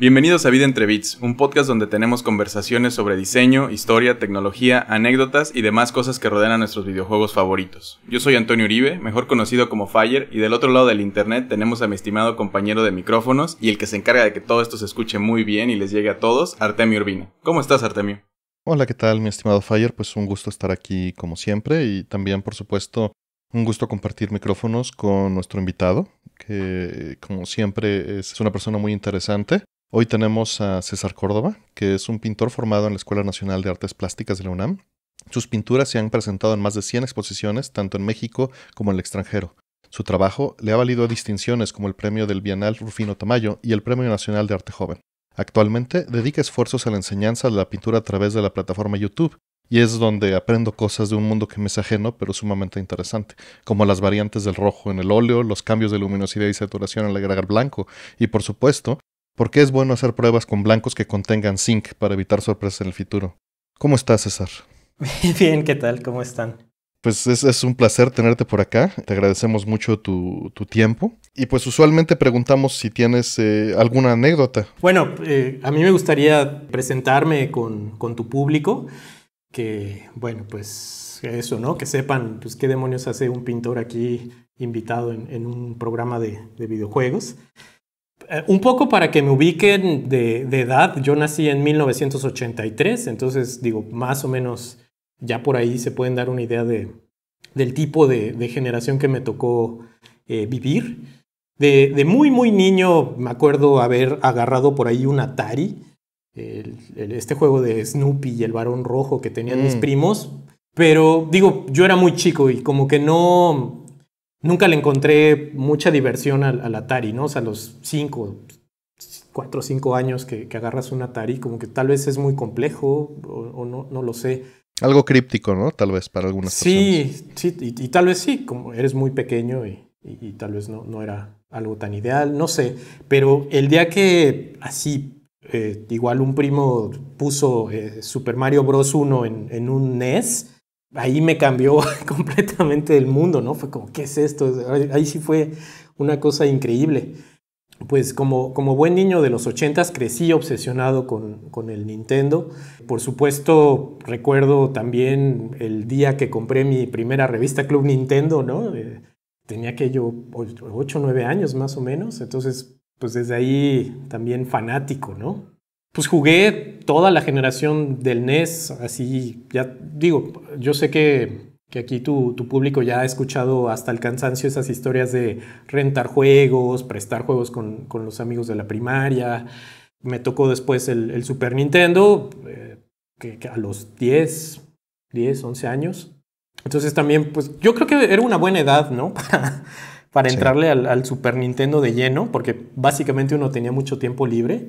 Bienvenidos a Vida entre Bits, un podcast donde tenemos conversaciones sobre diseño, historia, tecnología, anécdotas y demás cosas que rodean a nuestros videojuegos favoritos. Yo soy Antonio Uribe, mejor conocido como Fire, y del otro lado del internet tenemos a mi estimado compañero de micrófonos y el que se encarga de que todo esto se escuche muy bien y les llegue a todos, Artemio Urbina. ¿Cómo estás, Artemio? Hola, ¿qué tal, mi estimado Fire? Pues un gusto estar aquí como siempre y también, por supuesto, un gusto compartir micrófonos con nuestro invitado, que como siempre es una persona muy interesante Hoy tenemos a César Córdoba, que es un pintor formado en la Escuela Nacional de Artes Plásticas de la UNAM. Sus pinturas se han presentado en más de 100 exposiciones, tanto en México como en el extranjero. Su trabajo le ha valido distinciones como el Premio del Bienal Rufino Tamayo y el Premio Nacional de Arte Joven. Actualmente dedica esfuerzos a la enseñanza de la pintura a través de la plataforma YouTube, y es donde aprendo cosas de un mundo que me es ajeno, pero sumamente interesante, como las variantes del rojo en el óleo, los cambios de luminosidad y saturación al agregar blanco, y por supuesto, ¿Por qué es bueno hacer pruebas con blancos que contengan zinc para evitar sorpresas en el futuro? ¿Cómo estás, César? Bien, ¿qué tal? ¿Cómo están? Pues es, un placer tenerte por acá. Te agradecemos mucho tu, tiempo. Y pues usualmente preguntamos si tienes eh, alguna anécdota. Bueno, eh, a mí me gustaría presentarme con, tu público, que bueno, pues eso, ¿no? Que sepan, pues qué demonios hace un pintor aquí invitado en, un programa de videojuegos. Eh, un poco para que me ubiquen de, edad, yo nací en 1983, entonces digo, más o menos ya por ahí se pueden dar una idea de, del tipo de, generación que me tocó eh, vivir. De, muy, muy niño me acuerdo haber agarrado por ahí un Atari, este juego de Snoopy y el varón rojo que tenían mis mm. primos, pero digo, yo era muy chico y como que no, nunca le encontré mucha diversión al, Atari, ¿no? O sea, los cinco, cuatro o cinco años que, agarras un Atari, como que tal vez es muy complejo o, no, lo sé. Algo críptico, ¿no? Tal vez para algunas personas. Sí, y, y, tal vez sí, como eres muy pequeño y, tal vez no, era algo tan ideal, no sé. Pero el día que así eh, igual un primo puso eh, Super Mario Bros. 1 en, en, un NES ahí me cambió completamente el mundo, ¿no? Fue como, ¿qué es esto? Ahí sí fue una cosa increíble. Pues como, como buen niño de los ochentas, crecí obsesionado con, el Nintendo. Por supuesto, recuerdo también el día que compré mi primera revista Club Nintendo, ¿no? Eh, tenía que yo 8 o 9 años más o menos, entonces pues desde ahí también fanático, ¿no? Pues jugué toda la generación del NES, así, ya digo, yo sé que, que aquí tu, tu, público ya ha escuchado hasta el cansancio esas historias de rentar juegos, prestar juegos con, con los amigos de la primaria. Me tocó después el, Super Nintendo, eh, que, a los 10, 10, 11 años. Entonces también, pues yo creo que era una buena edad, ¿no? Para, entrarle al, al, Super Nintendo de lleno, porque básicamente uno tenía mucho tiempo libre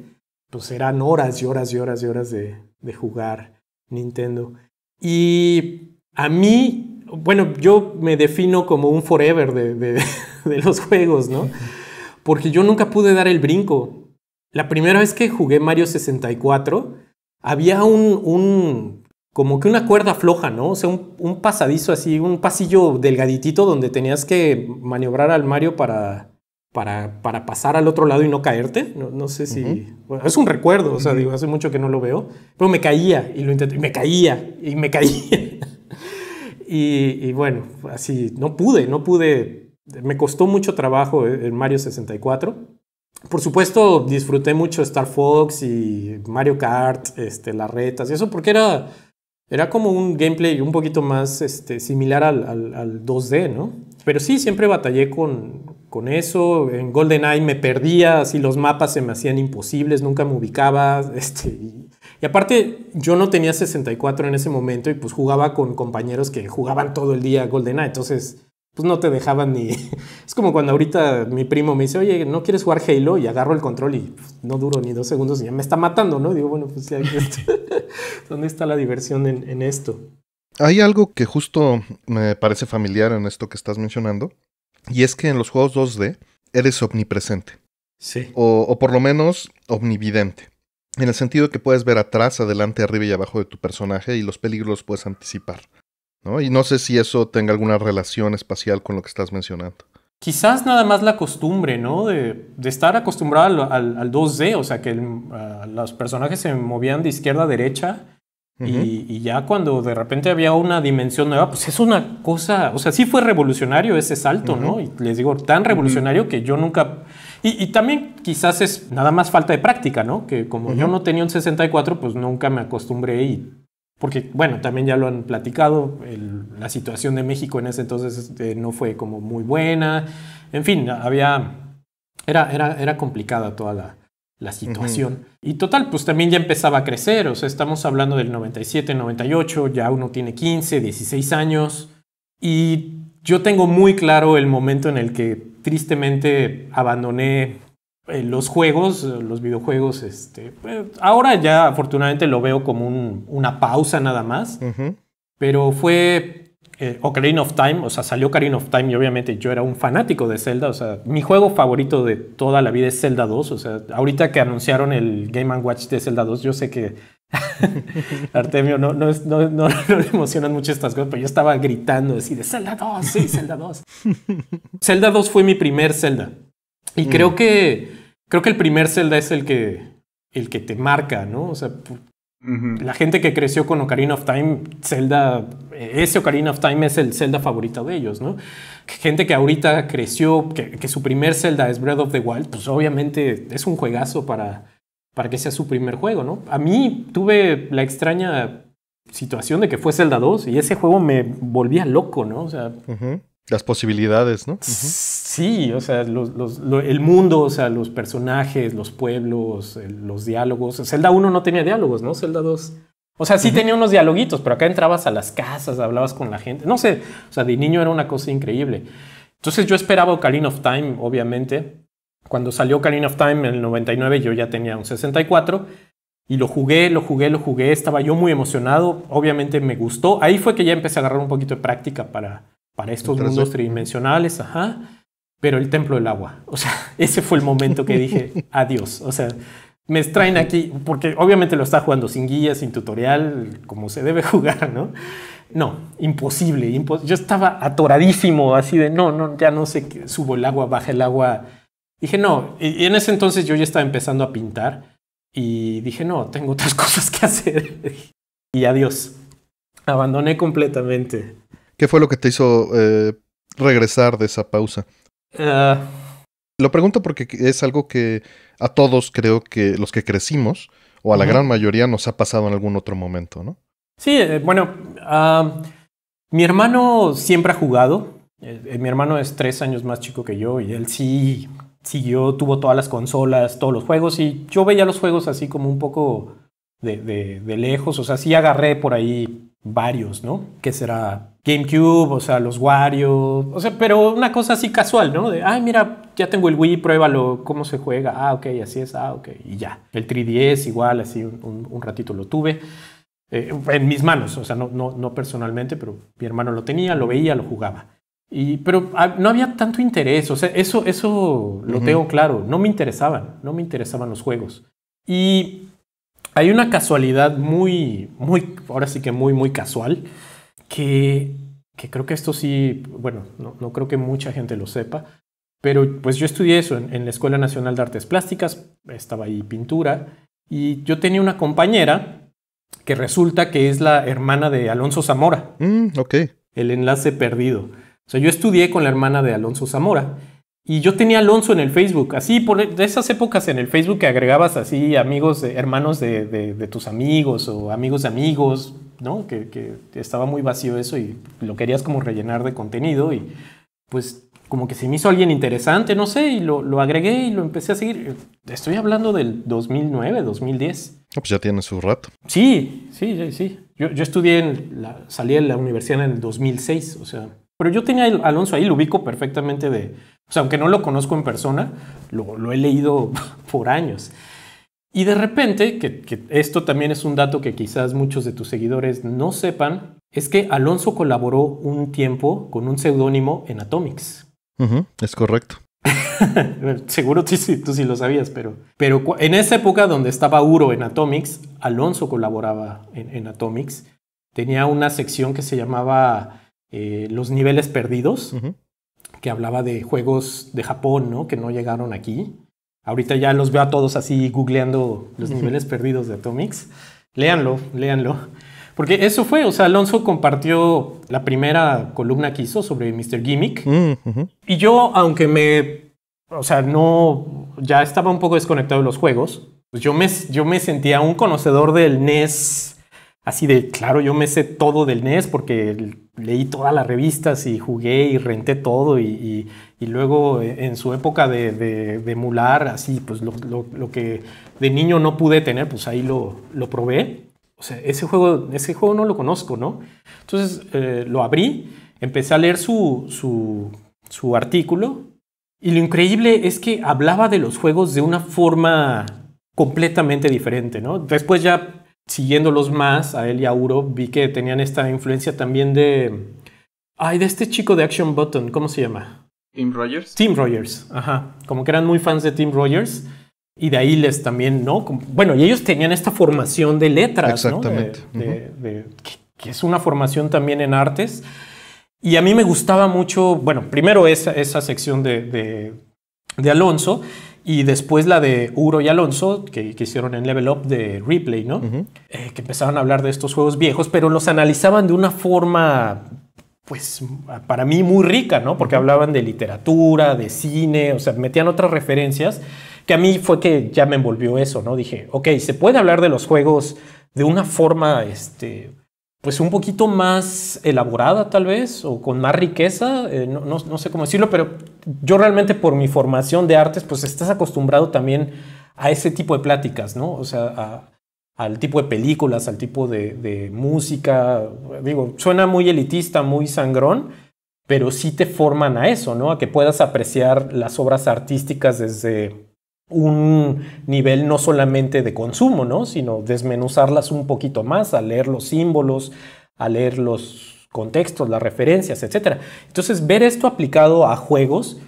pues eran horas y horas y horas y horas de, jugar Nintendo. Y a mí, bueno, yo me defino como un forever de, los juegos, ¿no? Porque yo nunca pude dar el brinco. La primera vez que jugué Mario 64, había un, como que una cuerda floja, ¿no? O sea, un, un, pasadizo así, un pasillo delgaditito donde tenías que maniobrar al Mario para, para, pasar al otro lado y no caerte. No, sé si... es un recuerdo, o sea, digo, hace mucho que no lo veo, pero me caía y lo intenté, y me caía y me caía. y, bueno, así, no pude, no pude, me costó mucho trabajo en Mario 64. Por supuesto, disfruté mucho Star Fox y Mario Kart, este, las retas y eso, porque era, era como un gameplay un poquito más este, similar al, al, al 2D, ¿no? Pero sí, siempre batallé con, con eso. En GoldenEye me perdía, así los mapas se me hacían imposibles, nunca me ubicaba. Este, y, aparte, yo no tenía 64 en ese momento y pues jugaba con compañeros que jugaban todo el día GoldenEye, entonces pues no te dejaban ni... Es como cuando ahorita mi primo me dice, oye, ¿no quieres jugar Halo? Y agarro el control y pues, no duro ni dos segundos y ya me está matando, ¿no? Digo, bueno, pues ¿dónde está la diversión en, en esto? Hay algo que justo me parece familiar en esto que estás mencionando, y es que en los juegos 2D eres omnipresente. Sí. O, por lo menos omnividente. En el sentido que puedes ver atrás, adelante, arriba y abajo de tu personaje y los peligros los puedes anticipar. ¿no? Y no sé si eso tenga alguna relación espacial con lo que estás mencionando. Quizás nada más la costumbre, ¿no? De, estar acostumbrado al, 2D, o sea, que los personajes se movían de izquierda a derecha y, ya cuando de repente había una dimensión nueva, pues es una cosa, o sea, sí fue revolucionario ese salto, ¿no? Y les digo, tan revolucionario que yo nunca... Y, también quizás es nada más falta de práctica, ¿no? Que como yo no tenía un 64, pues nunca me acostumbré y... Porque, bueno, también ya lo han platicado, la situación de México en ese entonces este, no fue como muy buena, en fin, había... Era, era, era complicada toda la, la situación. Y total, pues también ya empezaba a crecer, o sea, estamos hablando del 97, 98, ya uno tiene 15, 16 años, y yo tengo muy claro el momento en el que tristemente abandoné eh, los juegos, los videojuegos, este, pues, ahora ya afortunadamente lo veo como una pausa nada más, pero fue eh, Ocarina of Time, o sea, salió Ocarina of Time y obviamente yo era un fanático de Zelda, o sea, mi juego favorito de toda la vida es Zelda 2, o sea, ahorita que anunciaron el Game Watch de Zelda 2, yo sé que Artemio no, no, no, le emocionan mucho estas cosas, pero yo estaba gritando así de Zelda 2, sí, Zelda 2. Zelda 2 fue mi primer Zelda y creo mm. que creo que el primer Zelda es el que el que te marca, ¿no? O sea, la gente que creció con Ocarina of Time, Zelda, eh, ese Ocarina of Time es el Zelda favorito de ellos, ¿no? Gente que ahorita creció, que, su primer Zelda es Breath of the Wild, pues obviamente es un juegazo para, para que sea su primer juego, ¿no? A mí tuve la extraña situación de que fue Zelda 2 y ese juego me volvía loco, ¿no? O sea... Las posibilidades, ¿no? Sí, o sea, el mundo, o sea, los personajes, los pueblos, los diálogos. Zelda 1 no tenía diálogos, ¿no? Zelda 2. O sea, sí tenía unos dialoguitos, pero acá entrabas a las casas, hablabas con la gente. No sé, o sea, de niño era una cosa increíble. Entonces yo esperaba Ocarina of Time, obviamente. Cuando salió Ocarina of Time en el 99 yo ya tenía un 64 y lo jugué, lo jugué, lo jugué. Estaba yo muy emocionado, obviamente me gustó. Ahí fue que ya empecé a agarrar un poquito de práctica para, para estos mundos tridimensionales. Ajá pero el templo del agua. O sea, ese fue el momento que dije adiós. O sea, me extraen aquí, porque obviamente lo está jugando sin guía, sin tutorial, como se debe jugar, ¿no? No, imposible. Yo estaba atoradísimo, así de no, no, ya no sé, subo el agua, baja el agua. Dije, no, y en ese entonces yo ya estaba empezando a pintar y dije, no, tengo otras cosas que hacer. y adiós. Abandoné completamente. ¿Qué fue lo que te hizo eh, regresar de esa pausa? Eh, lo pregunto porque es algo que a todos creo que los que crecimos, o a la gran mayoría, nos ha pasado en algún otro momento, ¿no? Sí, eh, bueno, mi hermano siempre ha jugado. Eh, mi hermano es tres años más chico que yo y él sí siguió, tuvo todas las consolas, todos los juegos y yo veía los juegos así como un poco de, de lejos, o sea, sí agarré por ahí varios, ¿no? Que será GameCube, o sea, los Wario, o sea, pero una cosa así casual, ¿no? De, ay, mira, ya tengo el Wii, pruébalo, cómo se juega, ah, ok, así es, ah, ok, y ya. El 3DS igual, así un, un, ratito lo tuve. Eh, en mis manos, o sea, no, no, no personalmente, pero mi hermano lo tenía, lo veía, lo jugaba. Y, pero ah, no había tanto interés, o sea, eso, eso lo tengo claro, no me interesaban, no me interesaban los juegos. Y hay una casualidad muy, muy, ahora sí que muy, muy casual, que que creo que esto sí, bueno, no, no, creo que mucha gente lo sepa, pero pues yo estudié eso en, la Escuela Nacional de Artes Plásticas, estaba ahí pintura, y yo tenía una compañera que resulta que es la hermana de Alonso Zamora. Mm, ok. El enlace perdido. O sea, yo estudié con la hermana de Alonso Zamora. Y yo tenía Alonso en el Facebook, así por esas épocas en el Facebook que agregabas así amigos, eh, hermanos de, de, de, tus amigos o amigos de amigos, que, estaba muy vacío eso y lo querías como rellenar de contenido y pues como que se me hizo alguien interesante, no sé, y lo, agregué y lo empecé a seguir. Estoy hablando del 2009, 2010. Ah, pues ya tiene su rato. Sí, sí, sí. Yo, yo estudié, en salí de la universidad en el 2006, o sea, pero yo tenía Alonso ahí, lo ubico perfectamente de, o pues, sea, aunque no lo conozco en persona, lo, lo he leído por años. Y de repente, que, esto también es un dato que quizás muchos de tus seguidores no sepan, es que Alonso colaboró un tiempo con un seudónimo en Atomics. es correcto. Seguro tú, tú sí lo sabías, pero, pero en esa época donde estaba Uro en Atomics, Alonso colaboraba en, Atomics. Tenía una sección que se llamaba eh, Los niveles perdidos, que hablaba de juegos de Japón, ¿no? Que no llegaron aquí. Ahorita ya los veo a todos así googleando los niveles perdidos de Atomics. Léanlo, léanlo. Porque eso fue, o sea, Alonso compartió la primera columna que hizo sobre Mr. Gimmick. Y yo, aunque me, o sea, no, ya estaba un poco desconectado de los juegos, pues yo me, yo me sentía un conocedor del NES Así de, claro, yo me sé todo del NES porque leí todas las revistas y jugué y renté todo y, luego eh, en su época de, emular, así, pues lo, que de niño no pude tener, pues ahí lo, lo probé. O sea, ese juego, ese juego no lo conozco, ¿no? Entonces eh, lo abrí, empecé a leer su, su artículo y lo increíble es que hablaba de los juegos de una forma completamente diferente, ¿no? Después ya siguiéndolos más, a él y a Uro, vi que tenían esta influencia también de... Ay, de este chico de Action Button, ¿cómo se llama? Tim Rogers. Tim Rogers, ajá. Como que eran muy fans de Tim Rogers. Y de ahí les también, ¿no? bueno, y ellos tenían esta formación de letras, Exactamente. ¿no? De, que, es una formación también en artes. Y a mí me gustaba mucho, bueno, primero esa, esa sección de, de Alonso, y después la de Uro y Alonso, que, que hicieron en Level Up de Replay, ¿no? Eh, que empezaban a hablar de estos juegos viejos, pero los analizaban de una forma, pues, para mí muy rica, ¿no? Porque hablaban de literatura, de cine, o sea, metían otras referencias, que a mí fue que ya me envolvió eso, ¿no? Dije, ok, se puede hablar de los juegos de una forma, este, pues un poquito más elaborada tal vez, o con más riqueza, eh, no, no, sé cómo decirlo, pero yo realmente por mi formación de artes, pues estás acostumbrado también a ese tipo de pláticas, ¿no? O sea, al tipo de películas, al tipo de, de, música, digo, suena muy elitista, muy sangrón, pero sí te forman a eso, ¿no? A que puedas apreciar las obras artísticas desde un nivel no solamente de consumo, ¿no? sino desmenuzarlas un poquito más, a leer los símbolos, a leer los contextos, las referencias, etc. Entonces, ver esto aplicado a juegos,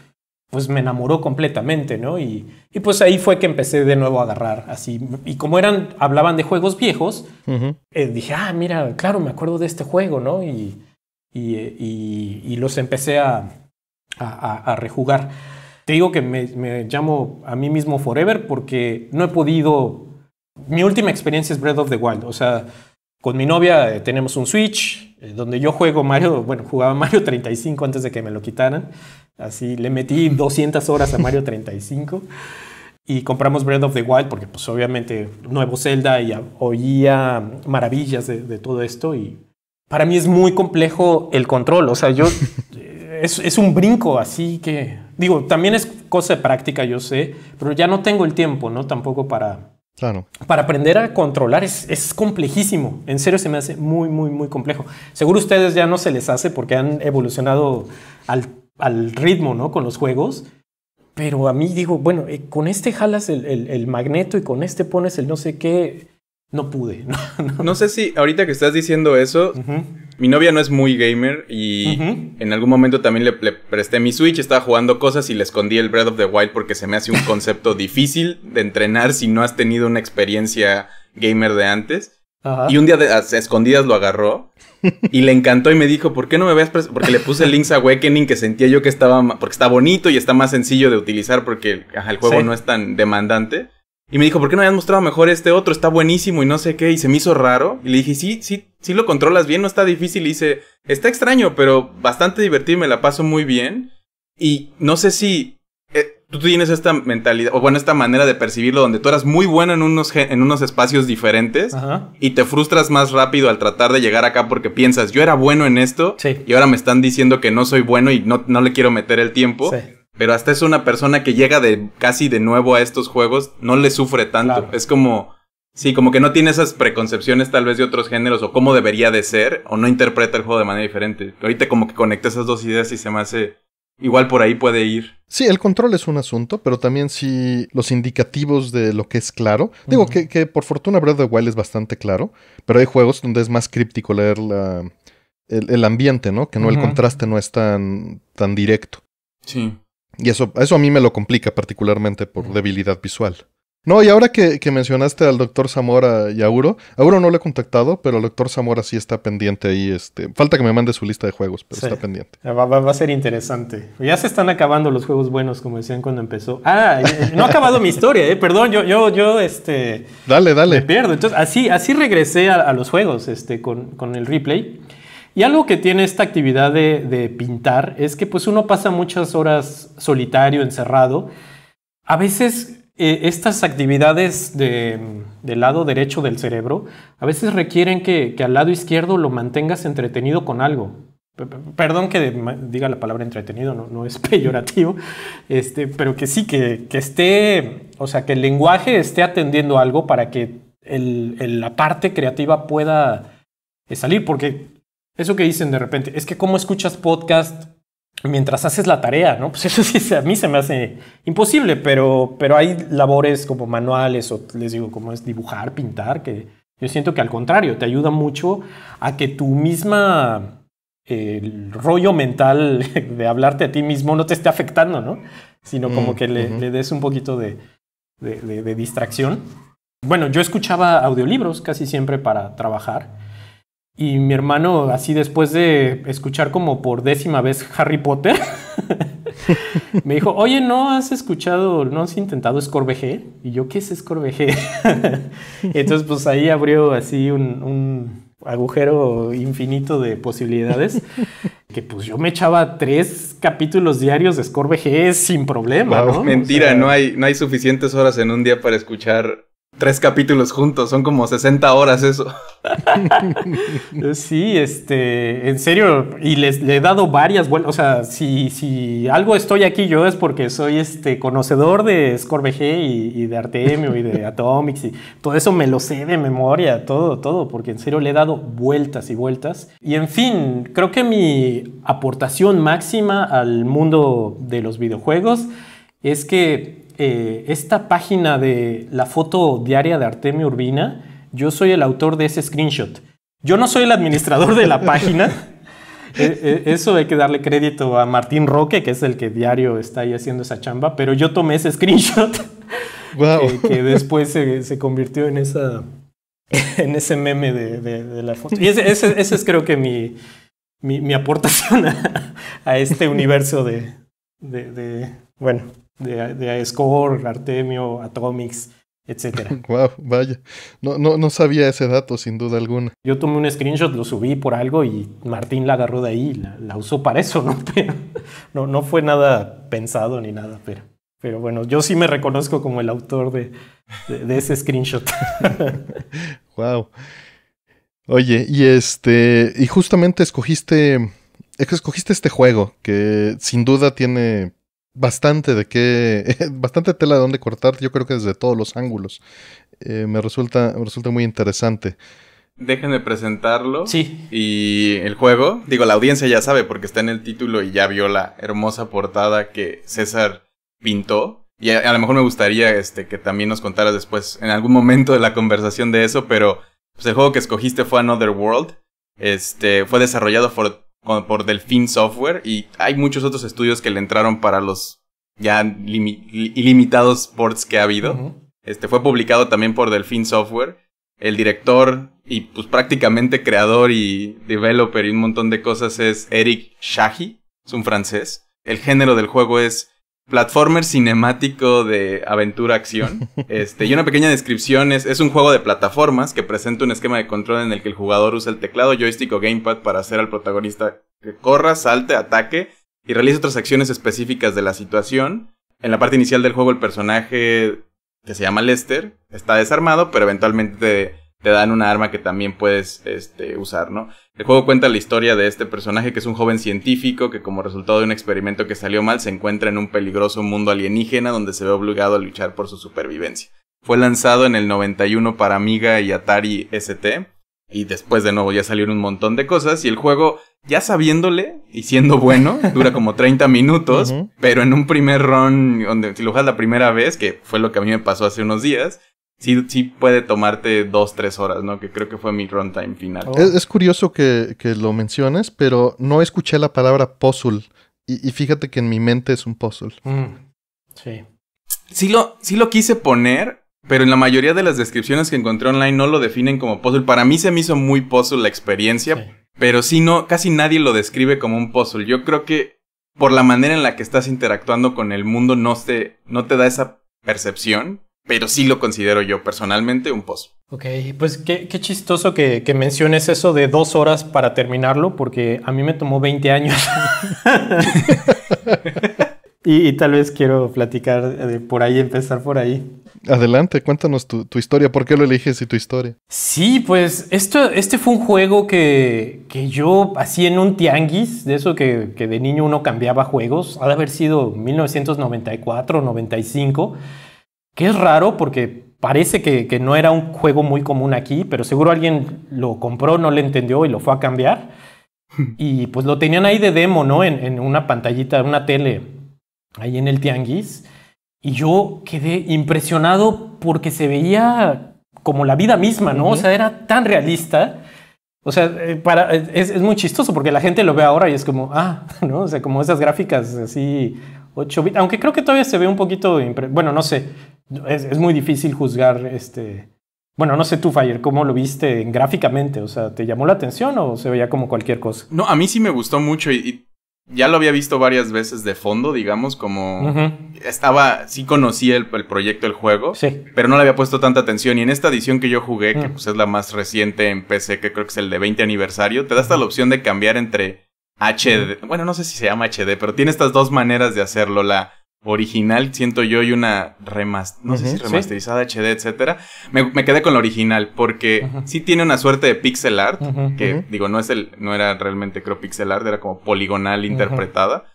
pues me enamoró completamente, ¿no? Y, pues ahí fue que empecé de nuevo a agarrar, así. Y como eran, hablaban de juegos viejos, eh, dije, ah, mira, claro, me acuerdo de este juego, ¿no? Y, eh, los empecé a rejugar. Te digo que me, llamo a mí mismo Forever porque no he podido... Mi última experiencia es Breath of the Wild. O sea, con mi novia eh, tenemos un Switch eh, donde yo juego Mario, bueno, jugaba Mario 35 antes de que me lo quitaran. Así le metí 200 horas a Mario 35 y compramos Breath of the Wild porque pues obviamente nuevo Zelda y oía maravillas de, todo esto y para mí es muy complejo el control, o sea, yo es, es, un brinco así que Digo, también es cosa de práctica, yo sé, pero ya no tengo el tiempo, ¿no? Tampoco para... Claro. Para aprender a controlar es, complejísimo. En serio se me hace muy, muy, muy complejo. Seguro ustedes ya no se les hace porque han evolucionado al, ritmo, ¿no? Con los juegos. Pero a mí digo, bueno, eh, con este jalas el, el magneto y con este pones el no sé qué no pude. No, sé si ahorita que estás diciendo eso, mi novia no es muy gamer y en algún momento también le, presté mi Switch, estaba jugando cosas y le escondí el Breath of the Wild porque se me hace un concepto difícil de entrenar si no has tenido una experiencia gamer de antes. Y un día de, escondidas lo agarró y le encantó y me dijo, ¿por qué no me veas? Porque le puse Link's Awakening que sentía yo que estaba, porque está bonito y está más sencillo de utilizar porque el juego no es tan demandante. Y me dijo, ¿por qué no habías mostrado mejor este otro? Está buenísimo y no sé qué. Y se me hizo raro. Y le dije, sí, sí, sí lo controlas bien, no está difícil. Y dice, está extraño, pero bastante divertido y me la paso muy bien. Y no sé si eh, tú tienes esta mentalidad, o bueno, esta manera de percibirlo, donde tú eras muy bueno en unos, en unos espacios diferentes y te frustras más rápido al tratar de llegar acá porque piensas, yo era bueno en esto y ahora me están diciendo que no soy bueno y no, no le quiero meter el tiempo. Sí. Pero hasta es una persona que llega de casi de nuevo a estos juegos, no le sufre tanto. Es como, sí, como que no tiene esas preconcepciones tal vez de otros géneros o cómo debería de ser, o no interpreta el juego de manera diferente. Ahorita como que conecta esas dos ideas y se me hace... Igual por ahí puede ir. Sí, el control es un asunto, pero también sí los indicativos de lo que es claro. Digo que, por fortuna Breath of the Wild es bastante claro, pero hay juegos donde es más críptico leer el, ambiente, ¿no? Que no el contraste no es tan, tan directo. Sí. Y eso, eso a mí me lo complica particularmente por debilidad visual. No, y ahora que, mencionaste al doctor Zamora y a Auro, Auro no lo he contactado, pero el doctor Zamora sí está pendiente ahí. Este, falta que me mande su lista de juegos, pero está pendiente. Ah, va, a ser interesante. Ya se están acabando los juegos buenos, como decían cuando empezó. Ah, eh, eh, no ha acabado mi historia, eh. perdón, yo, yo, yo, este. Dale, dale. pierdo. Entonces, así, así regresé a, los juegos, este, con, con el replay. Y algo que tiene esta actividad de, pintar es que pues uno pasa muchas horas solitario, encerrado. A veces eh, estas actividades del lado derecho del cerebro a veces requieren que, al lado izquierdo lo mantengas entretenido con algo. perdón que diga la palabra entretenido, no, es peyorativo, este, pero que sí, que, esté, o sea, que el lenguaje esté atendiendo algo para que la parte creativa pueda eh, salir, porque eso que dicen de repente, es que cómo escuchas podcast mientras haces la tarea, ¿no? Pues eso sí, a mí se me hace imposible, pero, pero hay labores como manuales o les digo, como es dibujar, pintar, que yo siento que al contrario, te ayuda mucho a que tu misma... El rollo mental de hablarte a ti mismo no te esté afectando, ¿no? Sino como mm, que le, des un poquito de, distracción. Bueno, yo escuchaba audiolibros casi siempre para trabajar y mi hermano, así después de escuchar como por décima vez Harry Potter, me dijo, oye, ¿no has escuchado, no has intentado Scorbg? Y yo, ¿qué es Scorbg? Entonces, pues ahí abrió así un, agujero infinito de posibilidades. que pues yo me echaba tres capítulos diarios de ScorbG sin problema. ¿no? Mentira, no, hay, no hay suficientes horas en un día para escuchar tres capítulos juntos, son como 60 horas eso. sí, este, en serio, y les, he dado varias vueltas, o sea, si, si algo estoy aquí yo es porque soy este conocedor de Scorbg y, y, de Artemio y de Atomics y todo eso me lo sé de memoria, todo, todo, porque en serio le he dado vueltas y vueltas. Y en fin, creo que mi aportación máxima al mundo de los videojuegos es que eh, esta página de la foto diaria de Artemio Urbina, yo soy el autor de ese screenshot. Yo no soy el administrador de la página. Eh, eh, eso hay que darle crédito a Martín Roque, que es el que diario está ahí haciendo esa chamba, pero yo tomé ese screenshot que, después se, se, convirtió en, esa, en ese meme de, la foto. Y ese, ese, es creo que mi, mi, aportación a, este universo de, de bueno, de, de Score, Artemio, Atomics, etc. Wow, vaya. No, no, no sabía ese dato, sin duda alguna. Yo tomé un screenshot, lo subí por algo y Martín la agarró de ahí y la, usó para eso, ¿no? no, no fue nada pensado ni nada, pero, pero bueno, yo sí me reconozco como el autor de, ese screenshot. wow. Oye, y este, y justamente escogiste, escogiste este juego que sin duda tiene bastante de qué, bastante tela de dónde cortar, yo creo que desde todos los ángulos. Eh, me, resulta, resulta muy interesante. Déjenme presentarlo. Sí. Y el juego, digo, la audiencia ya sabe porque está en el título y ya vio la hermosa portada que César pintó. Y a, lo mejor me gustaría este, que también nos contaras después, en algún momento de la conversación de eso, pero pues, el juego que escogiste fue Another World. Este, fue desarrollado por, por Delfin Software y hay muchos otros estudios que le entraron para los ya ilimitados ports que ha habido. Este fue publicado también por Delfin Software. El director y pues prácticamente creador y developer y un montón de cosas es Eric Shahi, es un francés. El género del juego es platformer cinemático de aventura-acción. Este, y una pequeña descripción es, es un juego de plataformas que presenta un esquema de control en el que el jugador usa el teclado, joystick o gamepad para hacer al protagonista que corra, salte, ataque y realice otras acciones específicas de la situación. En la parte inicial del juego el personaje que se llama Lester está desarmado, pero eventualmente te, dan una arma que también puedes este, usar, ¿no? El juego cuenta la historia de este personaje que es un joven científico que como resultado de un experimento que salió mal se encuentra en un peligroso mundo alienígena donde se ve obligado a luchar por su supervivencia. Fue lanzado en el 91 para Amiga y Atari ST y después de nuevo ya salieron un montón de cosas y el juego ya sabiéndole y siendo bueno dura como 30 minutos, pero en un primer run donde si lo juegas la primera vez, que fue lo que a mí me pasó hace unos días, sí, sí puede tomarte dos, tres horas, ¿no? Que creo que fue mi runtime final. Es, curioso que, lo menciones, pero no escuché la palabra puzzle. Y, fíjate que en mi mente es un puzzle. Mm. Sí. Sí lo, sí lo quise poner, pero en la mayoría de las descripciones que encontré online no lo definen como puzzle. Para mí se me hizo muy puzzle la experiencia, pero sí no, casi nadie lo describe como un puzzle. Yo creo que por la manera en la que estás interactuando con el mundo no te, no te da esa percepción pero sí lo considero yo personalmente un pozo. Ok, pues qué, chistoso que, menciones eso de dos horas para terminarlo, porque a mí me tomó 20 años. y, tal vez quiero platicar eh, por ahí, empezar por ahí. Adelante, cuéntanos tu, historia, ¿por qué lo eliges y tu historia? Sí, pues esto, este fue un juego que, yo hacía en un tianguis, de eso que, que de niño uno cambiaba juegos, ha de haber sido 1994, 95 que es raro porque parece que, que, no era un juego muy común aquí, pero seguro alguien lo compró, no le entendió y lo fue a cambiar. Y pues lo tenían ahí de demo, ¿no? En, en una pantallita, una tele, ahí en el Tianguis. Y yo quedé impresionado porque se veía como la vida misma, ¿no? O sea, era tan realista. O sea, eh, para, es, es, muy chistoso porque la gente lo ve ahora y es como, ah, ¿no? O sea, como esas gráficas así 8 bits, aunque creo que todavía se ve un poquito, bueno, no sé, es, muy difícil juzgar este... Bueno, no sé tú, Fire, ¿cómo lo viste gráficamente? O sea, ¿te llamó la atención o se veía como cualquier cosa? No, a mí sí me gustó mucho y, ya lo había visto varias veces de fondo, digamos, como estaba, sí conocía el, proyecto el juego, sí. pero no le había puesto tanta atención. Y en esta edición que yo jugué, que mm. pues es la más reciente en PC, que creo que es el de 20 aniversario, te da hasta la opción de cambiar entre HD. Mm. Bueno, no sé si se llama HD, pero tiene estas dos maneras de hacerlo. La original, siento yo, y una no remasterizada, HD, etcétera. Me, quedé con la original porque sí tiene una suerte de pixel art, que digo, no es el, no era realmente creo pixel art, era como poligonal interpretada,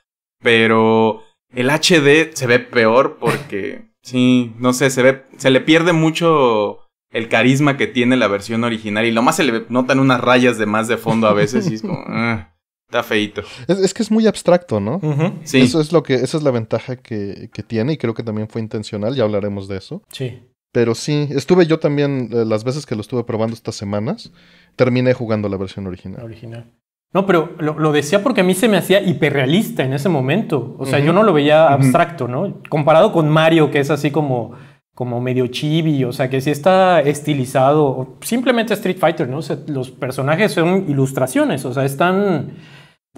pero el HD se ve peor porque sí, no sé, se ve se le pierde mucho el carisma que tiene la versión original y lo más se le notan unas rayas de más de fondo a veces y es como ah". Está feito. Es, que es muy abstracto, ¿no? Sí. Eso es lo que, esa es la ventaja que, tiene y creo que también fue intencional, ya hablaremos de eso. Sí. Pero sí, estuve yo también, eh, las veces que lo estuve probando estas semanas, terminé jugando la versión original. original. No, pero lo, decía porque a mí se me hacía hiperrealista en ese momento. O sea, yo no lo veía abstracto, ¿no? Comparado con Mario, que es así como, como medio chibi, o sea, que si está estilizado. simplemente Street Fighter, ¿no? O los personajes son ilustraciones, o sea, están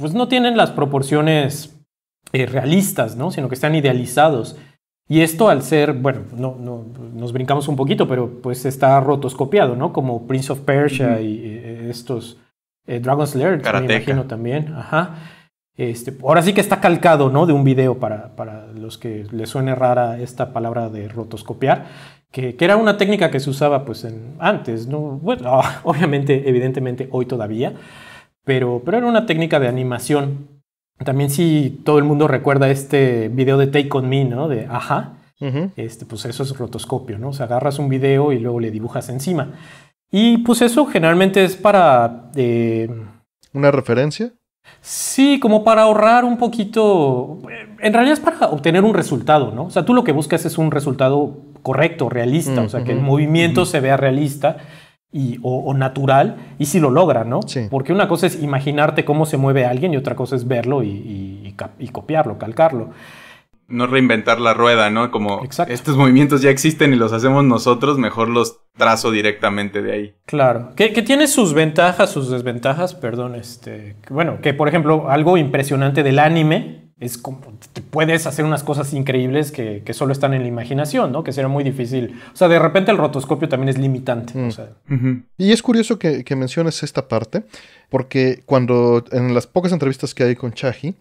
pues no tienen las proporciones eh, realistas, ¿no? sino que están idealizados. Y esto al ser, bueno, no, nos brincamos un poquito, pero pues está rotoscopiado, ¿no? Como Prince of Persia y eh, estos eh, Dragons Lair. me imagino también. Ajá. Este, ahora sí que está calcado, ¿no? De un video para, los que les suene rara esta palabra de rotoscopiar, que, que era una técnica que se usaba pues en, antes, ¿no? obviamente, evidentemente, hoy todavía pero, pero era una técnica de animación. También si todo el mundo recuerda este video de Take On Me, ¿no? De Aja. este, pues eso es rotoscopio, ¿no? O sea, agarras un video y luego le dibujas encima. Y pues eso generalmente es para... Eh, ¿Una referencia? Sí, como para ahorrar un poquito, en realidad es para obtener un resultado, ¿no? O sea, tú lo que buscas es un resultado correcto, realista, mm, o sea, que el movimiento se vea realista o, natural y si lo logra, ¿no? Sí. Porque una cosa es imaginarte cómo se mueve alguien y otra cosa es verlo y, copiarlo, calcarlo. No reinventar la rueda, ¿no? Como estos movimientos ya existen y los hacemos nosotros, mejor los trazo directamente de ahí. Claro, que, que tiene sus ventajas, sus desventajas, perdón, este, bueno, que por ejemplo algo impresionante del anime es como, puedes hacer unas cosas increíbles que, solo están en la imaginación, ¿no? Que sería muy difícil. O sea, de repente el rotoscopio también es limitante. Mm. Y es curioso que, menciones esta parte, porque cuando en las pocas entrevistas que hay con Chahi,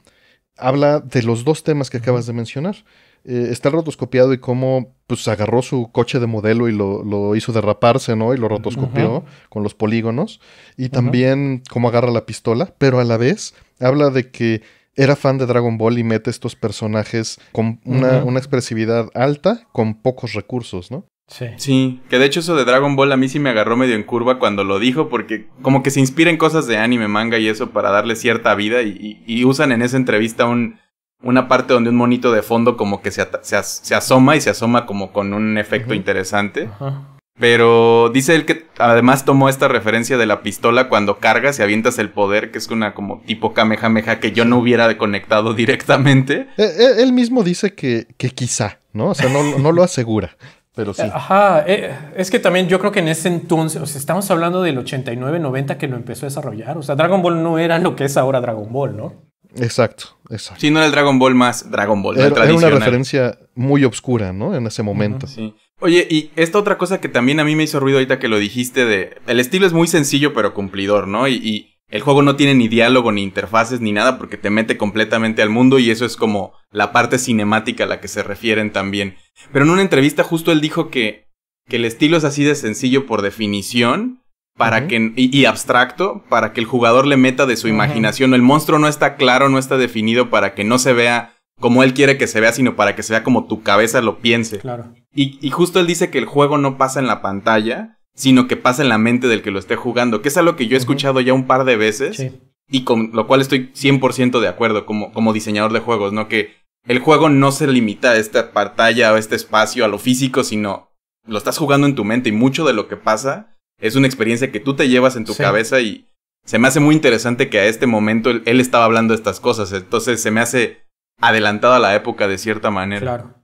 habla de los dos temas que acabas de mencionar. Eh, está el rotoscopiado y cómo pues, agarró su coche de modelo y lo, hizo derraparse, ¿no? Y lo rotoscopió con los polígonos. Y también cómo agarra la pistola, pero a la vez habla de que era fan de Dragon Ball y mete estos personajes con una, expresividad alta, con pocos recursos, ¿no? Sí. Sí, que de hecho eso de Dragon Ball a mí sí me agarró medio en curva cuando lo dijo, porque como que se inspira cosas de anime, manga y eso para darle cierta vida y, usan en esa entrevista un, una parte donde un monito de fondo como que se, se, asoma y se asoma como con un efecto interesante. Ajá. Pero dice él que además tomó esta referencia de la pistola cuando cargas y avientas el poder, que es una como tipo Kamehameha que yo no hubiera conectado directamente. E, e, él mismo dice que, que, quizá, ¿no? O sea, no, lo asegura. Pero sí. Ajá, eh, es que también yo creo que en ese entonces, o sea, estamos hablando del 89, 90 que lo empezó a desarrollar. O sea, Dragon Ball no era lo que es ahora Dragon Ball, ¿no? Exacto, exacto. Sino no era el Dragon Ball más Dragon Ball. Era, una referencia muy obscura, ¿no? En ese momento. sí. Oye, y esta otra cosa que también a mí me hizo ruido ahorita que lo dijiste de... El estilo es muy sencillo pero cumplidor, ¿no? Y, el juego no tiene ni diálogo, ni interfaces, ni nada porque te mete completamente al mundo y eso es como la parte cinemática a la que se refieren también. Pero en una entrevista justo él dijo que, el estilo es así de sencillo por definición para que y, abstracto para que el jugador le meta de su imaginación. El monstruo no está claro, no está definido para que no se vea como él quiere que se vea, sino para que se vea como tu cabeza lo piense. Claro. Y, justo él dice que el juego no pasa en la pantalla, sino que pasa en la mente del que lo esté jugando, que es algo que yo he escuchado ya un par de veces. Y con lo cual estoy 100% de acuerdo como, como diseñador de juegos, ¿no? Que el juego no se limita a esta pantalla o este espacio, a lo físico, sino lo estás jugando en tu mente y mucho de lo que pasa es una experiencia que tú te llevas en tu cabeza y se me hace muy interesante que a este momento él, estaba hablando de estas cosas, entonces se me hace adelantado a la época de cierta manera. Claro.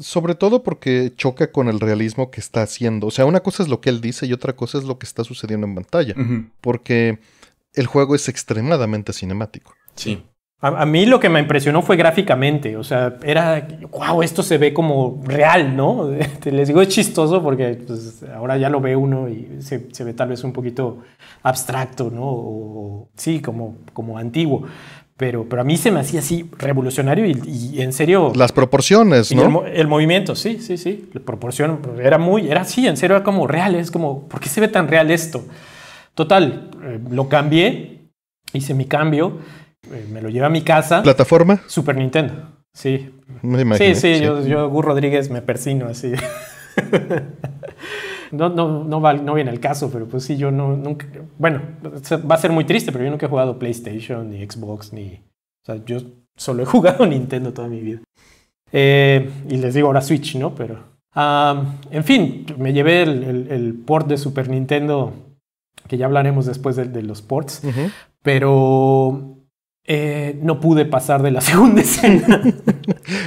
Sobre todo porque choca con el realismo que está haciendo. O sea, una cosa es lo que él dice y otra cosa es lo que está sucediendo en pantalla. Porque el juego es extremadamente cinemático. Sí. A, mí lo que me impresionó fue gráficamente, o sea, era, wow, esto se ve como real, ¿no? Les digo, es chistoso porque pues, ahora ya lo ve uno y se, se, ve tal vez un poquito abstracto, ¿no? O, sí, como, como antiguo. Pero, a mí se me hacía así revolucionario y, en serio... Las proporciones, ¿no? El, movimiento, sí, sí, sí. La proporción era muy... Era así, en serio, era como real. Es como, ¿por qué se ve tan real esto? Total, eh, lo cambié, hice mi cambio, eh, me lo llevé a mi casa. ¿Plataforma? Super Nintendo, sí. Sí, sí, Yo, yo, Rodríguez, me persino así. no, no, no, va, viene el caso, pero pues sí, yo no, nunca, bueno, va a ser muy triste, pero yo nunca he jugado PlayStation, ni Xbox, ni, o sea, yo solo he jugado Nintendo toda mi vida. Eh, y les digo ahora Switch, ¿no? Pero, en fin, me llevé el, port de Super Nintendo, que ya hablaremos después de, los ports, pero eh, no pude pasar de la segunda escena.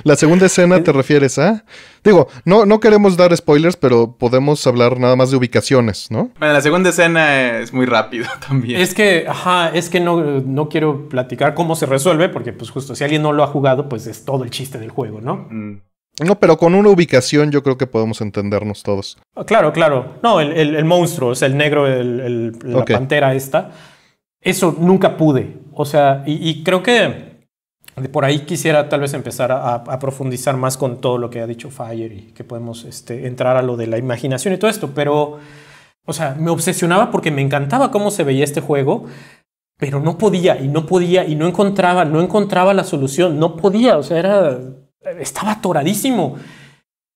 la segunda escena te eh. refieres a... Digo, no, no queremos dar spoilers, pero podemos hablar nada más de ubicaciones, ¿no? Bueno, la segunda escena es muy rápida también. Es que, ajá, es que no, no quiero platicar cómo se resuelve, porque pues justo si alguien no lo ha jugado, pues es todo el chiste del juego, ¿no? Mm. No, pero con una ubicación yo creo que podemos entendernos todos. Ah, claro, claro. No, el, monstruo, es el negro, el, la pantera esta eso nunca pude. O sea, y, creo que por ahí quisiera tal vez empezar a, profundizar más con todo lo que ha dicho Fire y que podemos este, entrar a lo de la imaginación y todo esto, pero, o sea, me obsesionaba porque me encantaba cómo se veía este juego, pero no podía y no podía y no encontraba, no encontraba la solución, no podía, o sea, estaba atoradísimo.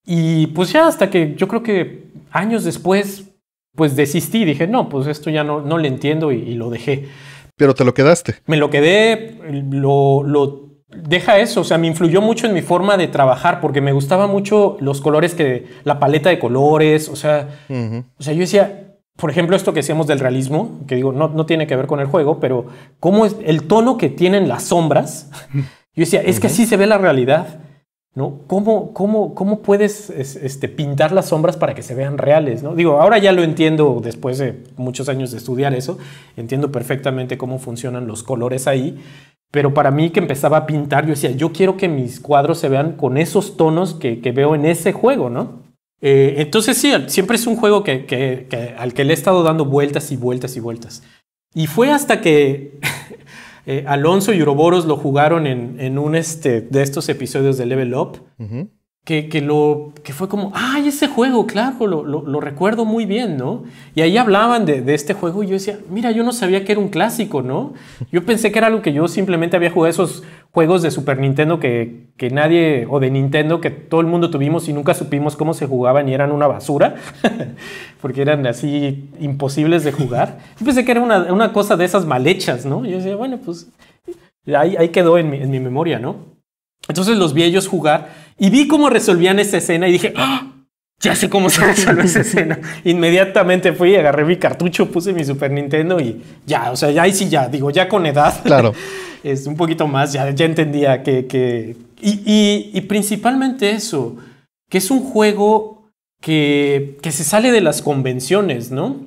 Y pues ya hasta que yo creo que años después pues desistí, dije, no, pues esto ya no, no le entiendo y, lo dejé. Pero te lo quedaste. Me lo quedé, lo, deja eso, o sea, me influyó mucho en mi forma de trabajar porque me gustaba mucho los colores que, la paleta de colores, o sea, o sea, yo decía, por ejemplo, esto que hacíamos del realismo, que digo, no, no tiene que ver con el juego, pero cómo es el tono que tienen las sombras. Yo decía, es que así se ve la realidad. ¿no? ¿Cómo, cómo, cómo puedes este, pintar las sombras para que se vean reales? ¿no? Digo, ahora ya lo entiendo después de muchos años de estudiar eso, entiendo perfectamente cómo funcionan los colores ahí, pero para mí que empezaba a pintar, yo decía, yo quiero que mis cuadros se vean con esos tonos que, veo en ese juego, ¿no? Eh, entonces sí, siempre es un juego al que le he estado dando vueltas y vueltas y vueltas. Y fue hasta que Eh, Alonso y Uroboros lo jugaron en, en, un este, de estos episodios de Level Up, que, lo, que fue como, ay, ese juego, claro, lo, recuerdo muy bien, ¿no? Y ahí hablaban de, de, este juego y yo decía, mira, yo no sabía que era un clásico, ¿no? Yo pensé que era algo que yo simplemente había jugado esos juegos de Super Nintendo que, nadie, o de Nintendo que todo el mundo tuvimos y nunca supimos cómo se jugaban y eran una basura, porque eran así imposibles de jugar. Yo pensé que era una, cosa de esas mal hechas, ¿no? Yo decía, bueno, pues ahí, quedó en mi, en mi, memoria, ¿no? Entonces los vi ellos jugar y vi cómo resolvían esa escena y dije, ¡Ah! ya sé cómo se resuelve esa escena. Inmediatamente fui, agarré mi cartucho, puse mi Super Nintendo y ya, o sea, ya ahí sí ya, digo, ya con edad. Claro. es un poquito más, ya, ya entendía que... y, y, principalmente eso, que es un juego que, que se sale de las convenciones, ¿no?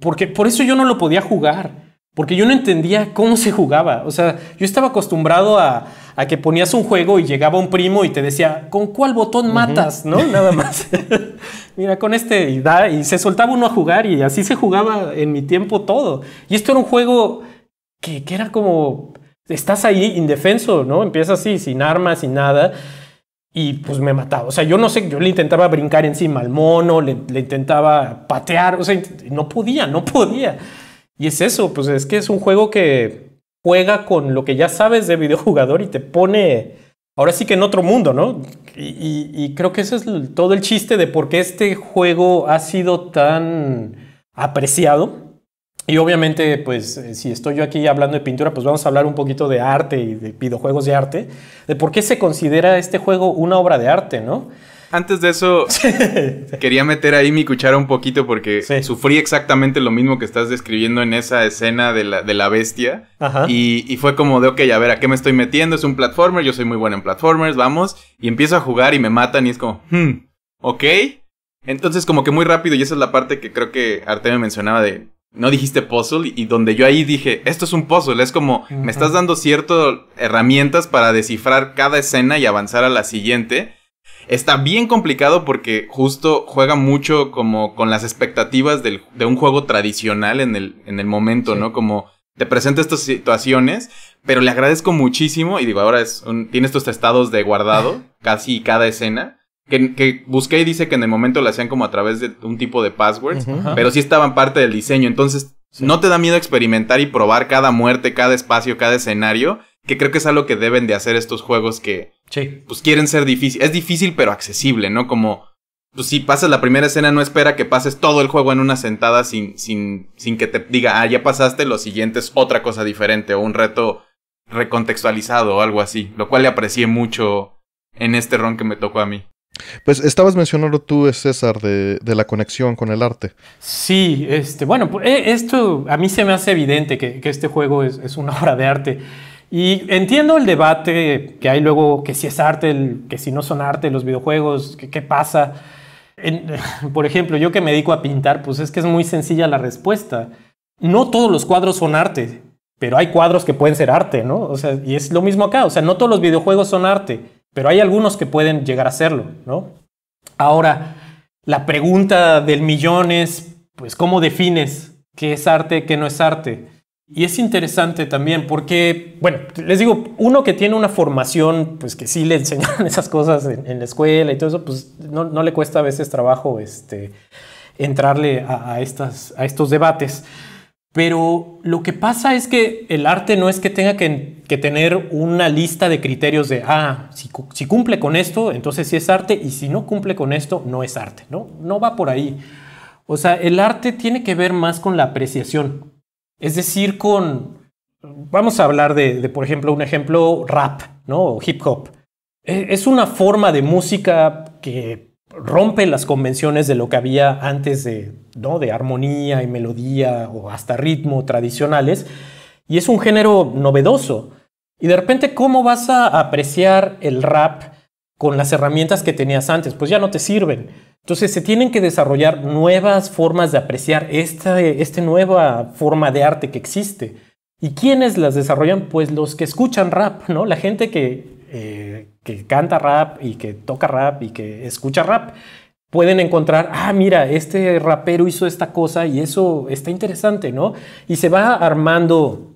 Porque por eso yo no lo podía jugar, porque yo no entendía cómo se jugaba. O sea, yo estaba acostumbrado a a que ponías un juego y llegaba un primo y te decía, ¿con cuál botón matas? ¿No? Nada más. Mira, con este y, y se soltaba uno a jugar y así se jugaba en mi tiempo todo. Y esto era un juego que, que era como, estás ahí indefenso, ¿no? Empiezas así, sin armas, sin nada y pues me mataba. O sea, yo no sé, yo le intentaba brincar encima al mono, le, le, intentaba patear, o sea, no podía, no podía. Y es eso, pues es que es un juego que juega con lo que ya sabes de videojugador y te pone ahora sí que en otro mundo, ¿no? Y, creo que ese es todo el chiste de por qué este juego ha sido tan apreciado. Y obviamente, pues eh, si estoy yo aquí hablando de pintura, pues vamos a hablar un poquito de arte y de videojuegos de arte, de por qué se considera este juego una obra de arte, ¿no? Antes de eso, quería meter ahí mi cuchara un poquito porque sufrí exactamente lo mismo que estás describiendo en esa escena de la, bestia. Y, fue como de, ok, a ver, ¿a qué me estoy metiendo? Es un platformer, yo soy muy bueno en platformers, vamos. Y empiezo a jugar y me matan y es como, hmm, ok. Entonces como que muy rápido y esa es la parte que creo que Artemio mencionaba de, no dijiste puzzle y donde yo ahí dije, esto es un puzzle, es como, me estás dando ciertas herramientas para descifrar cada escena y avanzar a la siguiente. Está bien complicado porque justo juega mucho como con las expectativas de un juego tradicional en el, en el momento, ¿no? Como te presenta estas situaciones, pero le agradezco muchísimo y digo, ahora es un, tiene estos estados de guardado, casi cada escena. Que, busqué y dice que en el momento lo hacían como a través de un tipo de passwords, pero sí estaban parte del diseño. Entonces, no te da miedo experimentar y probar cada muerte, cada espacio, cada escenario, que creo que es algo que deben de hacer estos juegos que pues quieren ser difícil. Es difícil pero accesible, ¿no? Como pues si pasas la primera escena, no espera que pases todo el juego en una sentada sin, sin, sin que te diga, ah, ya pasaste, lo siguiente es otra cosa diferente o un reto recontextualizado o algo así, lo cual le aprecié mucho en este ron que me tocó a mí. Pues estabas mencionando tú, César, de, de, la conexión con el arte. Sí, este, bueno, pues, e, esto a mí se me hace evidente que, este juego es, es, una obra de arte. Y entiendo el debate que hay luego, que si es arte, el, que si no son arte los videojuegos, qué pasa. por ejemplo, yo que me dedico a pintar, pues es que es muy sencilla la respuesta. No todos los cuadros son arte, pero hay cuadros que pueden ser arte, ¿no? O sea, y es lo mismo acá, o sea, no todos los videojuegos son arte, pero hay algunos que pueden llegar a serlo, ¿no? Ahora, la pregunta del millón es, pues, ¿cómo defines qué es arte, qué no es arte? Y es interesante también porque, bueno, les digo, uno que tiene una formación, pues que sí le enseñaron esas cosas en, la escuela y todo eso, pues no, le cuesta a veces trabajo este, entrarle a, estas, a estos debates. Pero lo que pasa es que el arte no es que tenga que, tener una lista de criterios de, ah, si, cumple con esto, entonces sí es arte, y si no cumple con esto, no es arte, ¿no? No va por ahí. O sea, el arte tiene que ver más con la apreciación. Es decir, con, vamos a hablar de, por ejemplo, un ejemplo rap, ¿no? O hip hop. E, es una forma de música que rompe las convenciones de lo que había antes de, ¿no? de armonía y melodía o hasta ritmo tradicionales. Y es un género novedoso. Y de repente, ¿cómo vas a apreciar el rap con las herramientas que tenías antes? Pues ya no te sirven. Entonces se tienen que desarrollar nuevas formas de apreciar esta, nueva forma de arte que existe. ¿Y quiénes las desarrollan? Pues los que escuchan rap, ¿no? La gente que, eh, que canta rap y que toca rap y que escucha rap pueden encontrar, ah, mira, este rapero hizo esta cosa y eso está interesante, ¿no? Y se va armando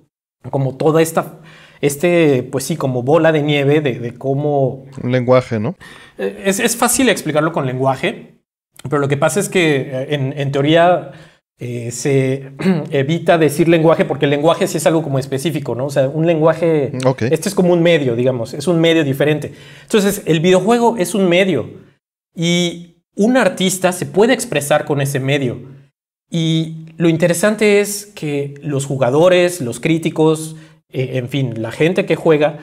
como toda esta, este, pues sí, como bola de nieve de, de cómo... Un lenguaje, ¿no? Eh, es, es, fácil explicarlo con lenguaje, pero lo que pasa es que eh, en, teoría eh, se evita decir lenguaje porque el lenguaje sí es algo como específico, ¿no? O sea, un lenguaje... Este es como un medio, digamos, es un medio diferente. Entonces, el videojuego es un medio y un artista se puede expresar con ese medio. Y lo interesante es que los jugadores, los críticos, eh, en fin, la gente que juega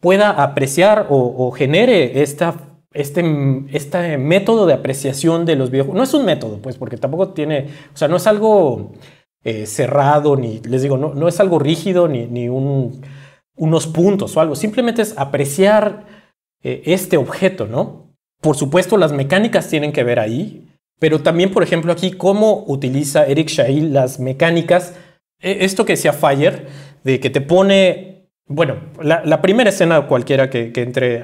pueda apreciar o, o genere esta este, mm, este método de apreciación de los videojuegos. No es un método, pues, porque tampoco tiene, o sea, no es algo eh, cerrado, ni, les digo, no, no es algo rígido, ni, un, unos puntos o algo. Simplemente es apreciar eh, este objeto, ¿no? Por supuesto, las mecánicas tienen que ver ahí, pero también, por ejemplo, aquí cómo utiliza Eric Shail las mecánicas. E, esto que decía Fire, de que te pone bueno, la, primera escena cualquiera que, entre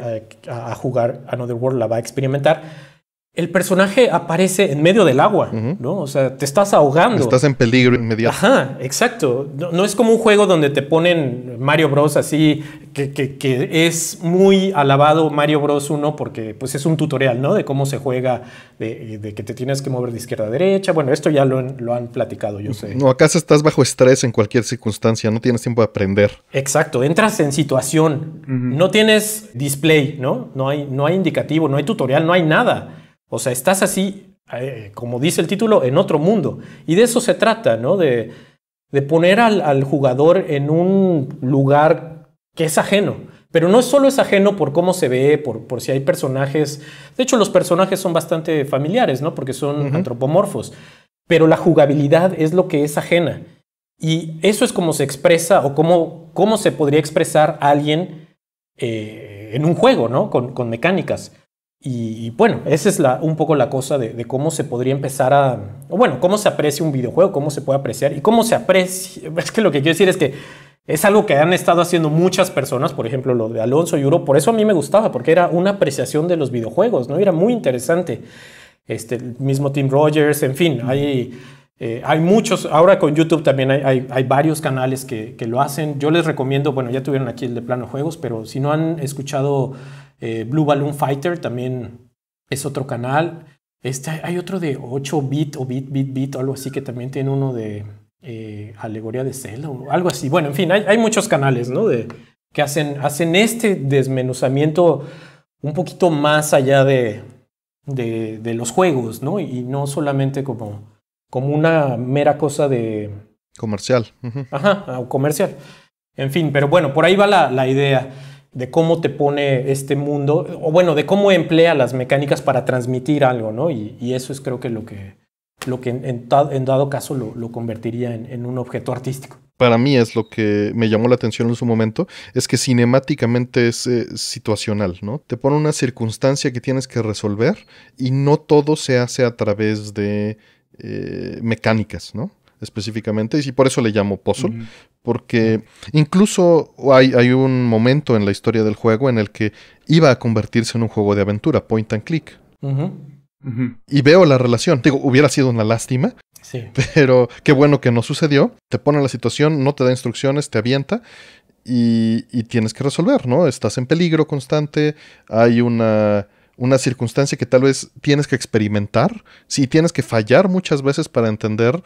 a, a, jugar Another World la va a experimentar el personaje aparece en medio del agua, ¿no? O sea, te estás ahogando. Estás en peligro inmediato. Ajá, exacto. No, es como un juego donde te ponen Mario Bros. así, que, que, es muy alabado Mario Bros. 1 porque pues, es un tutorial, ¿no? De cómo se juega, de, que te tienes que mover de izquierda a derecha. Bueno, esto ya lo, han platicado, yo sé. No, acá estás bajo estrés en cualquier circunstancia, no tienes tiempo de aprender. Exacto, entras en situación, no tienes display, ¿no? No hay, no hay indicativo, no hay tutorial, no hay nada. O sea, estás así, eh, como dice el título, en otro mundo. Y de eso se trata, ¿no? De, poner al, jugador en un lugar que es ajeno. Pero no solo es ajeno por cómo se ve, por, si hay personajes. De hecho, los personajes son bastante familiares, ¿no? Porque son antropomorfos. Pero la jugabilidad es lo que es ajena. Y eso es como se expresa o cómo, se podría expresar alguien eh, en un juego, ¿no? con mecánicas. Y, bueno, esa es la, un poco la cosa de, cómo se podría empezar a... Bueno, cómo se aprecia un videojuego, cómo se puede apreciar y cómo se aprecia... Es que lo que quiero decir es que es algo que han estado haciendo muchas personas, por ejemplo, lo de Alonso y Uro. Por eso a mí me gustaba, porque era una apreciación de los videojuegos, ¿no? Era muy interesante. Este, el mismo Tim Rogers, en fin, hay... Eh, hay muchos, ahora con YouTube también hay, hay, varios canales que, que, lo hacen. Yo les recomiendo, bueno, ya tuvieron aquí el de Plano Juegos, pero si no han escuchado eh, Blue Balloon Fighter también es otro canal. Este, hay otro de 8 bit o bit, bit, bit, o algo así que también tiene uno de eh, alegoría de Zelda o algo así. Bueno, en fin, hay, muchos canales ¿no? de, que hacen, hacen este desmenuzamiento un poquito más allá de, de, los juegos, ¿no? Y no solamente como, como una mera cosa de... Comercial. Ajá, o ah, comercial. En fin, pero bueno, por ahí va la, la idea de cómo te pone este mundo, o bueno, de cómo emplea las mecánicas para transmitir algo, ¿no? Y, eso es creo que lo que, lo que en, dado caso lo, convertiría en, un objeto artístico. Para mí es lo que me llamó la atención en su momento, es que cinemáticamente es eh, situacional, ¿no? Te pone una circunstancia que tienes que resolver y no todo se hace a través de eh, mecánicas, ¿no? específicamente, y por eso le llamo puzzle, porque incluso hay, hay, un momento en la historia del juego en el que iba a convertirse en un juego de aventura, point and click. Y veo la relación. Digo, hubiera sido una lástima, sí. pero qué bueno que no sucedió. Te pone la situación, no te da instrucciones, te avienta. Y, tienes que resolver, ¿no? Estás en peligro constante, hay una, una circunstancia que tal vez tienes que experimentar, sí, tienes que fallar muchas veces para entender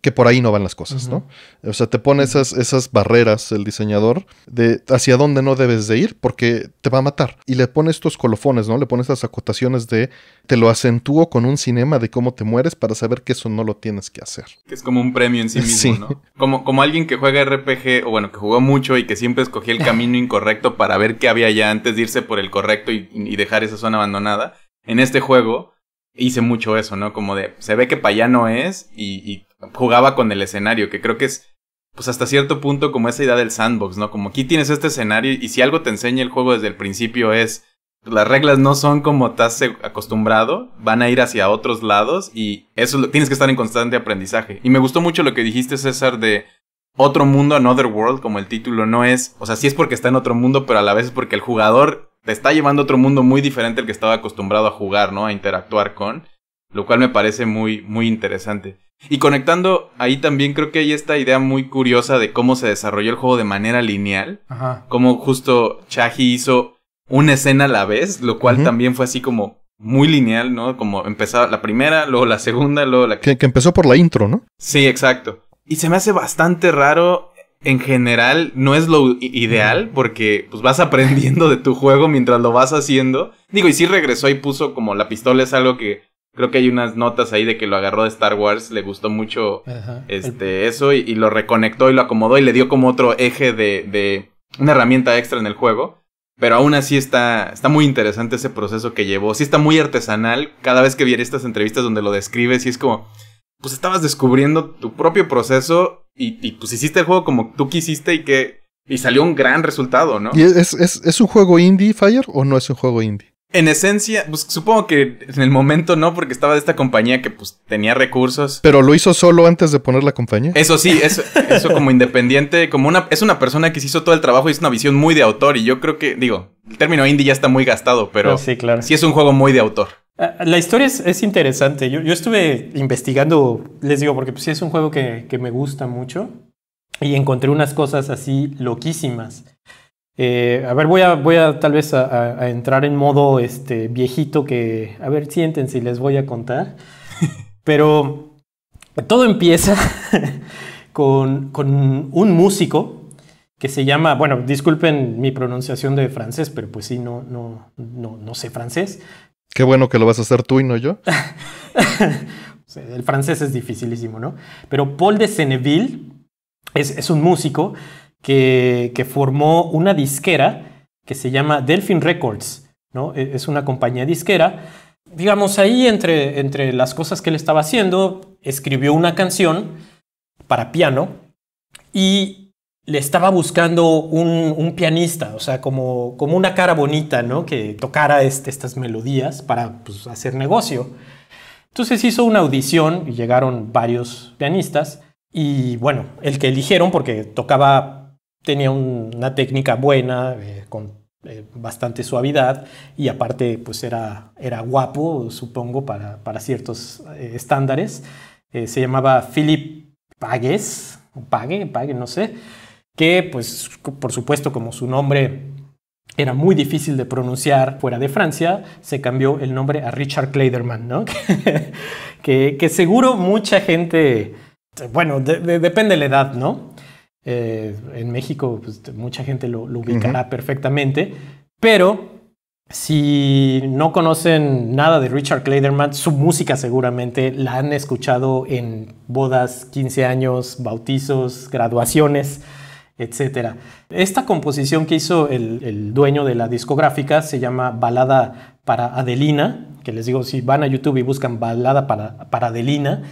que por ahí no van las cosas, ¿no? O sea, te pone esas, esas barreras el diseñador de hacia dónde no debes de ir porque te va a matar. Y le pone estos colofones, ¿no? Le pone estas acotaciones de te lo acentúo con un cinema de cómo te mueres para saber que eso no lo tienes que hacer. Que es como un premio en sí mismo, ¿no? Como, como alguien que juega RPG, o bueno, que jugó mucho y que siempre escogía el camino incorrecto para ver qué había ya antes de irse por el correcto y, dejar esa zona abandonada. En este juego hice mucho eso, ¿no? Como de, se ve que para allá no es y jugaba con el escenario, que creo que es, pues hasta cierto punto, como esa idea del sandbox, ¿no? Como aquí tienes este escenario y si algo te enseña el juego desde el principio es, las reglas no son como estás acostumbrado, van a ir hacia otros lados y eso tienes que estar en constante aprendizaje. Y me gustó mucho lo que dijiste, César, de otro mundo, another world, como el título no es, o sea, sí es porque está en otro mundo, pero a la vez es porque el jugador te está llevando a otro mundo muy diferente al que estaba acostumbrado a jugar, ¿no? A interactuar con, lo cual me parece muy, muy interesante. Y conectando ahí también creo que hay esta idea muy curiosa de cómo se desarrolló el juego de manera lineal. Ajá. Como justo Chaji hizo una escena a la vez, lo cual también fue así como muy lineal, ¿no? Como empezaba la primera, luego la segunda, luego la... Que, empezó por la intro, ¿no? Sí, exacto. Y se me hace bastante raro en general no es lo ideal porque pues vas aprendiendo de tu juego mientras lo vas haciendo. Digo, y sí regresó y puso como la pistola es algo que Creo que hay unas notas ahí de que lo agarró de Star Wars, le gustó mucho este, eso y, lo reconectó y lo acomodó y le dio como otro eje de, una herramienta extra en el juego. Pero aún así está, está muy interesante ese proceso que llevó. Sí está muy artesanal. Cada vez que vier estas entrevistas donde lo describes, y es como, pues estabas descubriendo tu propio proceso y, y pues hiciste el juego como tú quisiste y que y salió un gran resultado, ¿no? ¿Y es un juego indie, Fire, o no es un juego indie? En esencia, pues supongo que en el momento no, porque estaba de esta compañía que pues tenía recursos. Pero lo hizo solo antes de poner la compañía. Eso sí, eso, como independiente, como una, es una persona que se hizo todo el trabajo y es una visión muy de autor. Y yo creo que, digo, el término indie ya está muy gastado, pero sí, es un juego muy de autor. Ah, la historia es, interesante. Yo, estuve investigando, les digo, porque pues, sí es un juego que me gusta mucho. Y encontré unas cosas así loquísimas. Eh, a ver, voy a, tal vez a, entrar en modo este, viejito que, a ver, siéntense y les voy a contar. Pero todo empieza con, un músico que se llama, bueno, disculpen mi pronunciación de francés, pero pues sí, no, no, no, no sé francés. Qué bueno que lo vas a hacer tú y no yo. El francés es dificilísimo, ¿no? Pero Paul de Senneville es un músico que, formó una disquera que se llama Delphin Records, ¿no? E, es una compañía disquera. Digamos, ahí entre, entre las cosas que él estaba haciendo, escribió una canción para piano y le estaba buscando un, pianista, o sea, como, como una cara bonita, ¿no? Que tocara este, estas melodías para pues, hacer negocio. Entonces hizo una audición y llegaron varios pianistas y bueno, el que eligieron porque tocaba tenía una técnica buena, eh, con eh, bastante suavidad y aparte pues era, era guapo, supongo, para, ciertos eh, estándares. se llamaba Philippe Pagues, o Pague, Pague, no sé, que pues por supuesto como su nombre era muy difícil de pronunciar fuera de Francia, se cambió el nombre a Richard Kleiderman, ¿no? que, seguro mucha gente, bueno, depende de la edad, ¿no? Eh, en México pues, mucha gente lo, ubicará perfectamente, pero si no conocen nada de Richard Clayderman, su música seguramente la han escuchado en bodas, 15 años, bautizos, graduaciones, etc. Esta composición que hizo el, dueño de la discográfica se llama Balada para Adelina, que les digo, si van a YouTube y buscan Balada para, para Adelina,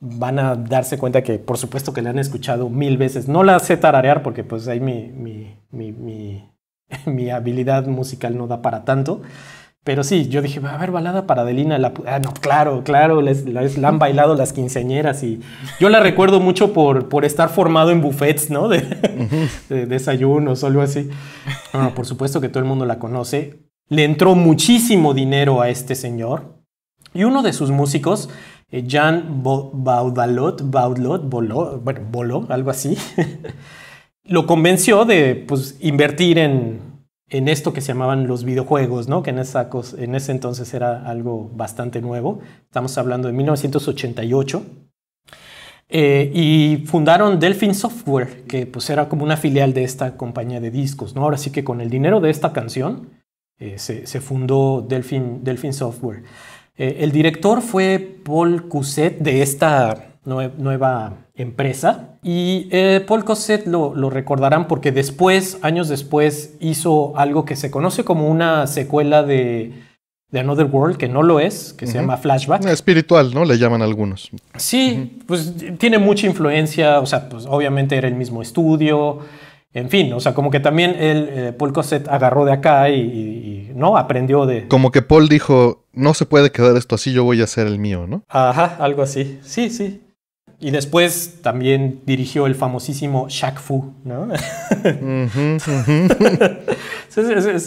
van a darse cuenta que por supuesto que la han escuchado mil veces. No la sé tararear porque pues ahí mi, habilidad musical no da para tanto. Pero sí, yo dije, va a haber balada para Adelina. La ah, no, claro, claro, les, la han bailado las quinceañeras y yo la recuerdo mucho por, por estar formado en buffets, ¿no? De, de desayunos o algo así. Bueno, por supuesto que todo el mundo la conoce. Le entró muchísimo dinero a este señor y uno de sus músicos eh, Jean Baudalot, Baudalot, bueno, algo así, lo convenció de pues, invertir en, esto que se llamaban los videojuegos, ¿no? que en, esa en ese entonces era algo bastante nuevo. Estamos hablando de 1988. Eh, y fundaron Delphin Software, que pues era como una filial de esta compañía de discos, Ahora sí que con el dinero de esta canción eh, se, fundó Delphin Software. Eh, el director fue Paul Cusset de esta nueva empresa y eh, Paul Cusset lo, recordarán porque después, años después, hizo algo que se conoce como una secuela de, Another World, que no lo es, que se llama Flashback. Espiritual, ¿no? Le llaman algunos. Sí, pues tiene mucha influencia, o sea, pues obviamente era el mismo estudio en fin, o sea, como que también el, eh, Paul Cosette agarró de acá y, ¿no? Aprendió de... Como que Paul dijo, no se puede quedar esto así, yo voy a hacer el mío, ¿no? Ajá, algo así. Sí, sí. Y después también dirigió el famosísimo Shaq Fu, ¿no? es,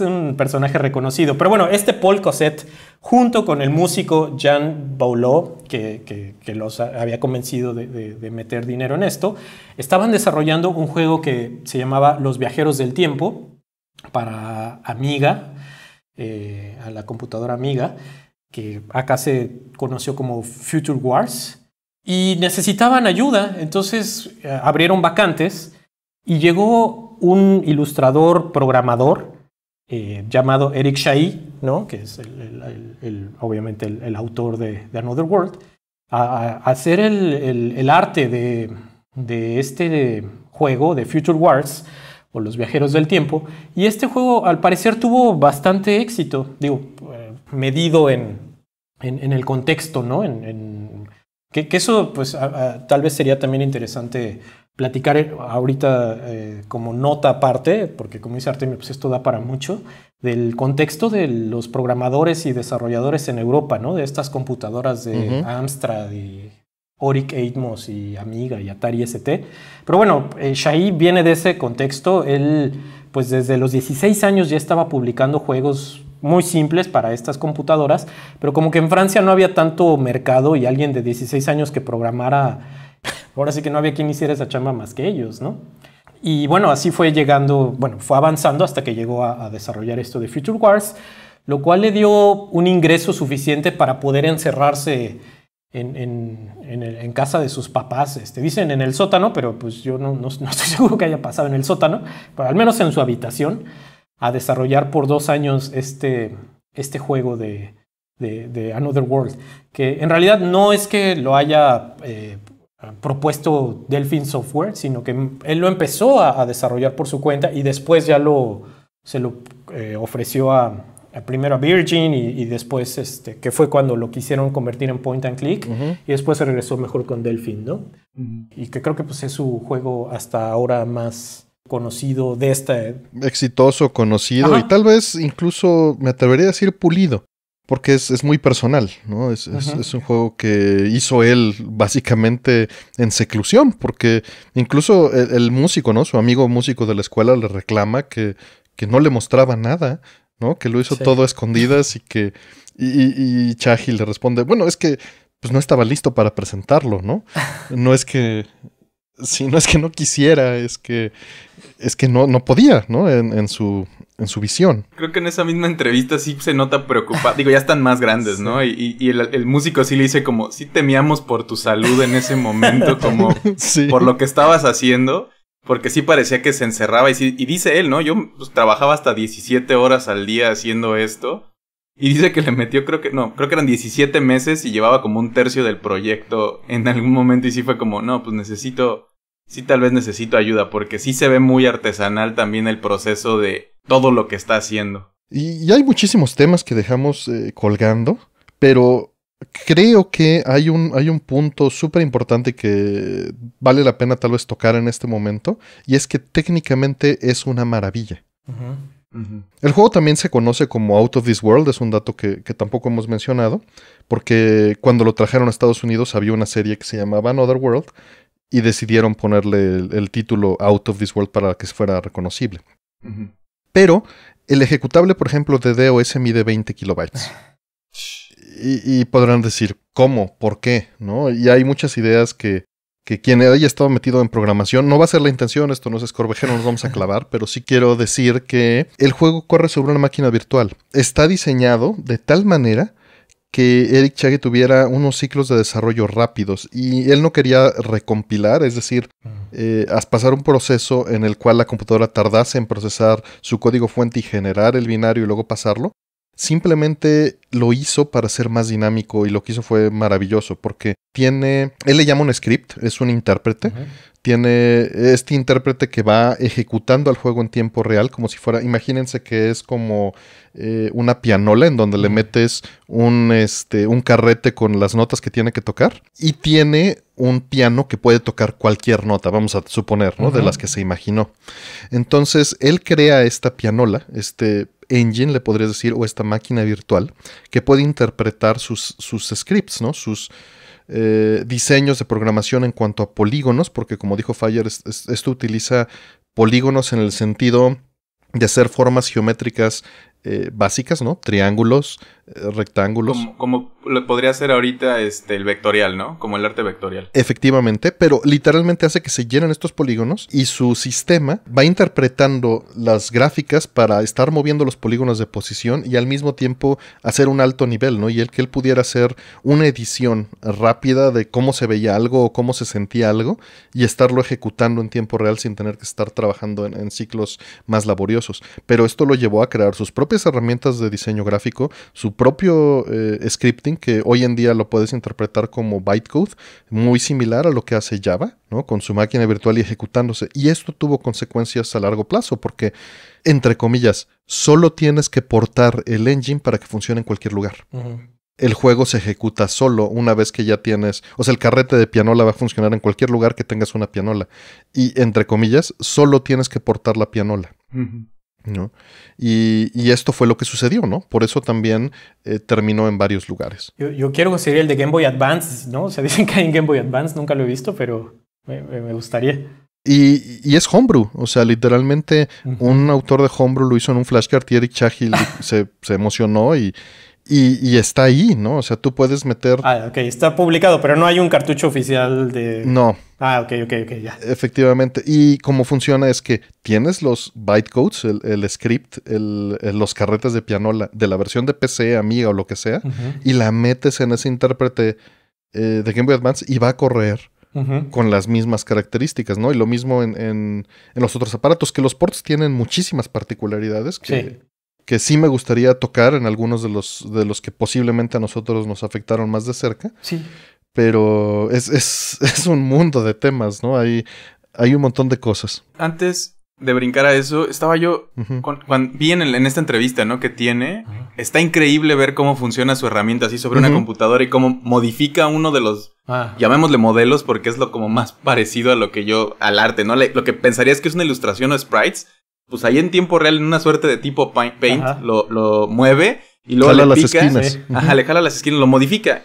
un personaje reconocido. Pero bueno, este Paul Cosette, junto con el músico Jean Boulot, que, los había convencido de, meter dinero en esto, estaban desarrollando un juego que se llamaba Los Viajeros del Tiempo para Amiga, eh, a la computadora Amiga, que acá se conoció como Future Wars y necesitaban ayuda, entonces eh, abrieron vacantes y llegó un ilustrador programador eh, llamado Eric Shai, ¿no? que es el, obviamente el, autor de, Another World, a, hacer el, arte de, este juego de Future Wars o los viajeros del tiempo. Y este juego al parecer tuvo bastante éxito, digo, eh, medido en, el contexto, ¿no? en que, eso, pues, tal vez sería también interesante platicar eh, ahorita eh, como nota aparte, porque como dice Artemio, pues esto da para mucho, del contexto de los programadores y desarrolladores en Europa, ¿no? De estas computadoras de Amstrad y Oric Atmos y Amiga y Atari ST. Pero bueno, eh, Shai viene de ese contexto. Él, pues desde los 16 años ya estaba publicando juegos muy simples para estas computadoras, pero como que en Francia no había tanto mercado y alguien de 16 años que programara, ahora sí que no había quien hiciera esa chamba más que ellos, ¿no? Y bueno, así fue llegando, bueno, fue avanzando hasta que llegó a, desarrollar esto de Future Wars, lo cual le dio un ingreso suficiente para poder encerrarse en, casa de sus papás. Este, dicen en el sótano, pero pues yo no estoy seguro que haya pasado en el sótano, pero al menos en su habitación a desarrollar por dos años este, este juego de, Another World, que en realidad no es que lo haya eh, propuesto Delphin Software, sino que él lo empezó a, desarrollar por su cuenta y después ya lo, se lo eh, ofreció a, primero a Virgin y, después, este, que fue cuando lo quisieron convertir en point and click, y después se regresó mejor con Delphin, ¿no? Y que creo que pues, es su juego hasta ahora más conocido de esta... Exitoso, conocido y tal vez incluso me atrevería a decir pulido, porque es, muy personal, ¿no? Es, un juego que hizo él básicamente en seclusión, porque incluso el, músico, ¿no? Su amigo músico de la escuela le reclama que, que no le mostraba nada, ¿no? Que lo hizo todo a escondidas y que... Y, y, le responde, bueno, es que pues no estaba listo para presentarlo, ¿no? No es que si no es que no quisiera, es que, es que no, no podía, ¿no? En, su, en su visión. Creo que en esa misma entrevista sí se nota preocupado. Digo, ya están más grandes, ¿no? Y, el, músico sí le dice como, sí temíamos por tu salud en ese momento, como por lo que estabas haciendo, porque sí parecía que se encerraba. Y, dice él, ¿no? Yo pues, trabajaba hasta 17 horas al día haciendo esto. Y dice que le metió, creo que, no, creo que eran 17 meses y llevaba como un tercio del proyecto en algún momento y sí fue como, no, pues necesito, sí tal vez necesito ayuda porque sí se ve muy artesanal también el proceso de todo lo que está haciendo. Y, hay muchísimos temas que dejamos eh, colgando, pero creo que hay un, hay un punto súper importante que vale la pena tal vez tocar en este momento y es que técnicamente es una maravilla. Ajá. El juego también se conoce como Out of This World, es un dato que, tampoco hemos mencionado, porque cuando lo trajeron a Estados Unidos había una serie que se llamaba Another World y decidieron ponerle el, título Out of This World para que fuera reconocible. Pero el ejecutable, por ejemplo, de DOS mide 20 kilobytes. Ah. Y, y, podrán decir, ¿cómo? ¿Por qué? ¿No? Y hay muchas ideas que, que quien haya estado metido en programación, no va a ser la intención, esto no es no nos vamos a clavar, pero sí quiero decir que el juego corre sobre una máquina virtual. Está diseñado de tal manera que Eric Chagui tuviera unos ciclos de desarrollo rápidos y él no quería recompilar, es decir, mm. eh, pasar un proceso en el cual la computadora tardase en procesar su código fuente y generar el binario y luego pasarlo simplemente lo hizo para ser más dinámico y lo que hizo fue maravilloso porque tiene, él le llama un script, es un intérprete, tiene este intérprete que va ejecutando al juego en tiempo real como si fuera, imagínense que es como eh, una pianola en donde le metes un, este, un carrete con las notas que tiene que tocar y tiene un piano que puede tocar cualquier nota, vamos a suponer, ¿no? De las que se imaginó. Entonces, él crea esta pianola, este engine, le podrías decir, o esta máquina virtual, que puede interpretar sus, scripts, ¿no? Sus eh, diseños de programación en cuanto a polígonos, porque como dijo Fire, esto utiliza polígonos en el sentido de hacer formas geométricas eh, básicas, ¿no? Triángulos, eh, rectángulos. Como, lo podría ser ahorita este, el vectorial, ¿no? Como el arte vectorial. Efectivamente, pero literalmente hace que se llenen estos polígonos y su sistema va interpretando las gráficas para estar moviendo los polígonos de posición y al mismo tiempo hacer un alto nivel, ¿no? Y el que él pudiera hacer una edición rápida de cómo se veía algo o cómo se sentía algo y estarlo ejecutando en tiempo real sin tener que estar trabajando en ciclos más laboriosos. Pero esto lo llevó a crear sus propias herramientas de diseño gráfico, su propio eh, scripting, que hoy en día lo puedes interpretar como bytecode, muy similar a lo que hace Java, ¿no? Con su máquina virtual y ejecutándose. Y esto tuvo consecuencias a largo plazo, porque, entre comillas, solo tienes que portar el engine para que funcione en cualquier lugar. el juego se ejecuta solo una vez que ya tienes, o sea, el carrete de pianola va a funcionar en cualquier lugar que tengas una pianola. Y entre comillas, solo tienes que portar la pianola. ¿no? Y, esto fue lo que sucedió, ¿no? Por eso también eh, terminó en varios lugares. Yo, quiero conseguir el de Game Boy Advance, ¿no? O sea, dicen que hay en Game Boy Advance, nunca lo he visto, pero me, gustaría. Y, es homebrew, o sea, literalmente un autor de homebrew lo hizo en un flashcard y Eric se, se emocionó y, y, está ahí, ¿no? O sea, tú puedes meter. Ah, ok, está publicado, pero no hay un cartucho oficial de. No. Ah, ok, ok, ok, ya. Efectivamente. Y cómo funciona es que tienes los bytecodes, el, script, el, los carretes de pianola de la versión de PC, Amiga o lo que sea, y la metes en ese intérprete eh, de Game Boy Advance y va a correr. con las mismas características, ¿no? Y lo mismo en, los otros aparatos, que los ports tienen muchísimas particularidades que, sí que sí me gustaría tocar en algunos de los, de los que posiblemente a nosotros nos afectaron más de cerca. Sí. Pero es, es, es un mundo de temas, ¿no? Hay, hay un montón de cosas. Antes de brincar a eso, estaba yo Vi en, esta entrevista, ¿no? Que tiene. Está increíble ver cómo funciona su herramienta así sobre una computadora y cómo modifica uno de los, ah. llamémosle modelos, porque es lo como más parecido a lo que yo, al arte, ¿no? lo que pensaría es que es una ilustración o sprites, pues ahí en tiempo real, en una suerte de tipo paint, lo, mueve y luego le pica. esquinas. ajá, le jala las esquinas, lo modifica.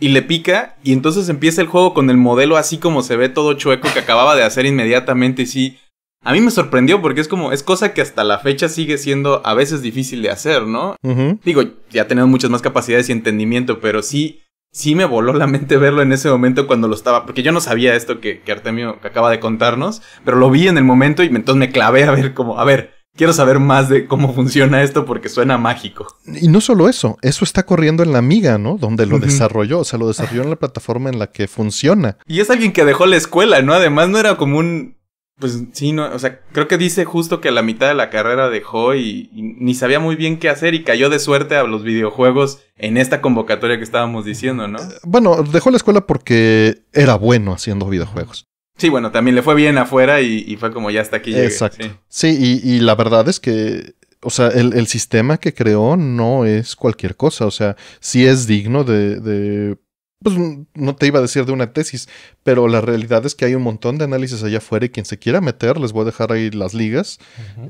Y le pica, y entonces empieza el juego con el modelo así como se ve todo chueco que acababa de hacer inmediatamente. Y sí, a mí me sorprendió porque es como, es cosa que hasta la fecha sigue siendo a veces difícil de hacer, ¿no? Digo, ya tenemos muchas más capacidades y entendimiento, pero sí, sí me voló la mente verlo en ese momento cuando lo estaba, porque yo no sabía esto que, Artemio acaba de contarnos, pero lo vi en el momento y entonces me clavé a ver cómo, a ver, quiero saber más de cómo funciona esto porque suena mágico. Y no solo eso, eso está corriendo en la amiga, ¿no? Donde lo desarrolló, o sea, lo desarrolló en la plataforma en la que funciona. Y es alguien que dejó la escuela, ¿no? Además no era como un pues sí, no, o sea, creo que dice justo que a la mitad de la carrera dejó y, ni sabía muy bien qué hacer y cayó de suerte a los videojuegos en esta convocatoria que estábamos diciendo, ¿no? Eh, bueno, dejó la escuela porque era bueno haciendo videojuegos. Sí, bueno, también le fue bien afuera y, fue como ya hasta aquí llegué. Exacto. Sí, y, la verdad es que, o sea, el, sistema que creó no es cualquier cosa, o sea, sí es digno de pues no te iba a decir de una tesis, pero la realidad es que hay un montón de análisis allá afuera y quien se quiera meter, les voy a dejar ahí las ligas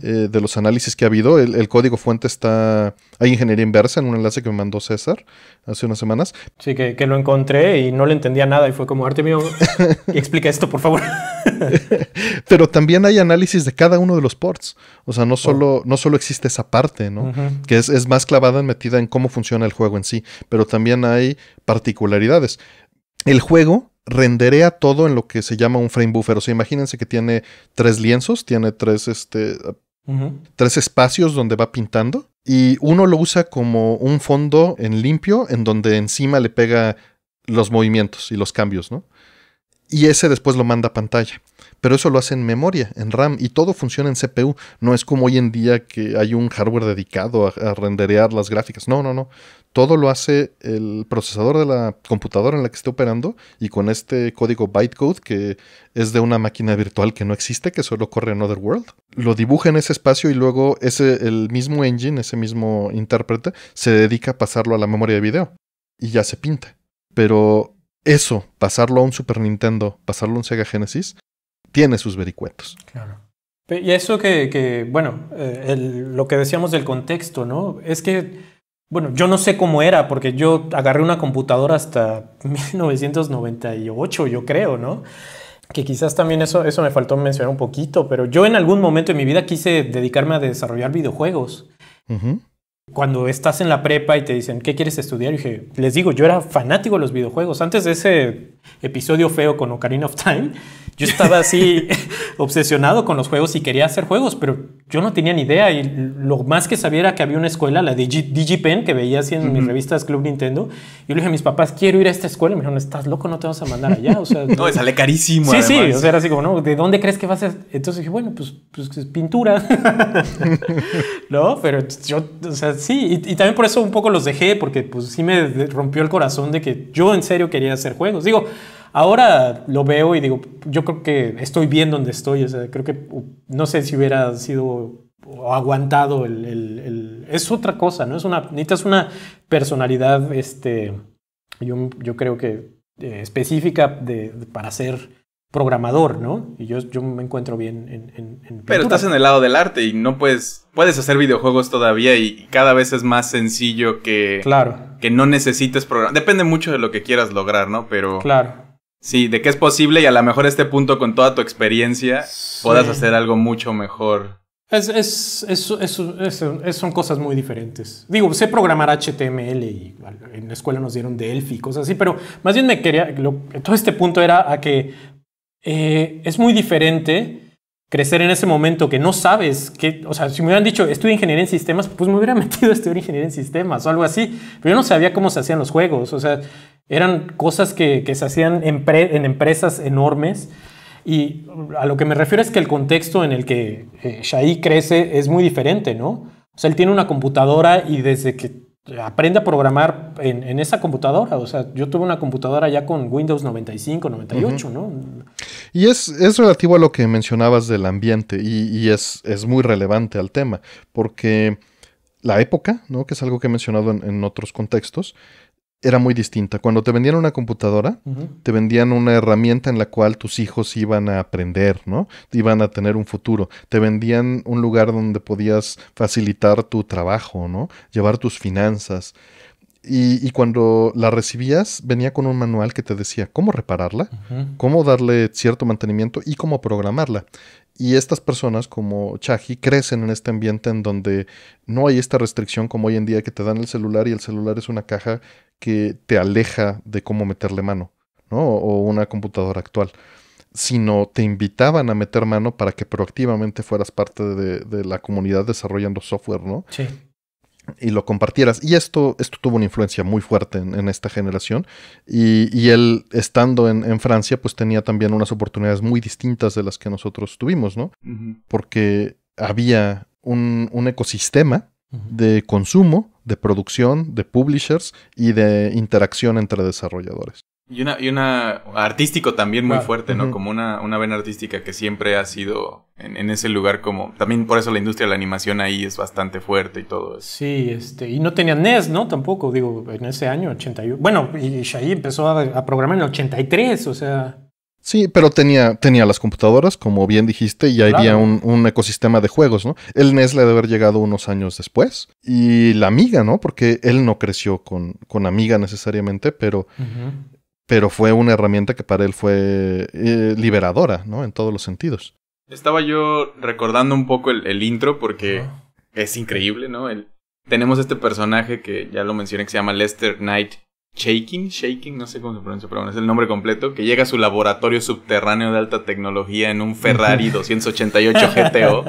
eh, de los análisis que ha habido. El, código fuente está, hay ingeniería inversa en un enlace que me mandó César hace unas semanas. Sí, que, lo encontré y no le entendía nada y fue como, Artemio, explica esto, por favor. Pero también hay análisis de cada uno de los ports. O sea, no solo, oh. no solo existe esa parte, ¿no? Que es, más clavada en metida en cómo funciona el juego en sí. Pero también hay particularidades. El juego renderea todo en lo que se llama un frame buffer. O sea, imagínense que tiene tres lienzos, tiene tres, este, tres espacios donde va pintando. Y uno lo usa como un fondo en limpio, en donde encima le pega los movimientos y los cambios, ¿no? y ese después lo manda a pantalla. Pero eso lo hace en memoria, en RAM, y todo funciona en CPU. No es como hoy en día que hay un hardware dedicado a, renderear las gráficas. No, no, no. Todo lo hace el procesador de la computadora en la que esté operando y con este código bytecode que es de una máquina virtual que no existe, que solo corre en Other World. Lo dibuja en ese espacio y luego ese, el mismo engine, ese mismo intérprete, se dedica a pasarlo a la memoria de video y ya se pinta. Pero eso, pasarlo a un Super Nintendo, pasarlo a un Sega Genesis, tiene sus vericuetos. Claro. Y eso que, bueno, eh, lo que decíamos del contexto, ¿no? Es que, bueno, yo no sé cómo era, porque yo agarré una computadora hasta 1998, yo creo, ¿no? que quizás también eso, eso me faltó mencionar un poquito, pero yo en algún momento de mi vida quise dedicarme a desarrollar videojuegos. Cuando estás en la prepa y te dicen, ¿qué quieres estudiar? Y dije, les digo, yo era fanático de los videojuegos. Antes de ese episodio feo con Ocarina of Time, yo estaba así obsesionado con los juegos y quería hacer juegos, pero yo no tenía ni idea y lo más que sabía era que había una escuela, la DigiPen, que veía así en mis revistas Club Nintendo. Yo le dije a mis papás, quiero ir a esta escuela. Y me dijeron, estás loco, no te vas a mandar allá. O sea, no, sale carísimo. Sí, sí, o sea, era así como, ¿De dónde crees que vas a...? Entonces dije, bueno, pues, pues pintura. no, pero yo, o sea, sí, y, y también por eso un poco los dejé, porque pues sí me rompió el corazón de que yo en serio quería hacer juegos. Digo, Ahora lo veo y digo, yo creo que estoy bien donde estoy, o sea, creo que no sé si hubiera sido o aguantado el, es otra cosa, ¿no? Es una, necesitas una personalidad, este, yo, creo que eh, específica de, para ser programador, ¿no? Y yo, yo me encuentro bien en, en Pero estás en el lado del arte y no puedes, puedes hacer videojuegos todavía y cada vez es más sencillo que, claro. que no necesites programar. Depende mucho de lo que quieras lograr, ¿no? Pero claro. Sí, de qué es posible y a lo mejor este punto con toda tu experiencia puedas hacer algo mucho mejor. Es, son cosas muy diferentes. Digo, sé programar HTML y en la escuela nos dieron Delphi y cosas así, pero más bien me quería, todo este punto era a que eh, es muy diferente crecer en ese momento que no sabes que, o sea, si me hubieran dicho estudia ingeniería en sistemas, pues me hubiera metido a estudiar ingeniería en sistemas o algo así, pero yo no sabía cómo se hacían los juegos, o sea, eran cosas que, se hacían en, empresas enormes. Y a lo que me refiero es que el contexto en el que eh, Shai crece es muy diferente, ¿no? O sea, él tiene una computadora y desde que aprende a programar en, esa computadora, o sea, yo tuve una computadora ya con Windows 95, 98, ¿no? Y es, relativo a lo que mencionabas del ambiente y, es, muy relevante al tema, porque la época, ¿no? Que es algo que he mencionado en, en otros contextos, era muy distinta. Cuando te vendían una computadora, te vendían una herramienta en la cual tus hijos iban a aprender, ¿no? Iban a tener un futuro. Te vendían un lugar donde podías facilitar tu trabajo, ¿no? Llevar tus finanzas. Y, cuando la recibías, venía con un manual que te decía cómo repararla, cómo darle cierto mantenimiento y cómo programarla. Y estas personas como Chahi crecen en este ambiente en donde no hay esta restricción como hoy en día que te dan el celular y el celular es una caja que te aleja de cómo meterle mano, ¿no? O una computadora actual, sino te invitaban a meter mano para que proactivamente fueras parte de, de la comunidad desarrollando software, ¿no? Sí y lo compartieras. Y esto, esto tuvo una influencia muy fuerte en, esta generación. Y, él, estando en, Francia, pues tenía también unas oportunidades muy distintas de las que nosotros tuvimos, ¿no? Porque había un, ecosistema de consumo, de producción, de publishers y de interacción entre desarrolladores. Y una, y una artístico también muy fuerte, ¿no? Como una, una vena artística que siempre ha sido en, ese lugar como... También por eso la industria de la animación ahí es bastante fuerte y todo. Eso. Sí, este, y no tenía NES, ¿no? Tampoco, digo, en ese año, 81. Bueno, y Shai empezó a, programar en el 83, o sea... Sí, pero tenía, tenía las computadoras, como bien dijiste, y ahí había un, ecosistema de juegos, ¿no? El NES le debe haber llegado unos años después. Y la Amiga, ¿no? Porque él no creció con, con Amiga necesariamente, pero pero fue una herramienta que para él fue eh, liberadora, ¿no? En todos los sentidos. Estaba yo recordando un poco el, intro porque es increíble, ¿no? tenemos este personaje que ya lo mencioné que se llama Lester Knight, Shaking, Shaking, no sé cómo se pronuncia, pero es el nombre completo, que llega a su laboratorio subterráneo de alta tecnología en un Ferrari 288 GTO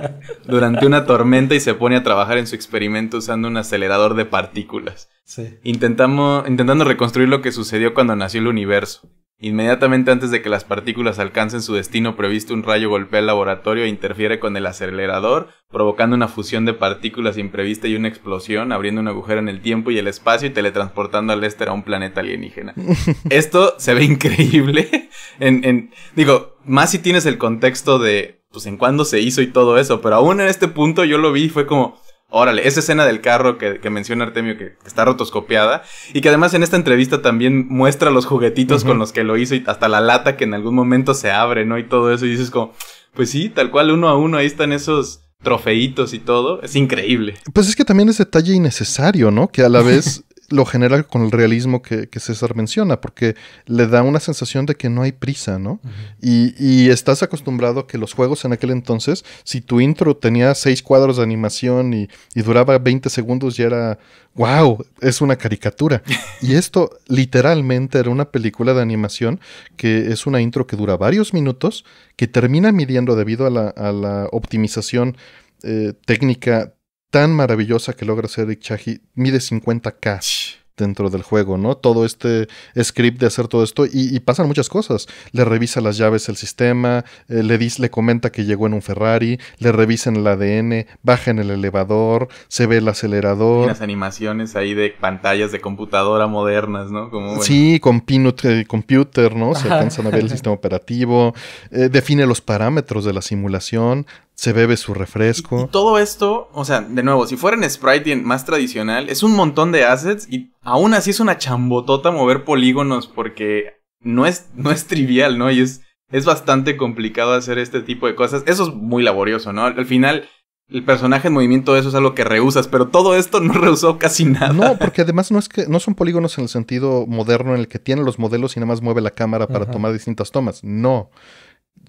durante una tormenta y se pone a trabajar en su experimento usando un acelerador de partículas. Sí. Intentamos, intentando reconstruir lo que sucedió cuando nació el universo. Inmediatamente antes de que las partículas alcancen su destino previsto, un rayo golpea el laboratorio e interfiere con el acelerador, provocando una fusión de partículas imprevista y una explosión, abriendo un agujero en el tiempo y el espacio y teletransportando al Lester a un planeta alienígena. Esto se ve increíble. En, en, digo, más si tienes el contexto de, pues, en cuándo se hizo y todo eso, pero aún en este punto yo lo vi y fue como, Órale, esa escena del carro que, menciona Artemio que está rotoscopiada y que además en esta entrevista también muestra los juguetitos con los que lo hizo y hasta la lata que en algún momento se abre, ¿no? Y todo eso y dices como, pues sí, tal cual uno a uno ahí están esos trofeitos y todo, es increíble. Pues es que también es detalle innecesario, ¿no? Que a la vez lo genera con el realismo que, César menciona, porque le da una sensación de que no hay prisa, ¿no? y, estás acostumbrado a que los juegos en aquel entonces, si tu intro tenía seis cuadros de animación y, duraba 20 segundos, ya era, wow, es una caricatura. y esto literalmente era una película de animación que es una intro que dura varios minutos, que termina midiendo debido a la, optimización eh, técnica tan maravillosa que logra hacer Ikchahi mide 50 cash dentro del juego, ¿no? Todo este script de hacer todo esto y, pasan muchas cosas. Le revisa las llaves el sistema, eh, le, dice, le comenta que llegó en un Ferrari, le en el ADN, baja en el elevador, se ve el acelerador. Y las animaciones ahí de pantallas de computadora modernas, ¿no? Sí, con pinutre eh, Computer, ¿no? Se alcanzan a ver el sistema operativo, eh, define los parámetros de la simulación, se bebe su refresco. Y, todo esto, o sea, de nuevo, si fuera en Sprite y en más tradicional, es un montón de assets y aún así es una chambotota mover polígonos porque no es, no es trivial, ¿no? Y es, es bastante complicado hacer este tipo de cosas. Eso es muy laborioso, ¿no? Al final, el personaje en movimiento, eso es algo que rehusas, pero todo esto no rehusó casi nada. No, porque además no es que no son polígonos en el sentido moderno en el que tienen los modelos y nada más mueve la cámara para tomar distintas tomas. No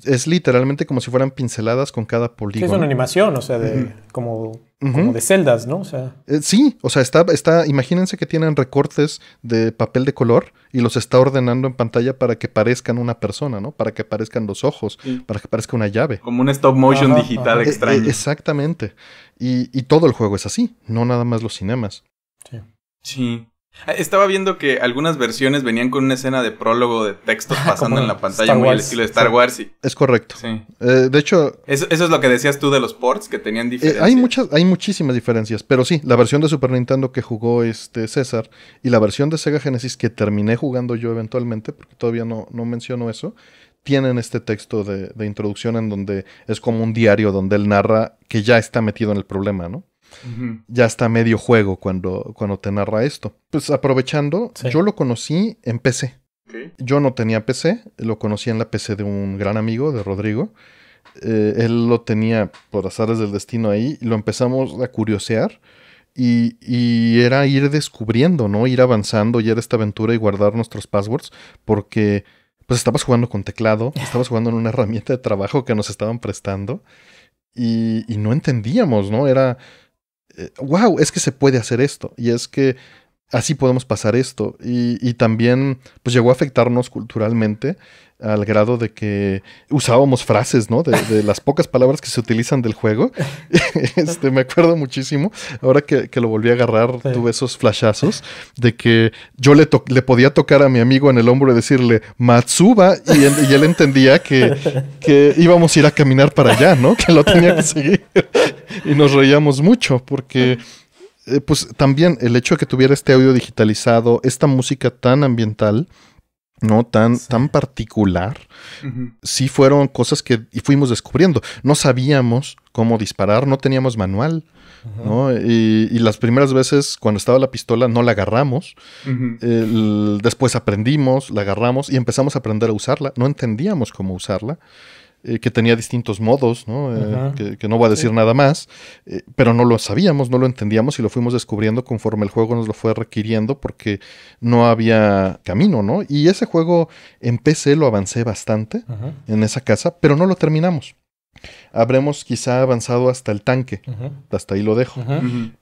es literalmente como si fueran pinceladas con cada polígono. es una animación, o sea, de, como, de celdas, ¿no? O sea. Eh, sí, o sea, está, está, imagínense que tienen recortes de papel de color y los está ordenando en pantalla para que parezcan una persona, ¿no? Para que parezcan los ojos, para que parezca una llave. Como un stop motion digital eh, extraño. Eh, exactamente. Y, y todo el juego es así, no nada más los cinemas. Sí. Sí. Estaba viendo que algunas versiones venían con una escena de prólogo de textos ah, pasando en la pantalla muy al estilo de Star Wars. Y... Es correcto. Eh, de hecho... Eso, es lo que decías tú de los ports, que tenían eh, diferencias. hay, muchas, hay muchísimas diferencias, pero sí, la versión de Super Nintendo que jugó este César y la versión de Sega Genesis que terminé jugando yo eventualmente, porque todavía no, no menciono eso, tienen este texto de introducción en donde es como un diario donde él narra que ya está metido en el problema, ¿no? Ya está medio juego cuando, cuando te narra esto. Pues aprovechando, yo lo conocí en PC. Yo no tenía PC, lo conocí en la PC de un gran amigo, de Rodrigo. Eh, él lo tenía por azares del destino ahí, lo empezamos a curiosear. Y, era ir descubriendo, ¿no? Ir avanzando y era esta aventura y guardar nuestros passwords, porque pues estabas jugando con teclado, estabas jugando en una herramienta de trabajo que nos estaban prestando y no entendíamos, ¿no? Era, wow, eh, es que se puede hacer esto y es que así podemos pasar esto. Y, y también pues llegó a afectarnos culturalmente al grado de que usábamos frases, ¿no? De, las pocas palabras que se utilizan del juego. este, me acuerdo muchísimo. Ahora que, lo volví a agarrar, tuve esos flashazos de que yo le, le podía tocar a mi amigo en el hombro y decirle Matsuba, y él, entendía que, íbamos a ir a caminar para allá, ¿no? Que lo tenía que seguir. y nos reíamos mucho porque. Eh, pues también el hecho de que tuviera este audio digitalizado, esta música tan ambiental, ¿no? Tan, tan particular, si sí fueron cosas que fuimos descubriendo. No sabíamos cómo disparar, no teníamos manual, Y, las primeras veces cuando estaba la pistola no la agarramos, después aprendimos, la agarramos y empezamos a aprender a usarla, no entendíamos cómo usarla. Eh, que tenía distintos modos, ¿no? Eh, que, no voy a decir nada más, eh, pero no lo sabíamos, no lo entendíamos y lo fuimos descubriendo conforme el juego nos lo fue requiriendo porque no había camino, ¿no? Y ese juego en PC lo avancé bastante en esa casa, pero no lo terminamos. Habremos quizá avanzado hasta el tanque, hasta ahí lo dejo.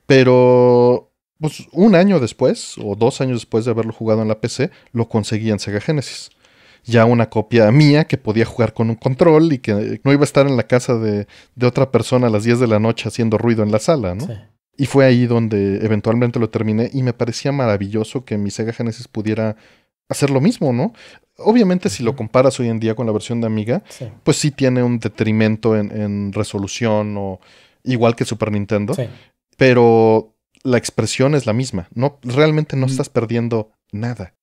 Pero pues un año después o dos años después de haberlo jugado en la PC, lo conseguí en Sega Genesis ya una copia mía que podía jugar con un control y que no iba a estar en la casa de, otra persona a las 10 de la noche haciendo ruido en la sala, ¿no? Y fue ahí donde eventualmente lo terminé y me parecía maravilloso que mi Sega Genesis pudiera hacer lo mismo, ¿no? Obviamente si lo comparas hoy en día con la versión de Amiga, pues sí tiene un detrimento en, resolución o igual que Super Nintendo, pero la expresión es la misma, ¿no? Realmente no estás perdiendo nada.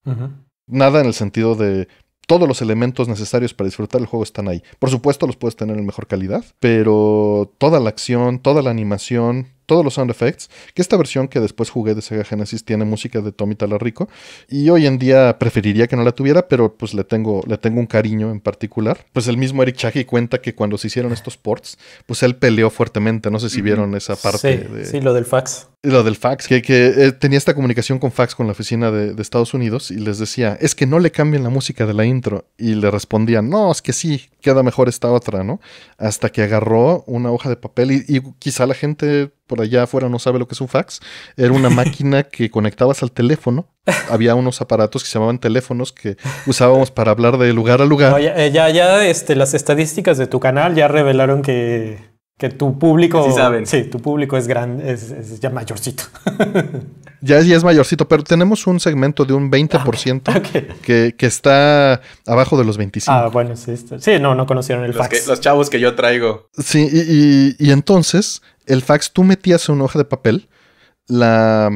Nada en el sentido de todos los elementos necesarios para disfrutar el juego están ahí. Por supuesto, los puedes tener en mejor calidad, pero toda la acción, toda la animación, todos los sound effects, que esta versión que después jugué de Sega Genesis tiene música de Tommy Talarico y hoy en día preferiría que no la tuviera, pero pues le tengo, le tengo un cariño en particular. Pues el mismo Eric Chahi cuenta que cuando se hicieron estos ports, pues él peleó fuertemente, no sé si vieron esa parte. Sí, sí lo del fax lo del fax, que, eh, tenía esta comunicación con fax con la oficina de, Estados Unidos y les decía, es que no le cambien la música de la intro. Y le respondían, no, es que sí, queda mejor esta otra, ¿no? Hasta que agarró una hoja de papel y quizá la gente por allá afuera no sabe lo que es un fax, era una máquina que conectabas al teléfono. Había unos aparatos que se llamaban teléfonos que usábamos para hablar de lugar a lugar. Eh, ya, ya, este, las estadísticas de tu canal ya revelaron que, tu público. Sí, saben. sí, tu público es grande, es ya mayorcito. ya es, mayorcito, pero tenemos un segmento de un 20% ah, que, está abajo de los 25. Ah, bueno, sí, sí no, no conocieron el fax. los chavos que yo traigo. Sí, y, y entonces el fax tú metías en una hoja de papel la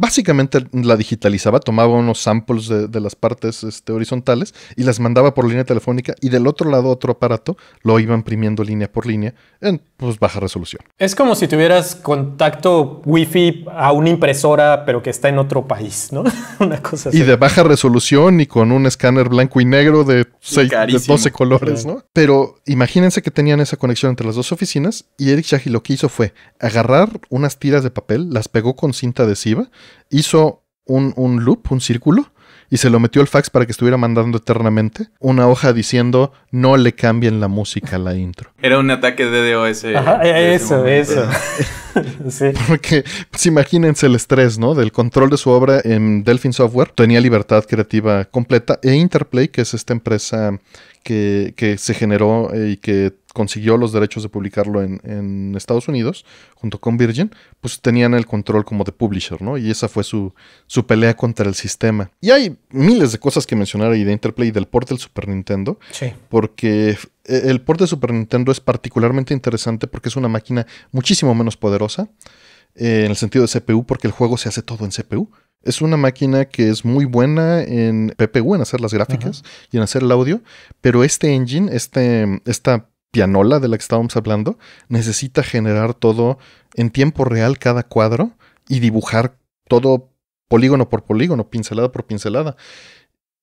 básicamente la digitalizaba, tomaba unos samples de, las partes este, horizontales y las mandaba por línea telefónica y del otro lado otro aparato lo iba imprimiendo línea por línea en pues, baja resolución. Es como si tuvieras contacto wifi a una impresora pero que está en otro país, ¿no? una cosa así. Y de baja resolución y con un escáner blanco y negro de, 12 colores, ¿no? Pero imagínense que tenían esa conexión entre las dos oficinas y Eric Shahi lo que hizo fue agarrar unas tiras de papel, las pegó con cinta adhesiva, hizo un, loop, un círculo, y se lo metió al fax para que estuviera mandando eternamente una hoja diciendo no le cambien la música a la intro. Era un ataque de dos eso, eso. Porque pues, imagínense el estrés, ¿no? Del control de su obra en Delphin Software. Tenía libertad creativa completa e Interplay, que es esta empresa que, que se generó eh, y que consiguió los derechos de publicarlo en, Estados Unidos, junto con Virgin, pues tenían el control como de publisher, ¿no? Y esa fue su, su pelea contra el sistema. Y hay miles de cosas que mencionar ahí de Interplay y del port del Super Nintendo. Sí. Porque e, el port de Super Nintendo es particularmente interesante porque es una máquina muchísimo menos poderosa eh, en el sentido de CPU, porque el juego se hace todo en CPU. Es una máquina que es muy buena en PPU, en hacer las gráficas y en hacer el audio, pero este engine, este, esta pianola de la que estábamos hablando, necesita generar todo en tiempo real cada cuadro y dibujar todo polígono por polígono, pincelada por pincelada.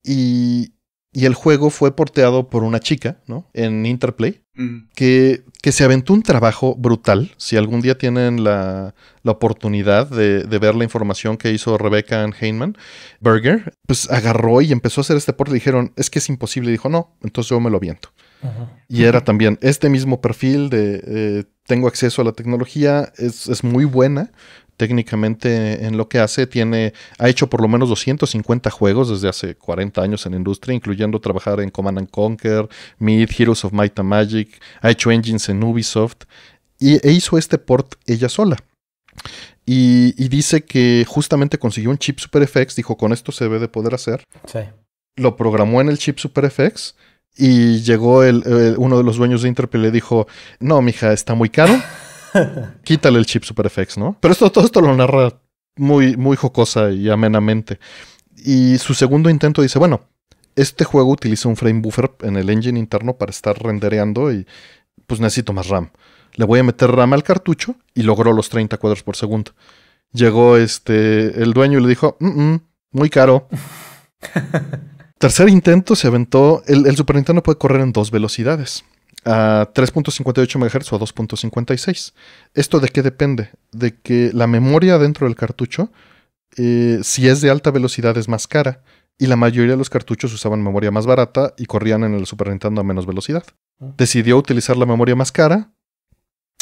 Y, el juego fue porteado por una chica, En Interplay, mm. que, se aventó un trabajo brutal. Si algún día tienen la, oportunidad de, ver la información que hizo Rebecca en Heinemann, Berger, pues agarró y empezó a hacer este porte. Dijeron, es que es imposible. Y dijo, no, entonces yo me lo aviento. Y era también este mismo perfil de eh, tengo acceso a la tecnología, es, muy buena técnicamente en lo que hace, tiene, ha hecho por lo menos 250 juegos desde hace 40 años en la industria, incluyendo trabajar en Command and Conquer, Mid, Heroes of Might and Magic, ha hecho engines en Ubisoft y, e hizo este port ella sola. Y, dice que justamente consiguió un chip SuperFX, dijo con esto se debe de poder hacer. Lo programó en el chip Super FX y llegó el, uno de los dueños de Interplay y le dijo, no, mija, está muy caro. Quítale el chip Super FX, ¿no? Pero esto, todo esto lo narra muy, muy jocosa y amenamente. Y su segundo intento dice, bueno, este juego utiliza un frame buffer en el engine interno para estar rendereando y pues necesito más RAM. Le voy a meter RAM al cartucho y logró los 30 cuadros por segundo. Llegó este, el dueño y le dijo, mm, mm, muy caro. Tercer intento se aventó. El, el Super Nintendo puede correr en dos velocidades a 3.58 MHz o a 2.56. ¿Esto de qué depende? De que la memoria dentro del cartucho, eh, si es de alta velocidad, es más cara. Y la mayoría de los cartuchos usaban memoria más barata y corrían en el Super Nintendo a menos velocidad. Ah. Decidió utilizar la memoria más cara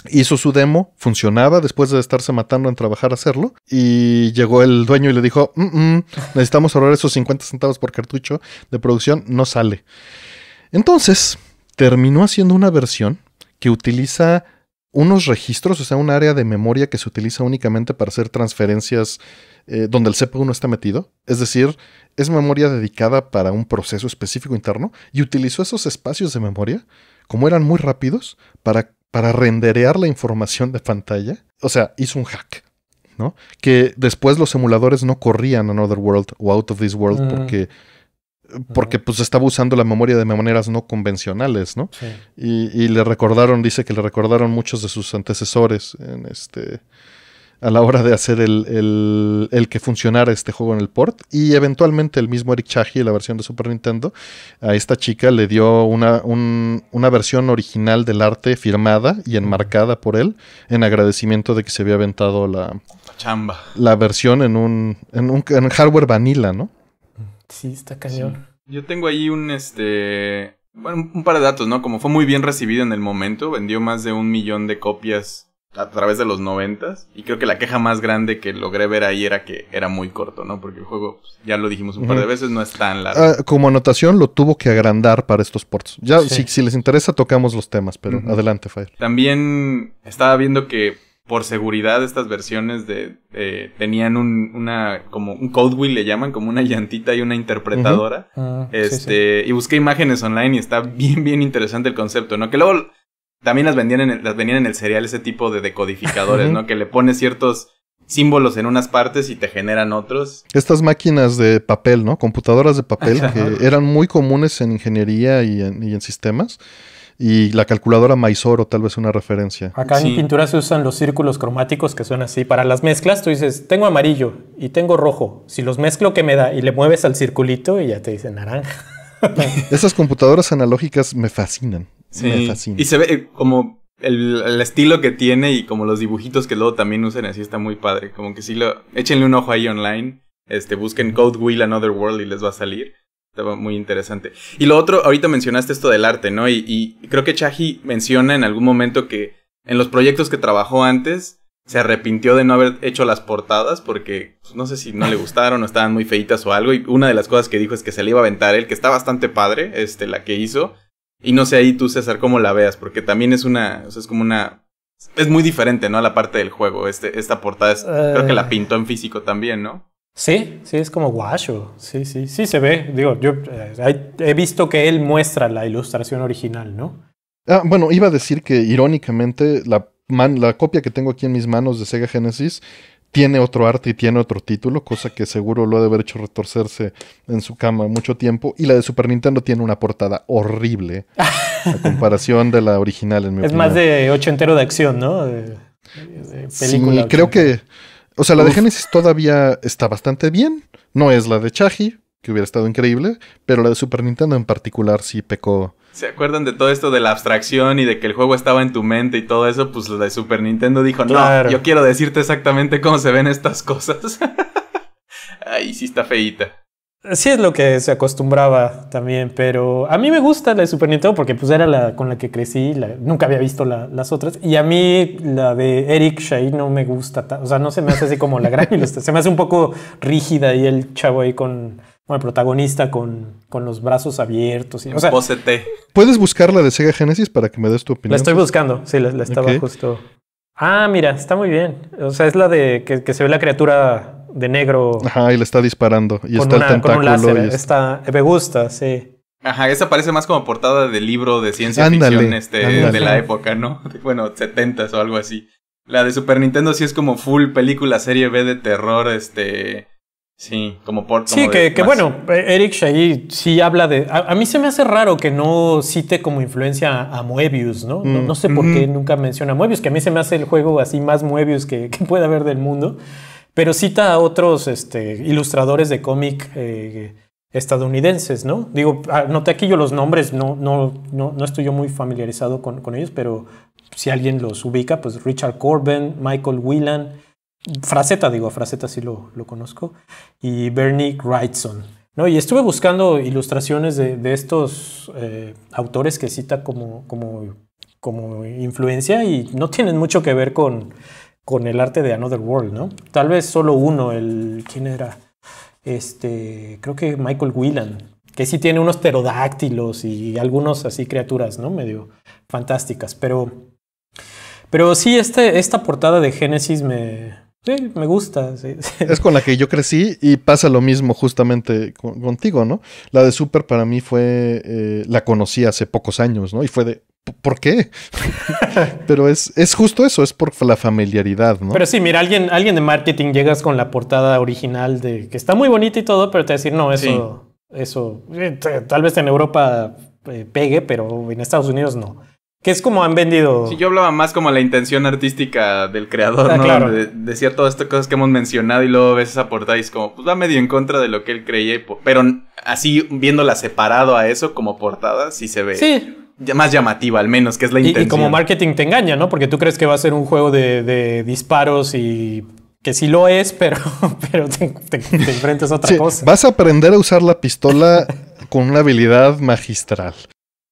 hizo su demo, funcionaba después de estarse matando en trabajar a hacerlo. Y llegó el dueño y le dijo, mm, mm, necesitamos ahorrar esos 50 centavos por cartucho de producción, no sale. Entonces, terminó haciendo una versión que utiliza unos registros, o sea, un área de memoria que se utiliza únicamente para hacer transferencias eh, donde el CPU no está metido. Es decir, es memoria dedicada para un proceso específico interno y utilizó esos espacios de memoria, como eran muy rápidos, para para renderear la información de pantalla. O sea, hizo un hack, ¿no? Que después los emuladores no corrían Another World o Out of This World mm. porque porque pues estaba usando la memoria de maneras no convencionales, ¿no? y, le recordaron, dice que le recordaron muchos de sus antecesores en este a la hora de hacer el, que funcionara este juego en el port. Y eventualmente el mismo Eric Chahi, la versión de Super Nintendo, a esta chica le dio una, versión original del arte firmada y enmarcada por él en agradecimiento de que se había aventado la, chamba. La versión en un, en un hardware vanilla, ¿no? Sí, está cañón. Yo tengo ahí un este un par de datos, ¿no? Como fue muy bien recibido en el momento, vendió más de un millón de copias a través de los noventas. Y creo que la queja más grande que logré ver ahí era que era muy corto, ¿no? Porque el juego, pues, ya lo dijimos un par de veces, no es tan largo. Ah, como anotación, lo tuvo que agrandar para estos ports. Ya, si, les interesa, tocamos los temas, pero adelante, Fire. También estaba viendo que por seguridad estas versiones de tenían un una como un code wheel le llaman como una llantita y una interpretadora ah, este y busqué imágenes online y está bien bien interesante el concepto no que luego también las vendían en el, las en el cereal ese tipo de decodificadores, ¿no? Que le pones ciertos símbolos en unas partes y te generan otros. Estas máquinas de papel, ¿no? Computadoras de papel que eran muy comunes en ingeniería y en, sistemas. Y la calculadora Maizoro, tal vez una referencia. Acá en pintura se usan los círculos cromáticos que son así. Para las mezclas, tú dices, tengo amarillo y tengo rojo. Si los mezclo, ¿qué me da? Y le mueves al circulito y ya te dice naranja. Esas computadoras analógicas me fascinan. Sí. Y se ve eh, como el, estilo que tiene y como los dibujitos que luego también usan así está muy padre. Como que sí lo... Échenle un ojo ahí online. Este, busquen Code Wheel Another World y les va a salir. Estaba muy interesante. Y lo otro, ahorita mencionaste esto del arte, ¿no? Y, creo que Chahi menciona en algún momento que en los proyectos que trabajó antes se arrepintió de no haber hecho las portadas porque pues, no sé si no le gustaron o estaban muy feitas o algo. Y una de las cosas que dijo es que se le iba a aventar él, que está bastante padre, este, la que hizo. Y no sé ahí tú, César, cómo la veas, porque también es una, o sea, es como una, es muy diferente, ¿no? A la parte del juego, este, esta portada creo que la eh. pintó en físico también, ¿no? Sí, sí, es como guacho. Sí, sí, sí se ve. Digo, yo eh, he visto que él muestra la ilustración original, ¿no? Ah, bueno, iba a decir que irónicamente la, la copia que tengo aquí en mis manos de Sega Genesis tiene otro arte y tiene otro título, cosa que seguro lo ha de haber hecho retorcerse en su cama mucho tiempo. Y la de Super Nintendo tiene una portada horrible a comparación de la original, es más de ocho entero de acción, ¿no? De, sí, creo que. O sea, la de Genesis todavía está bastante bien. No es la de Chagi que hubiera estado increíble, pero la de Super Nintendo en particular sí pecó. ¿Se acuerdan de todo esto de la abstracción y de que el juego estaba en tu mente y todo eso? Pues la de Super Nintendo dijo, no, yo quiero decirte exactamente cómo se ven estas cosas. Ay, sí está feita. Sí es lo que se acostumbraba también, pero a mí me gusta la de Super Nintendo porque pues era la con la que crecí, nunca había visto las otras. Y a mí la de Eric Shai no me gusta, o sea, no se me hace así como la gran ilustración, se me hace un poco rígida y el chavo ahí con bueno, protagonista con, con, los brazos abiertos. Y, o sea, ¿Puedes buscar la de Sega Genesis para que me des tu opinión? La estoy buscando, sí, la, estaba justo. Ah, mira, está muy bien. O sea, es la de que, se ve la criatura de negro. Ajá, y le está disparando. Y está el tentáculo. Con un láser. me gusta, sí. Ajá, esa parece más como portada de libro de ciencia ficción este, de la época, ¿no? Bueno, 70 setentas o algo así. La de Super Nintendo sí es como full película serie B de terror, este Sí, como por. sí, que, bueno, eh, Eric Shahid sí habla de. A, mí se me hace raro que no cite como influencia a, Moebius, ¿no? Mm. ¿no? sé por qué nunca menciona a Moebius, que a mí se me hace el juego así más Moebius que, pueda puede haber del mundo. Pero cita a otros este, ilustradores de cómic eh, estadounidenses, ¿no? Digo, anoté aquí yo los nombres, no, no, no, estoy yo muy familiarizado con, ellos, pero si alguien los ubica, pues Richard Corbin, Michael Whelan Fraceta, digo, Fraceta sí lo, conozco, y Bernie Wrightson. ¿no? Y estuve buscando ilustraciones de, estos eh, autores que cita como, como, influencia y no tienen mucho que ver con, el arte de Another World, ¿no? Tal vez solo uno, el... ¿Quién era? Este, creo que Michael Whelan, que sí tiene unos pterodáctilos y algunos así criaturas, ¿no? Medio fantásticas, pero... Pero sí, este, esta portada de Génesis me, Sí, me gusta. Es con la que yo crecí y pasa lo mismo justamente contigo, ¿no? La de Super para mí fue, eh, la conocí hace pocos años, ¿no? Y fue de, ¿por qué? Pero es, es justo eso, es por la familiaridad, ¿no? Pero sí, mira, alguien, alguien de marketing llegas con la portada original de que está muy bonita y todo, pero te decir, no, eso, eso, eh, tal vez en Europa eh, pegue, pero en Estados Unidos no. Que es como han vendido. Sí, yo hablaba más como la intención artística del creador, ah, ¿no? Claro. De, decía todas estas cosas que hemos mencionado y luego a veces aportáis como, pues va medio en contra de lo que él creía. pero así, viéndola separado a eso como portada, sí se ve. Sí. Más llamativa, al menos, que es la intención. Y, como marketing te engaña, ¿no? Porque tú crees que va a ser un juego de, disparos y que sí lo es, pero, pero te, enfrentas a otra cosa. Vas a aprender a usar la pistola con una habilidad magistral.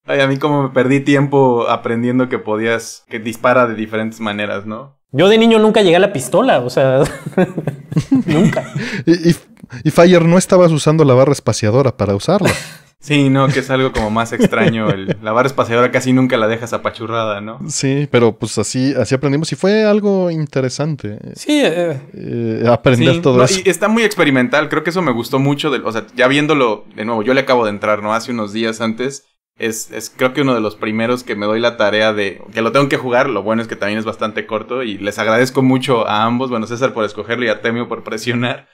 Ay, a mí como me perdí tiempo aprendiendo que podías, que dispara de diferentes maneras, ¿no? Yo de niño nunca llegué a la pistola, o sea, nunca. Y, Fire, no estabas usando la barra espaciadora para usarla. Sí, no, que es algo como más extraño. la barra espaciadora casi nunca la dejas apachurrada, ¿no? Sí, pero pues así, así aprendimos y fue algo interesante. Eh, sí, eh, eh, aprender todo eso. está muy experimental, creo que eso me gustó mucho. o sea, ya viéndolo de nuevo, yo le acabo de entrar, ¿no? Hace unos días antes es, creo que uno de los primeros que me doy la tarea de que lo tengo que jugar. Lo bueno es que también es bastante corto y les agradezco mucho a ambos, bueno César por escogerlo y a Temio por presionar,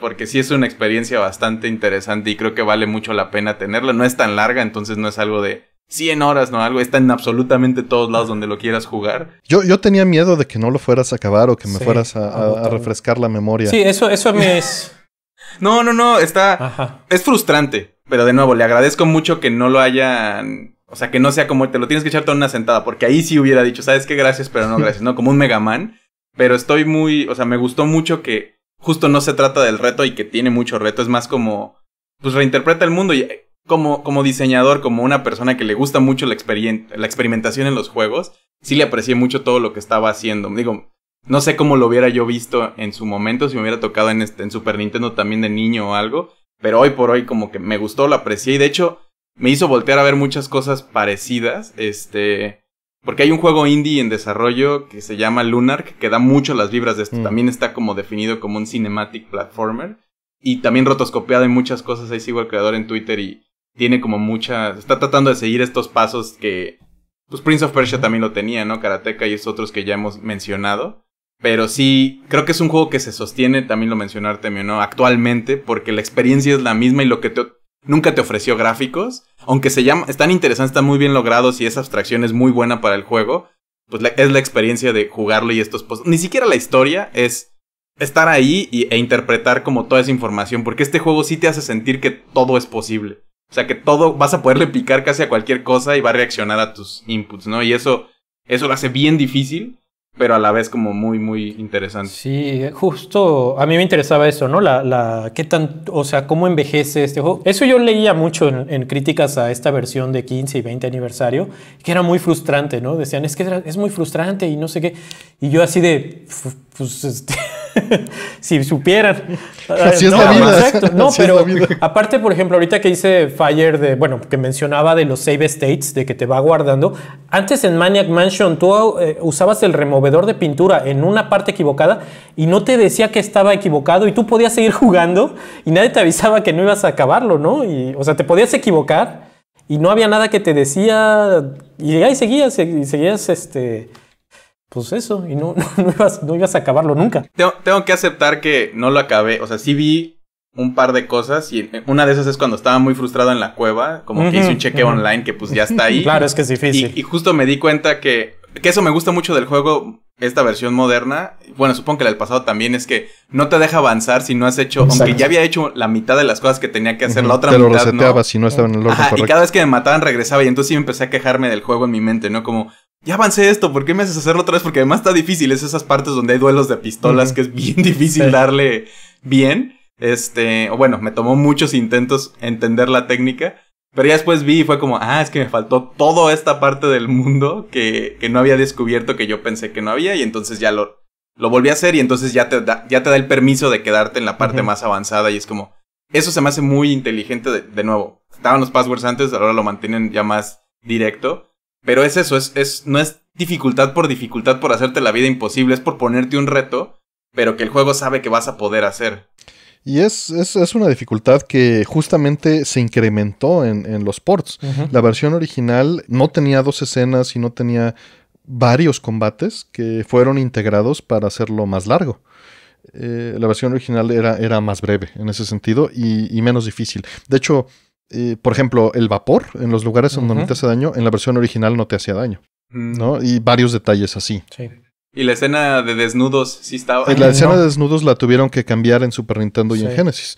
porque sí es una experiencia bastante interesante y creo que vale mucho la pena tenerla. No es tan larga, entonces no es algo de 100 horas, no algo, está en absolutamente todos lados donde lo quieras jugar. Yo, yo tenía miedo de que no lo fueras a acabar o que me fueras a, refrescar la memoria. Sí, eso, eso mí es... No, no, no, está... Es frustrante pero de nuevo, le agradezco mucho que no lo hayan. O sea, que no sea como te lo tienes que echar toda una sentada, porque ahí sí hubiera dicho, ¿sabes qué? Gracias, pero no gracias, ¿no? Como un Mega Man. Pero estoy muy. O sea, me gustó mucho que justo no se trata del reto y que tiene mucho reto. Es más como. Pues reinterpreta el mundo y eh, como, como diseñador, como una persona que le gusta mucho la, la experimentación en los juegos, sí le aprecié mucho todo lo que estaba haciendo. Digo, no sé cómo lo hubiera yo visto en su momento, si me hubiera tocado en, este, en Super Nintendo también de niño o algo, pero hoy por hoy como que me gustó, lo aprecié y de hecho me hizo voltear a ver muchas cosas parecidas. Este, porque hay un juego indie en desarrollo que se llama Lunark, que da mucho las vibras de esto. Mm. También está como definido como un cinematic platformer. Y también rotoscopiado en muchas cosas. Ahí sigo al creador en Twitter y tiene como muchas... Está tratando de seguir estos pasos que... Pues Prince of Persia también lo tenía, ¿no? Karateka y esos otros que ya hemos mencionado. Pero sí, creo que es un juego que se sostiene, también lo mencionó Artemio, ¿no? Actualmente, porque la experiencia es la misma y lo que te, nunca te ofreció gráficos. Aunque se llama, están interesantes, están muy bien logrados y esa abstracción es muy buena para el juego. Pues es la experiencia de jugarlo y estos pues Ni siquiera la historia es estar ahí e interpretar como toda esa información, porque este juego sí te hace sentir que todo es posible. O sea, que todo vas a poderle picar casi a cualquier cosa y va a reaccionar a tus inputs, ¿no? Y eso, eso lo hace bien difícil pero a la vez como muy, muy interesante. Sí, justo a mí me interesaba eso, ¿no? La, la qué tan, o sea, cómo envejece este juego. Eso yo leía mucho en, en, críticas a esta versión de 15 y 20 aniversario, que era muy frustrante, ¿no? Decían, es que es muy frustrante y no sé qué. Y yo así de, pues, este, si supieran. Así no, es No, pero aparte, por ejemplo, ahorita que hice Fire de, bueno, que mencionaba de los save states, de que te va guardando. Antes en Maniac Mansion tú eh, usabas el removedor de pintura en una parte equivocada y no te decía que estaba equivocado y tú podías seguir jugando y nadie te avisaba que no ibas a acabarlo, ¿no? Y, o sea, te podías equivocar y no había nada que te decía y seguías, y seguías este pues eso, y no, no, ibas, no ibas a acabarlo nunca. Tengo, que aceptar que no lo acabé, o sea, sí vi un par de cosas y una de esas es cuando estaba muy frustrado en la cueva, como que hice un chequeo online que pues ya está ahí. claro, es que es difícil. Y, justo me di cuenta que, que eso me gusta mucho del juego, esta versión moderna, bueno, supongo que la del pasado también es que no te deja avanzar si no has hecho, aunque ya había hecho la mitad de las cosas que tenía que hacer, la otra mitad mitad. Te lo reseteaba si no estaba en el orden Y cada vez que me mataban regresaba y entonces sí empecé a quejarme del juego en mi mente, ¿no? Como, ya avancé esto, ¿por qué me haces hacerlo otra vez? Porque además está difícil, es esas partes donde hay duelos de pistolas que es bien difícil darle bien. Este, bueno, me tomó muchos intentos entender la técnica, pero ya después vi y fue como, ah, es que me faltó toda esta parte del mundo que, no había descubierto, que yo pensé que no había, y entonces ya lo, lo volví a hacer y entonces ya te da, ya te da el permiso de quedarte en la parte más avanzada y es como, eso se me hace muy inteligente de, de nuevo. Estaban los passwords antes, ahora lo mantienen ya más directo. Pero es eso, es, no es dificultad por dificultad por hacerte la vida imposible, es por ponerte un reto, pero que el juego sabe que vas a poder hacer. Y es, es una dificultad que justamente se incrementó en, los ports. La versión original no tenía dos escenas y no tenía varios combates que fueron integrados para hacerlo más largo. Eh, la versión original era, era, más breve en ese sentido y menos difícil. De hecho, eh, por ejemplo, el vapor en los lugares donde no te hace daño, en la versión original no te hacía daño. Mm. ¿no? Y varios detalles así. Sí. Y la escena de desnudos sí estaba. Eh, la escena de desnudos la tuvieron que cambiar en Super Nintendo y en Genesis.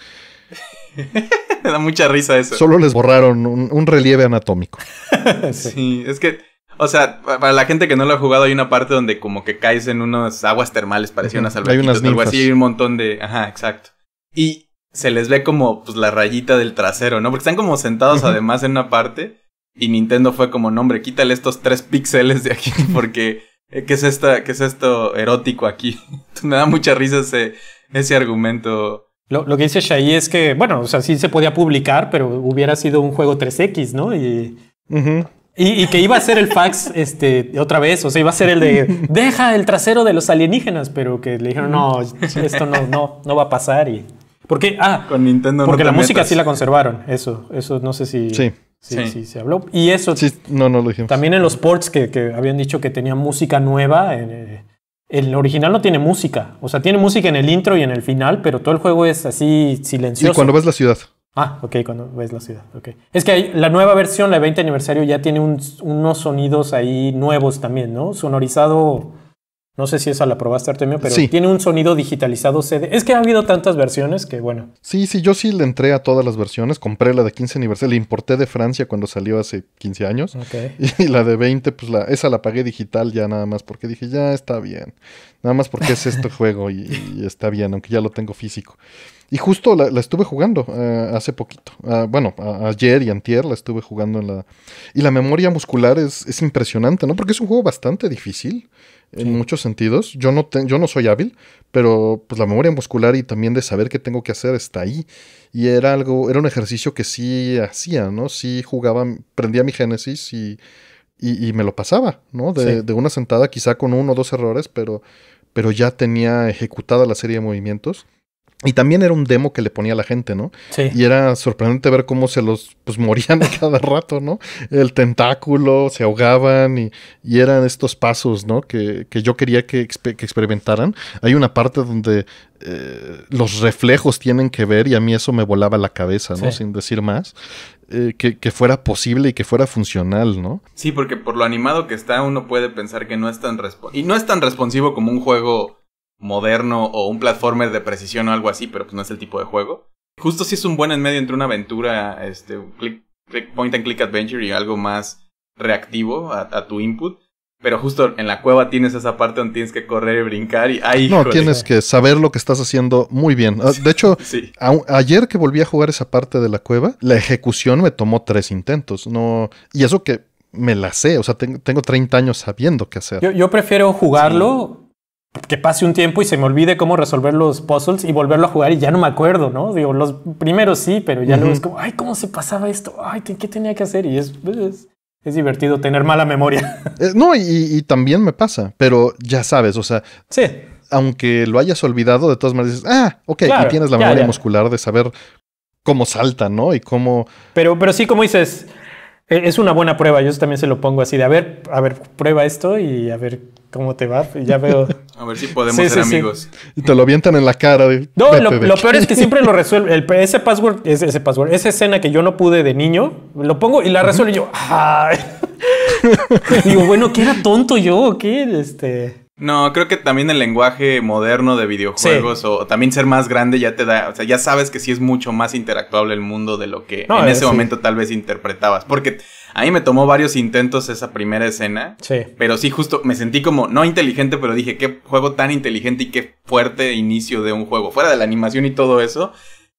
Me da mucha risa eso. Solo les borraron un, relieve anatómico. sí. es que o sea, para la gente que no lo ha jugado, hay una parte donde como que caes en unas aguas termales, parecía unas alberquitas, algo así, y un montón de... Ajá, exacto. Y se les ve como pues, la rayita del trasero, ¿no? Porque están como sentados además en una parte y Nintendo fue como, no, hombre, quítale estos tres píxeles de aquí porque eh, ¿qué es, esta, es esto erótico aquí? Me da mucha risa ese, ese argumento. Lo, que dice Shai es que, bueno, o sea, sí se podía publicar, pero hubiera sido un juego 3X, ¿no? Y, y, que iba a ser el fax este, otra vez, o sea, iba a ser el de deja el trasero de los alienígenas, pero que le dijeron, no, esto no, no, no va a pasar y... Porque, ah, con porque la música sí la conservaron, eso, eso no sé si, sí. sí. se habló. Y eso, sí, no, no lo También en los ports que, habían dicho que tenía música nueva, eh, el original no tiene música, o sea, tiene música en el intro y en el final, pero todo el juego es así silencioso. Y cuando ves la ciudad. Ah, ok, cuando ves la ciudad, Es que la nueva versión, la 20 aniversario, ya tiene unos sonidos ahí nuevos también, ¿no? Sonorizado no sé si esa la probaste, Artemio, pero tiene un sonido digitalizado CD. Es que ha habido tantas versiones que, bueno. Sí, sí, yo sí le entré a todas las versiones. Compré la de 15 aniversario, Le importé de Francia cuando salió hace 15 años. Y la de 20, pues la, esa la pagué digital ya nada más porque dije, ya está bien. Nada más porque es este juego y, está bien, aunque ya lo tengo físico. Y justo la, estuve jugando eh, hace poquito. Ah, bueno, ayer y antier la estuve jugando en la... Y la memoria muscular es, es impresionante, ¿no? Porque es un juego bastante difícil en muchos sentidos. Yo no, yo no soy hábil, pero pues la memoria muscular y también de saber qué tengo que hacer está ahí. Y era algo, era un ejercicio que sí hacía, ¿no? Sí jugaba, prendía mi génesis y, y, me lo pasaba, ¿no? De, de, una sentada, quizá con uno o dos errores, pero, pero ya tenía ejecutada la serie de movimientos. Y también era un demo que le ponía a la gente, ¿no? Sí. Y era sorprendente ver cómo se los pues, morían a cada rato, ¿no? El tentáculo, se ahogaban y, eran estos pasos, ¿no? Que, que yo quería que, experimentaran. Hay una parte donde eh, los reflejos tienen que ver y a mí eso me volaba la cabeza, ¿no? Sin decir más. Eh, que, fuera posible y que fuera funcional, ¿no? Sí, porque por lo animado que está uno puede pensar que no es tan... Y no es tan responsivo como un juego moderno o un platformer de precisión o algo así, pero pues no es el tipo de juego. Justo si es un buen en medio entre una aventura, este, point and click adventure y algo más reactivo a, tu input. Pero justo en la cueva tienes esa parte donde tienes que correr y brincar y ahí. No, tienes que saber lo que estás haciendo muy bien. Ah, de hecho, ayer que volví a jugar esa parte de la cueva, la ejecución me tomó tres intentos. No, y eso que me la sé, o sea, tengo 30 años sabiendo qué hacer. Yo, prefiero jugarlo que pase un tiempo y se me olvide cómo resolver los puzzles y volverlo a jugar y ya no me acuerdo, ¿no? Digo, los primeros sí, pero ya no luego es como, ay, ¿cómo se pasaba esto? Ay, ¿qué tenía que hacer? Y es, es, divertido tener mala memoria. Eh, no, y, también me pasa, pero ya sabes, o sea... Sí. Aunque lo hayas olvidado, de todas maneras dices, ah, ok, aquí tienes la memoria muscular de saber cómo salta, ¿no? Y cómo... Pero, pero sí, como dices, eh, es una buena prueba, yo también se lo pongo así de a ver, a ver, prueba esto y a ver cómo te va, y ya veo. A ver si podemos ser amigos. Y te lo avientan en la cara. no, lo, peor es que siempre lo resuelve. ese password, ese, password, esa escena que yo no pude de niño, lo pongo y la resuelvo y yo. ah Digo, bueno, ¿qué era tonto yo qué? Este. No, creo que también el lenguaje moderno de videojuegos o también ser más grande ya te da, o sea, ya sabes que sí es mucho más interactuable el mundo de lo que en eh, ese momento tal vez interpretabas, porque a mí me tomó varios intentos esa primera escena, sí. pero sí justo me sentí como no inteligente, pero dije, qué juego tan inteligente y qué fuerte inicio de un juego, fuera de la animación y todo eso,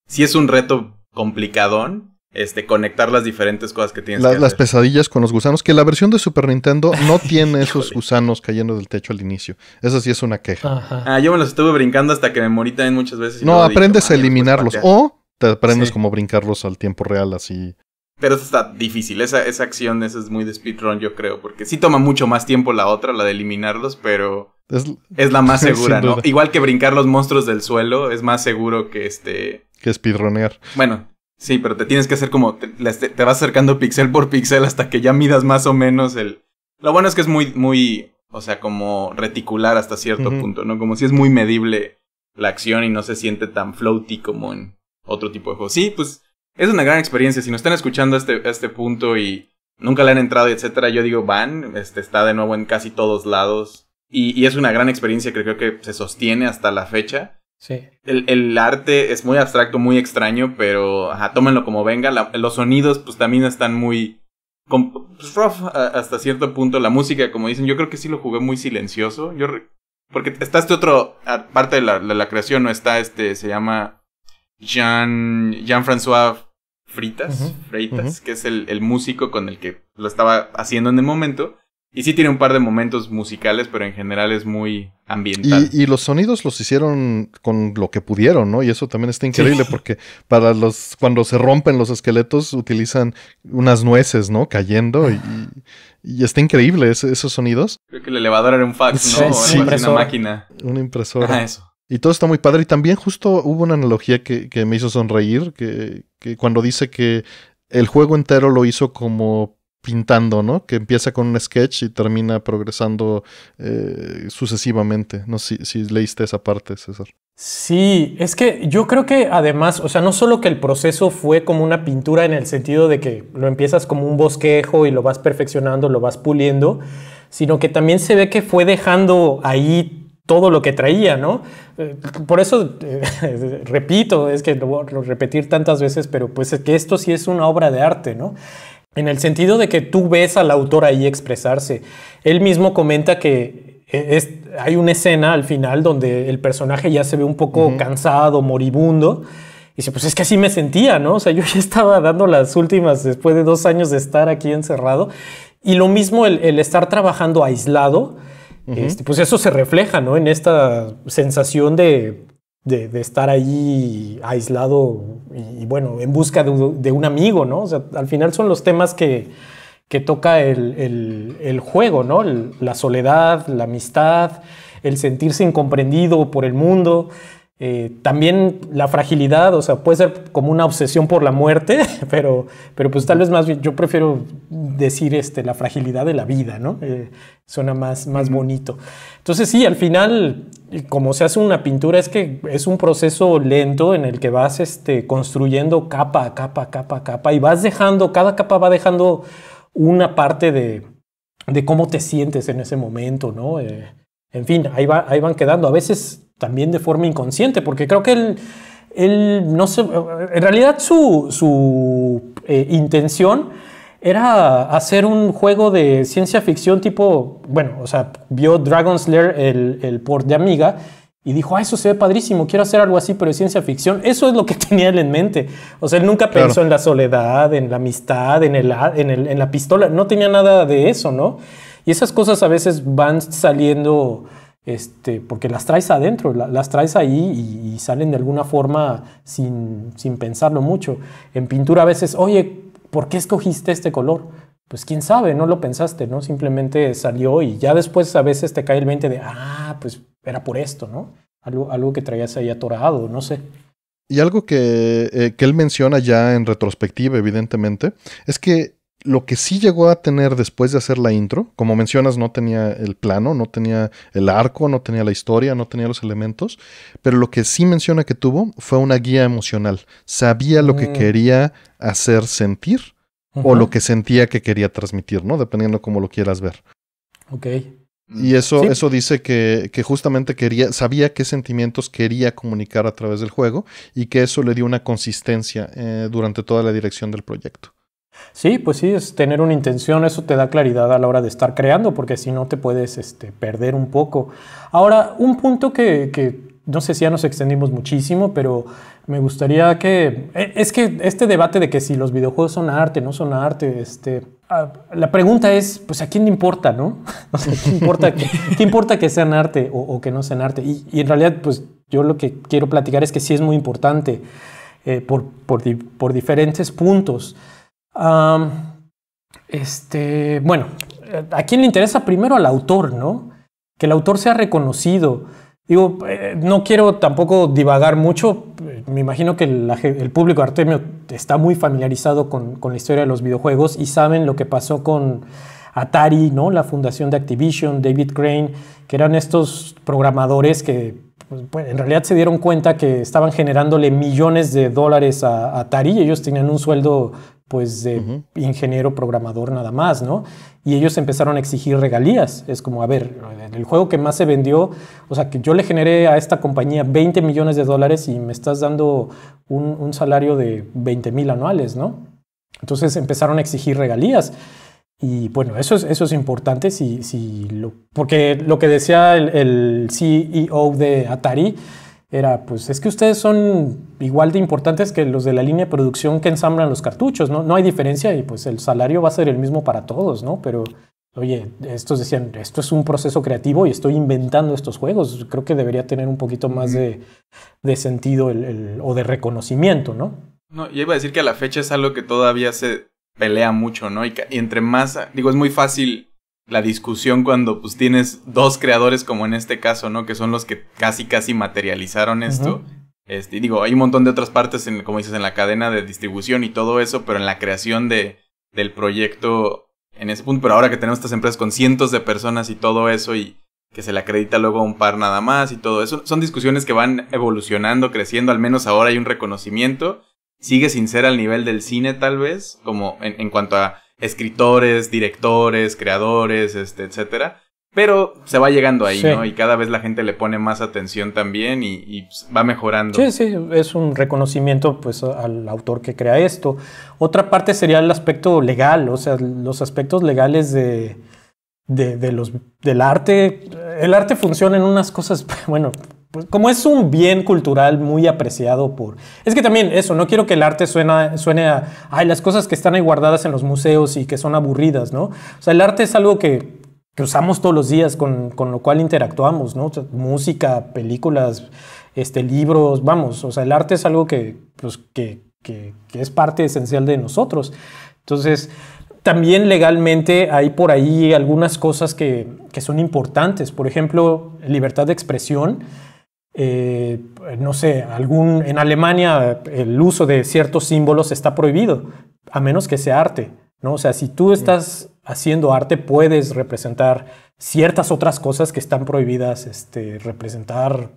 sí es un reto complicadón, este, conectar las diferentes cosas que tienes. Las, pesadillas con los gusanos, que la versión de Super Nintendo no tiene esos gusanos cayendo del techo al inicio. Esa sí es una queja. Ah, yo me los estuve brincando hasta que me morí también muchas veces. no, aprendes a pues, eliminarlos o te aprendes como brincarlos al tiempo real así. Pero eso está difícil, esa, acción esa es muy de speedrun yo creo, porque sí toma mucho más tiempo la otra, la de eliminarlos, pero es, la más segura, ¿no? Igual que brincar los monstruos del suelo, es más seguro que este... Que speedronear. Bueno, Sí, pero te tienes que hacer como. Te, este, vas acercando pixel por pixel hasta que ya midas más o menos el. Lo bueno es que es muy, muy. O sea, como reticular hasta cierto punto, ¿no? Como si es muy medible la acción y no se siente tan floaty como en otro tipo de juegos. Sí, pues es una gran experiencia. Si nos están escuchando a este, este punto y nunca le han entrado, etcétera, yo digo, van, este, está de nuevo en casi todos lados. y es una gran experiencia que creo que se sostiene hasta la fecha. Sí. El, el, arte es muy abstracto, muy extraño, pero ajá, tómenlo como venga. los sonidos, pues también están muy. Pues, rough hasta cierto punto. La música, como dicen, yo creo que sí lo jugué muy silencioso. Yo porque está este otro. aparte de la, creación, ¿no? Está este. Se llama. Jean. Jean-François Fritas. Freitas, que es el, el músico con el que lo estaba haciendo en el momento. Y sí tiene un par de momentos musicales, pero en general es muy ambiental. Y, los sonidos los hicieron con lo que pudieron, ¿no? Y eso también está increíble porque para los cuando se rompen los esqueletos utilizan unas nueces, ¿no? Cayendo y, está increíble esos sonidos. Creo que el elevador era un fax, ¿no? Una, máquina. Una impresora. Ah, eso. Y todo está muy padre. Y también justo hubo una analogía que, me hizo sonreír, que cuando dice que el juego entero lo hizo como pintando, ¿no? Que empieza con un sketch y termina progresando eh, sucesivamente. No sé si, leíste esa parte, César. Sí, es que yo creo que además, o sea, no solo que el proceso fue como una pintura en el sentido de que lo empiezas como un bosquejo y lo vas perfeccionando, lo vas puliendo, sino que también se ve que fue dejando ahí todo lo que traía, ¿no? Eh, por eso, eh, repito, es que lo voy a repetir tantas veces, pero pues es que esto sí es una obra de arte, ¿no? en el sentido de que tú ves al autor ahí expresarse. Él mismo comenta que e, hay una escena al final donde el personaje ya se ve un poco cansado, moribundo. Y dice, pues es que así me sentía, ¿no? O sea, yo ya estaba dando las últimas después de dos años de estar aquí encerrado. Y lo mismo el, estar trabajando aislado, este, pues eso se refleja, ¿no? En esta sensación de de, estar allí aislado y, bueno, en busca de, un amigo, ¿no? al final son los temas que, toca el, juego, ¿no? la soledad, la amistad, el sentirse incomprendido por el mundo. Eh, también la fragilidad, o sea, puede ser como una obsesión por la muerte, pero, pero pues tal vez más yo prefiero decir este, la fragilidad de la vida, ¿no? Eh, suena más, más bonito. Entonces sí, al final, como se hace una pintura, es que es un proceso lento en el que vas este, construyendo capa capa, capa capa, y vas dejando, cada capa va dejando una parte de, de cómo te sientes en ese momento, ¿no? Eh, en fin, ahí, va, ahí van quedando. A veces también de forma inconsciente, porque creo que él, él no sé, en realidad su, su eh, intención era hacer un juego de ciencia ficción tipo, bueno, o sea, vio Dragon Slayer, el, port de Amiga, y dijo, ah, eso se ve padrísimo, quiero hacer algo así, pero de ciencia ficción. Eso es lo que tenía él en mente. O sea, él nunca pensó en la soledad, en la amistad, en, el, en, en la pistola. No tenía nada de eso, ¿no? Y esas cosas a veces van saliendo este, porque las traes adentro, las traes ahí y, salen de alguna forma sin, sin, pensarlo mucho. En pintura a veces, oye, ¿por qué escogiste este color? Pues quién sabe, no lo pensaste, ¿no? Simplemente salió y ya después a veces te cae el mente de, ah, pues era por esto, ¿no? Algo, algo que traías ahí atorado, no sé. Y algo que, eh, que él menciona ya en retrospectiva, evidentemente, es que lo que sí llegó a tener después de hacer la intro, como mencionas, no tenía el plano, no tenía el arco, no tenía la historia, no tenía los elementos, pero lo que sí menciona que tuvo fue una guía emocional. Sabía lo que mm. quería hacer sentir o lo que sentía que quería transmitir, ¿no? Dependiendo cómo lo quieras ver. Ok. Y eso, eso dice que, justamente quería, sabía qué sentimientos quería comunicar a través del juego y que eso le dio una consistencia eh, durante toda la dirección del proyecto. Sí, pues sí, es tener una intención, eso te da claridad a la hora de estar creando, porque si no te puedes este, perder un poco. Ahora, un punto que, no sé si ya nos extendimos muchísimo, pero me gustaría que... E, es que este debate de que si los videojuegos son arte, no son arte, este, la pregunta es, pues a quién le importa, ¿no? ¿qué importa, que, sean arte o, que no sean arte? Y, en realidad, pues yo lo que quiero platicar es que sí es muy importante. Eh, por, diferentes puntos este, bueno, ¿a quién le interesa primero al autor, no? Que el autor sea reconocido. Digo, eh, no quiero tampoco divagar mucho. Me imagino que el, público artemio está muy familiarizado con, la historia de los videojuegos y saben lo que pasó con Atari, ¿no? La fundación de Activision, David Crane, que eran estos programadores que pues, en realidad se dieron cuenta que estaban generándole millones de dólares a, a Atari. Ellos tenían un sueldo pues de ingeniero programador nada más, ¿no? Y ellos empezaron a exigir regalías. Es como, a ver, el juego que más se vendió, o sea, que yo le generé a esta compañía 20 millones de dólares y me estás dando un, salario de 20 mil anuales, ¿no? Entonces empezaron a exigir regalías. Y bueno, eso es, eso es importante, si, si lo, porque lo que decía el, el CEO de Atari, era, pues es que ustedes son igual de importantes que los de la línea de producción que ensamblan los cartuchos, ¿no? No hay diferencia y pues el salario va a ser el mismo para todos, ¿no? Pero, oye, estos decían, esto es un proceso creativo y estoy inventando estos juegos, creo que debería tener un poquito más de, sentido o de reconocimiento, ¿no? No, y iba a decir que a la fecha es algo que todavía se pelea mucho, ¿no? y entre más, digo, es muy fácil la discusión cuando pues tienes dos creadores como en este caso, ¿no? Que son los que casi casi materializaron esto. Este, digo, hay un montón de otras partes, en, como dices, en la cadena de distribución y todo eso, pero en la creación de, del proyecto en ese punto. Pero ahora que tenemos estas empresas con cientos de personas y todo eso y que se le acredita luego a un par nada más y todo eso, son discusiones que van evolucionando, creciendo, al menos ahora hay un reconocimiento. Sigue sin ser al nivel del cine tal vez, como en, en cuanto a escritores, directores, creadores, este, etcétera. Pero se va llegando ahí, ¿no? Y cada vez la gente le pone más atención también y, va mejorando. Sí, sí, es un reconocimiento pues al autor que crea esto. Otra parte sería el aspecto legal, o sea, los aspectos legales de, de, de los, del arte. El arte funciona en unas cosas, bueno, pues, como es un bien cultural muy apreciado por... Es que también eso, no quiero que el arte suene a, ay, las cosas que están ahí guardadas en los museos y que son aburridas, ¿no? O sea, el arte es algo que, usamos todos los días, con, con lo cual interactuamos, ¿no? música, películas, este, libros, vamos, o sea, el arte es algo pues, que, es parte esencial de nosotros. Entonces, también legalmente hay por ahí algunas cosas que, que, son importantes. Por ejemplo, libertad de expresión. Eh, no sé, algún, en Alemania el uso de ciertos símbolos está prohibido, a menos que sea arte. ¿no? O sea, si tú estás haciendo arte, puedes representar ciertas otras cosas que están prohibidas, este, representar,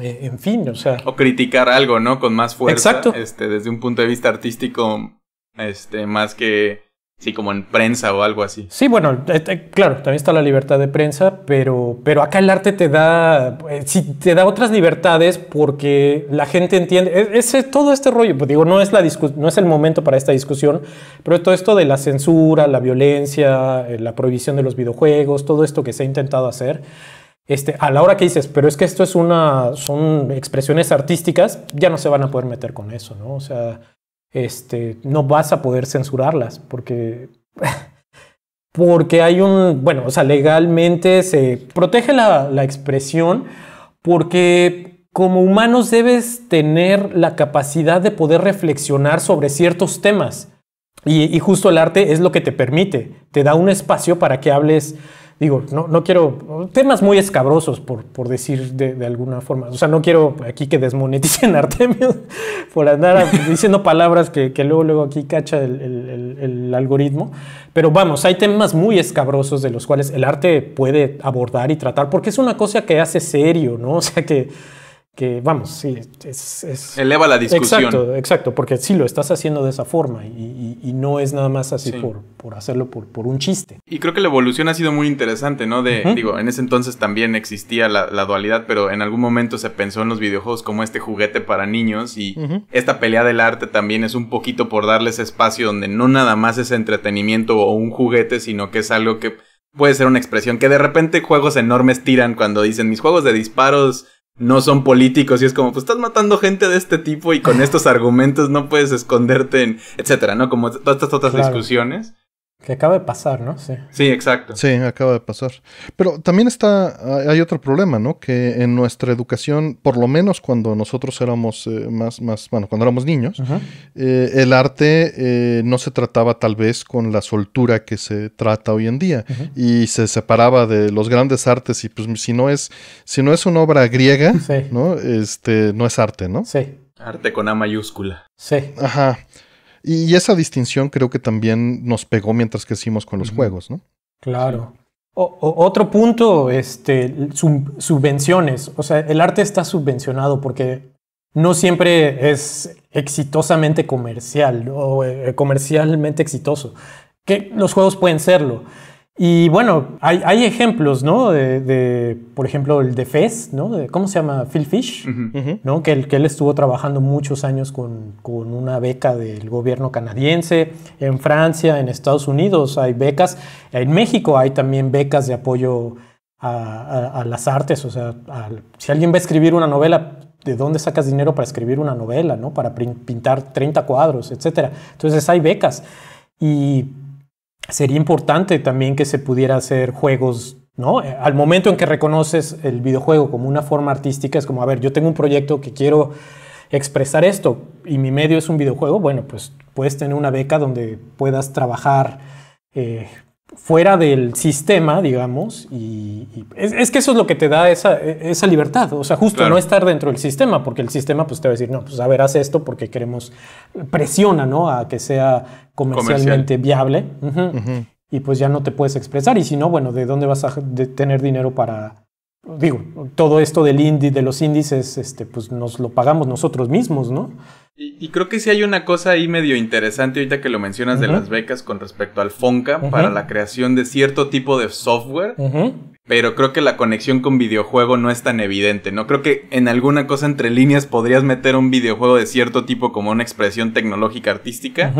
eh, en fin, o sea. O criticar algo, ¿no? Con más fuerza. Exacto. Este, desde un punto de vista artístico, este, más que Sí, como en prensa o algo así. Sí, bueno, este, claro, también está la libertad de prensa, pero, pero acá el arte te da, eh, te da otras libertades porque la gente entiende, e, ese todo este rollo, pues, digo, no es, la no es el momento para esta discusión, pero todo esto de la censura, la violencia, eh, la prohibición de los videojuegos, todo esto que se ha intentado hacer. Este, a la hora que dices, pero es que esto es una, son expresiones artísticas, ya no se van a poder meter con eso, ¿no? O sea, este, no vas a poder censurarlas porque, porque hay un, bueno, o sea, legalmente se protege la, la expresión porque como humanos debes tener la capacidad de poder reflexionar sobre ciertos temas. y, justo el arte es lo que te permite, te da un espacio para que hables digo, no, no quiero temas muy escabrosos, por, por decir de, alguna forma. O sea, no quiero aquí que desmoneticen Artemio por andar diciendo palabras que, luego, luego aquí cacha el, el, algoritmo. Pero vamos, hay temas muy escabrosos de los cuales el arte puede abordar y tratar, porque es una cosa que hace serio, ¿no? O sea, que que vamos, sí, es, Eleva la discusión. Exacto, exacto, porque sí lo estás haciendo de esa forma y, no es nada más así por, por hacerlo por, por, un chiste. Y creo que la evolución ha sido muy interesante, ¿no? De, Digo, en ese entonces también existía la, dualidad, pero en algún momento se pensó en los videojuegos como este juguete para niños y esta pelea del arte también es un poquito por darles espacio donde no nada más es entretenimiento o un juguete, sino que es algo que puede ser una expresión que de repente juegos enormes tiran cuando dicen mis juegos de disparos no son políticos y es como, pues estás matando gente de este tipo y con estos argumentos no puedes esconderte en, etcétera, ¿no? Como todas estas otras discusiones. Que acaba de pasar, ¿no? Sí. sí, exacto. Sí, acaba de pasar. Pero también está, hay otro problema, ¿no? Que en nuestra educación, por lo menos cuando nosotros éramos eh, más, más, bueno, cuando éramos niños, eh, el arte eh, no se trataba tal vez con la soltura que se trata hoy en día y se separaba de los grandes artes y pues si no es, si no es una obra griega, ¿no? Este, no es arte, ¿no? Sí. Arte con A mayúscula. Sí. Ajá. Y, esa distinción creo que también nos pegó mientras que hicimos con los juegos, ¿no? Claro. otro punto, este, subvenciones. O sea, el arte está subvencionado porque no siempre es exitosamente comercial o eh, comercialmente exitoso. Que los juegos pueden serlo. Y bueno, hay, hay ejemplos, ¿no? De, por ejemplo, el de Fez, ¿no? De, ¿Cómo se llama? Phil Fish, ¿no? Que, que, él estuvo trabajando muchos años con, con, una beca del gobierno canadiense. En Francia, en Estados Unidos hay becas. En México hay también becas de apoyo a, a, las artes. O sea, si alguien va a escribir una novela, ¿de dónde sacas dinero para escribir una novela, ¿no? Para pintar 30 cuadros, etcétera. Entonces hay becas. Y sería importante también que se pudiera hacer juegos, ¿no? Eh, al momento en que reconoces el videojuego como una forma artística, es como, a ver, yo tengo un proyecto que quiero expresar esto y mi medio es un videojuego, bueno, pues puedes tener una beca donde puedas trabajar eh, fuera del sistema, digamos, y, es, que eso es lo que te da esa, e, libertad, o sea, justo no estar dentro del sistema, porque el sistema pues te va a decir, no, pues a ver, haz esto porque queremos, presiona, ¿no? A que sea comercialmente viable, y pues ya no te puedes expresar, y si no, bueno, ¿de dónde vas a tener dinero para, digo, todo esto del indie, de los índices, este, pues nos lo pagamos nosotros mismos, ¿no? Y, creo que sí hay una cosa ahí medio interesante ahorita que lo mencionas de las becas con respecto al Fonca para la creación de cierto tipo de software. Pero creo que la conexión con videojuego no es tan evidente, ¿no? Creo que en alguna cosa entre líneas podrías meter un videojuego de cierto tipo como una expresión tecnológica artística,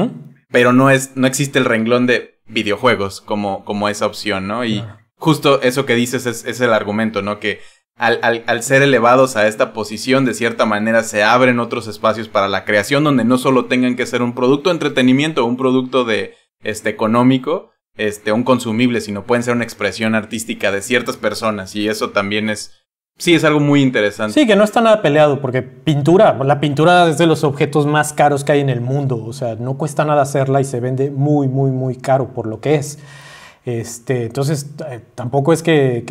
pero no es, no existe el renglón de videojuegos como, como esa opción, ¿no? Y justo eso que dices es, es el argumento, ¿no? Que al, ser elevados a esta posición, de cierta manera se abren otros espacios para la creación donde no solo tengan que ser un producto de entretenimiento, un producto de este económico, este, un consumible, sino pueden ser una expresión artística de ciertas personas. Y eso también es. Sí, es algo muy interesante. Sí, que no está nada peleado, porque pintura, la pintura es de los objetos más caros que hay en el mundo. O sea, no cuesta nada hacerla y se vende muy, muy, muy caro por lo que es. Este, entonces, eh, tampoco es que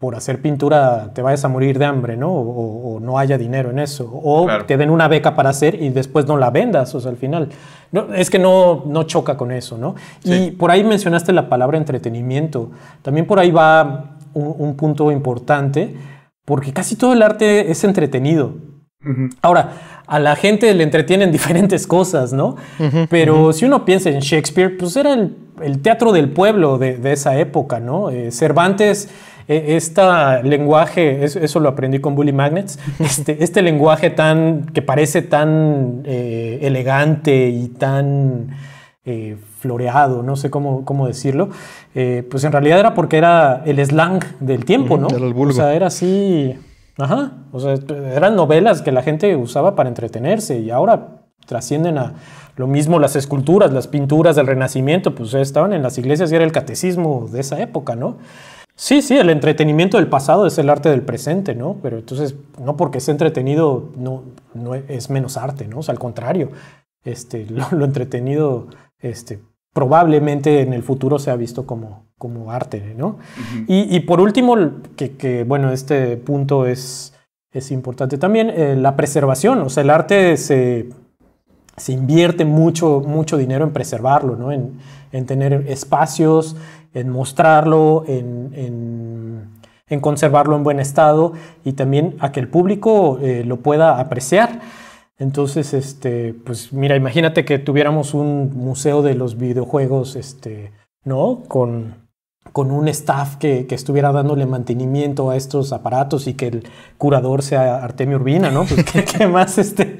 por hacer pintura te vayas a morir de hambre, ¿no? O, no haya dinero en eso. O te den una beca para hacer y después no la vendas, o sea, al final. No, es que no, no choca con eso, ¿no? Y por ahí mencionaste la palabra entretenimiento. También por ahí va un, punto importante, porque casi todo el arte es entretenido. Ahora, a la gente le entretienen diferentes cosas, ¿no? Pero si uno piensa en Shakespeare, pues era el, teatro del pueblo de, esa época, ¿no? Eh, Cervantes este lenguaje, eso, lo aprendí con Bully Magnets, este, este lenguaje tan, que parece tan eh, elegante y tan eh, floreado, no sé cómo, cómo decirlo, eh, pues en realidad era porque era el slang del tiempo, ¿no? Era el vulgo. O sea, era así... Ajá, o sea, eran novelas que la gente usaba para entretenerse y ahora trascienden a lo mismo las esculturas, las pinturas del Renacimiento, pues estaban en las iglesias y era el catecismo de esa época, ¿no? Sí, sí, el entretenimiento del pasado es el arte del presente, ¿no? Pero entonces, no porque sea entretenido, no, no es menos arte, ¿no? O sea, al contrario, este, lo, entretenido este, probablemente en el futuro se ha visto como, como arte, ¿no? y, por último, que, bueno, este punto es, es importante también, eh, la preservación, o sea, el arte se, invierte mucho, mucho dinero en preservarlo, ¿no? En, en tener espacios, en mostrarlo, en, conservarlo en buen estado y también a que el público eh, lo pueda apreciar. Entonces, este, pues mira, imagínate que tuviéramos un museo de los videojuegos, este, ¿no? Con, con un staff que, estuviera dándole mantenimiento a estos aparatos y que el curador sea Artemio Urbina, ¿no? Pues, ¿qué, más este,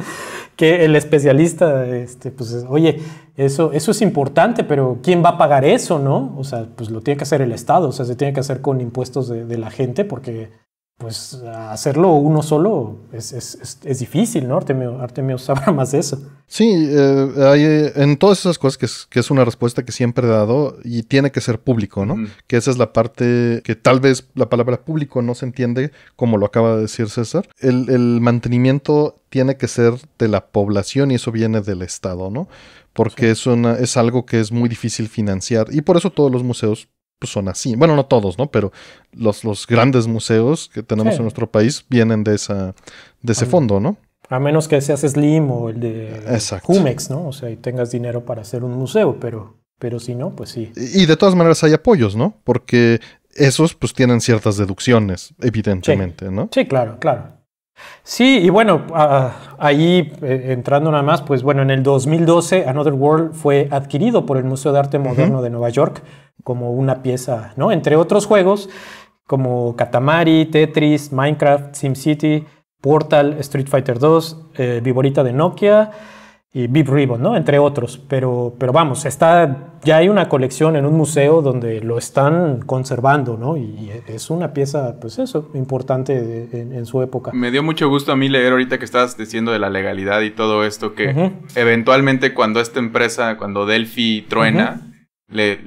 que el especialista, este, pues, oye, eso, eso es importante, pero ¿quién va a pagar eso, no? O sea, pues lo tiene que hacer el Estado, o sea, se tiene que hacer con impuestos de, de la gente, porque pues hacerlo uno solo es, difícil, ¿no? Artemio, Artemio, sabrá más de eso. Sí, eh, hay, en todas esas cosas que, es, una respuesta que siempre he dado y tiene que ser público, ¿no? Que esa es la parte que tal vez la palabra público no se entiende como lo acaba de decir César. El, mantenimiento tiene que ser de la población y eso viene del Estado, ¿no? Porque es algo que es muy difícil financiar y por eso todos los museos pues, son así. Bueno, no todos, ¿no? Pero los, los grandes museos que tenemos en nuestro país vienen de, esa, de ese fondo, ¿no? A menos que seas Slim o el de Humex, ¿no? O sea, y tengas dinero para hacer un museo, pero, pero si no, pues sí. Y, de todas maneras hay apoyos, ¿no? Porque esos pues tienen ciertas deducciones, evidentemente, ¿no? Sí, claro, claro. Sí, y bueno, ahí eh, entrando nada más, pues bueno, en el 2012 Another World fue adquirido por el Museo de Arte Moderno de Nueva York como una pieza, ¿no? Entre otros juegos como Katamari, Tetris, Minecraft, SimCity, Portal, Street Fighter 2, eh, Viborita de Nokia y Beep Ribbon, ¿no? Entre otros. Pero, pero vamos, está, ya hay una colección en un museo donde lo están conservando, ¿no? Y es una pieza, pues eso, importante en, su época. Me dio mucho gusto a mí leer ahorita que estabas diciendo de la legalidad y todo esto, que eventualmente cuando esta empresa, cuando Delphi truena, le,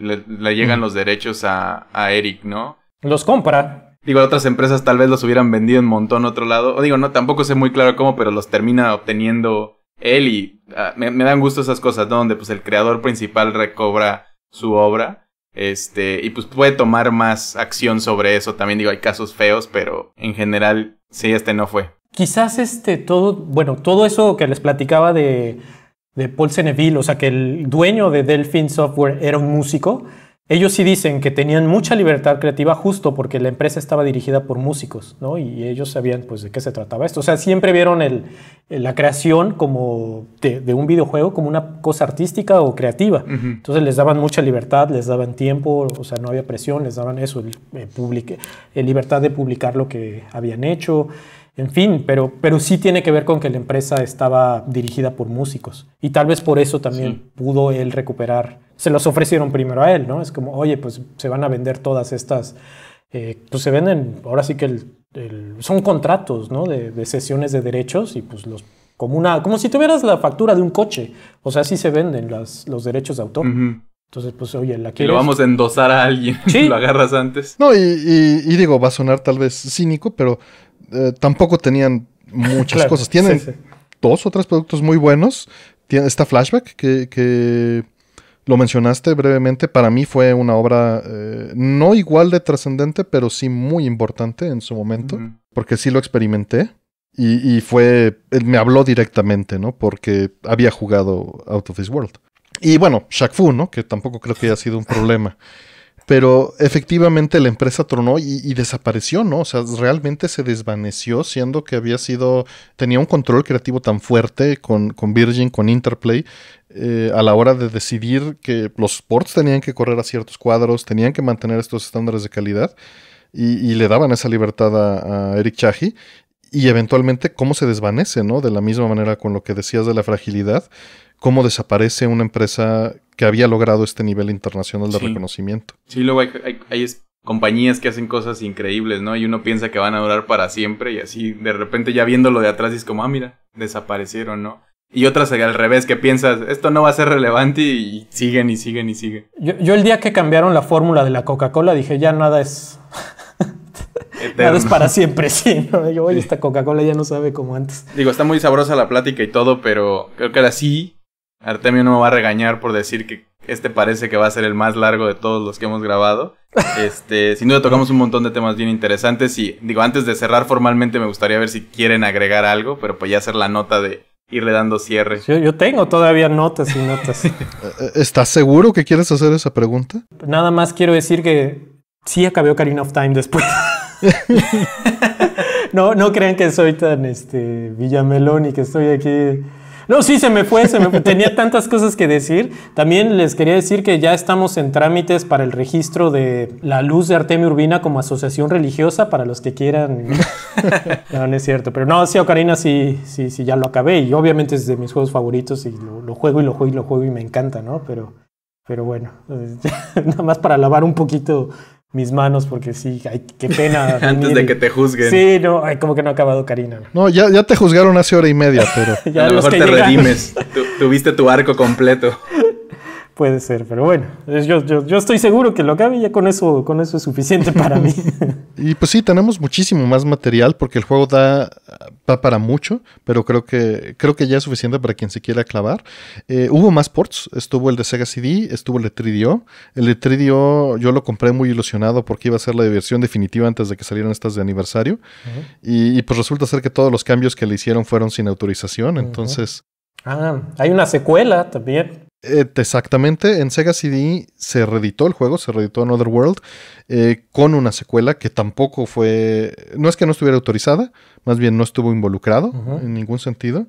llegan los derechos a, a Eric, ¿no? Los compra. Digo, otras empresas tal vez los hubieran vendido en montón a otro lado. O digo, no, tampoco sé muy claro cómo, pero los termina obteniendo él y ah, me, dan gusto esas cosas, Donde pues el creador principal recobra su obra. Este, y pues puede tomar más acción sobre eso. También digo, hay casos feos, pero en general, sí, este no fue. Quizás este todo, bueno, todo eso que les platicaba de, de Paul Seneville, o sea, que el dueño de Delphine Software era un músico, ellos sí dicen que tenían mucha libertad creativa justo porque la empresa estaba dirigida por músicos, ¿no? Y ellos sabían, pues, de qué se trataba esto. O sea, siempre vieron la creación como de, un videojuego como una cosa artística o creativa. Entonces les daban mucha libertad, les daban tiempo, o sea, no había presión, les daban eso, el, eh, libertad de publicar lo que habían hecho. En fin, pero, pero sí tiene que ver con que la empresa estaba dirigida por músicos. Y tal vez por eso también pudo él recuperar. Se los ofrecieron primero a él, ¿no? Es como, oye, pues se van a vender todas estas. Eh, pues se venden, ahora sí que son contratos, ¿no? De, sesiones de derechos y pues los como una, como si tuvieras la factura de un coche. O sea, sí se venden las, los derechos de autor. Entonces, pues, oye, la que. lo vamos a endosar a alguien. Sí. lo agarras antes. No, y, y, digo, va a sonar tal vez cínico, pero eh, tampoco tenían muchas cosas. Tienen dos o tres productos muy buenos. Tiene, está Flashback, que, lo mencionaste brevemente. Para mí fue una obra eh, no igual de trascendente, pero sí muy importante en su momento, porque sí lo experimenté. Y, fue, eh, me habló directamente, ¿no? Porque había jugado Out of This World. Y bueno, Shaq Fu, ¿no? Que tampoco creo que haya sido un problema. Pero efectivamente la empresa tronó y, desapareció, ¿no? O sea, realmente se desvaneció, siendo que había sido, tenía un control creativo tan fuerte con, con Virgin, con Interplay, eh, a la hora de decidir que los sports tenían que correr a ciertos cuadros, tenían que mantener estos estándares de calidad, y, le daban esa libertad a, Eric Chahi, y eventualmente cómo se desvanece, ¿no? De la misma manera con lo que decías de la fragilidad, cómo desaparece una empresa que había logrado este nivel internacional de reconocimiento. Sí, luego hay, compañías que hacen cosas increíbles, ¿no? Y uno piensa que van a durar para siempre y así de repente ya viéndolo de atrás es como, ah, mira, desaparecieron, ¿no? Y otras al revés, que piensas, esto no va a ser relevante y, siguen y siguen y siguen. Yo, yo el día que cambiaron la fórmula de la Coca-Cola dije, ya nada es... Nada es para siempre, sí. ¿no? Yo, oye, esta Coca-Cola ya no sabe como antes. Digo, está muy sabrosa la plática y todo, pero creo que ahora sí Artemio no me va a regañar por decir que este parece que va a ser el más largo de todos los que hemos grabado. Este, sin duda tocamos un montón de temas bien interesantes y digo, antes de cerrar formalmente me gustaría ver si quieren agregar algo, pero pues ya hacer la nota de irle dando cierre. Yo, tengo todavía notas y notas. ¿Estás seguro que quieres hacer esa pregunta? Nada más quiero decir que sí acabé Karina of Time después. no, no crean que soy tan este, villamelón y que estoy aquí no, sí, se me fue, se me Tenía tantas cosas que decir. También les quería decir que ya estamos en trámites para el registro de la luz de Artemio Urbina como asociación religiosa para los que quieran. no, no es cierto. Pero no, sí, Ocarina sí, sí, sí, ya lo acabé. Y obviamente es de mis juegos favoritos y lo, juego y lo juego y lo juego y me encanta, ¿no? Pero, pero bueno, nada más para lavar un poquito mis manos porque sí, hay qué pena. Antes de que te juzguen. Sí, no, como que no ha acabado Karina. No, ya, ya te juzgaron hace hora y media, pero... ya a lo mejor te redimes. tuviste tu arco completo. Puede ser, pero bueno, yo, estoy seguro que lo que y ya con eso, con eso es suficiente para mí. y pues sí, tenemos muchísimo más material porque el juego da, para mucho, pero creo que, creo que ya es suficiente para quien se quiera clavar. Eh, hubo más ports, estuvo el de Sega CD, estuvo el de 3 El de Tridio, yo lo compré muy ilusionado porque iba a ser la versión definitiva antes de que salieran estas de aniversario. y, pues resulta ser que todos los cambios que le hicieron fueron sin autorización, entonces... Ah, hay una secuela también. Eh, exactamente, en Sega CD se reeditó el juego, se reeditó Another World eh, con una secuela que tampoco fue, no es que no estuviera autorizada, más bien no estuvo involucrado en ningún sentido.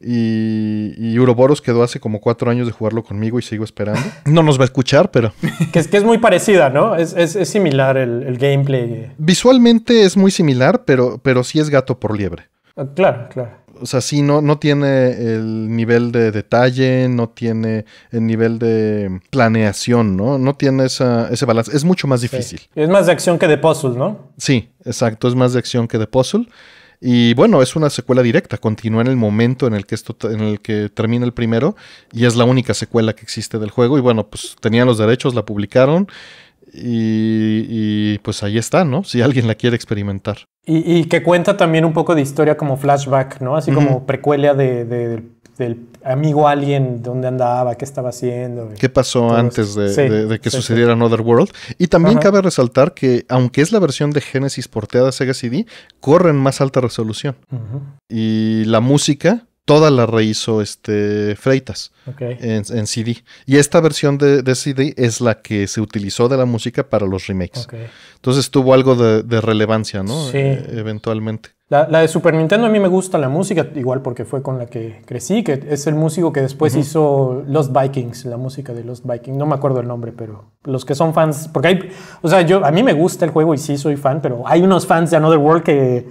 Y, Uroboros quedó hace como cuatro años de jugarlo conmigo y sigo esperando. No nos va a escuchar, pero... que, es, que es muy parecida, ¿no? Es, similar el, gameplay. Visualmente es muy similar, pero, pero sí es gato por liebre. Ah, claro, claro o sea, sí, no, no tiene el nivel de detalle, no tiene el nivel de planeación, ¿no? No tiene ese balance. Es mucho más difícil. Es más de acción que de puzzle, ¿no? Sí, exacto, es más de acción que de puzzle. Y bueno, es una secuela directa, continúa en el momento en el que esto en el que termina el primero y es la única secuela que existe del juego y bueno, pues tenían los derechos, la publicaron y pues ahí está, ¿no? Si alguien la quiere experimentar. Y, que cuenta también un poco de historia como flashback, ¿no? Así como precuela de, del amigo alguien dónde andaba, qué estaba haciendo. Qué pasó antes de, que sucediera Another World. Y también cabe resaltar que, aunque es la versión de Genesis porteada a Sega CD, corre en más alta resolución. Y la música toda la rehizo este, Freitas en, CD. Y esta versión de, CD es la que se utilizó de la música para los remakes. Entonces tuvo algo de, relevancia, ¿no? Sí. E, eventualmente. La, de Super Nintendo a mí me gusta la música, igual porque fue con la que crecí, que es el músico que después hizo Los Vikings, la música de Los Vikings. No me acuerdo el nombre, pero los que son fans, porque hay, o sea, yo a mí me gusta el juego y sí soy fan, pero hay unos fans de Another World que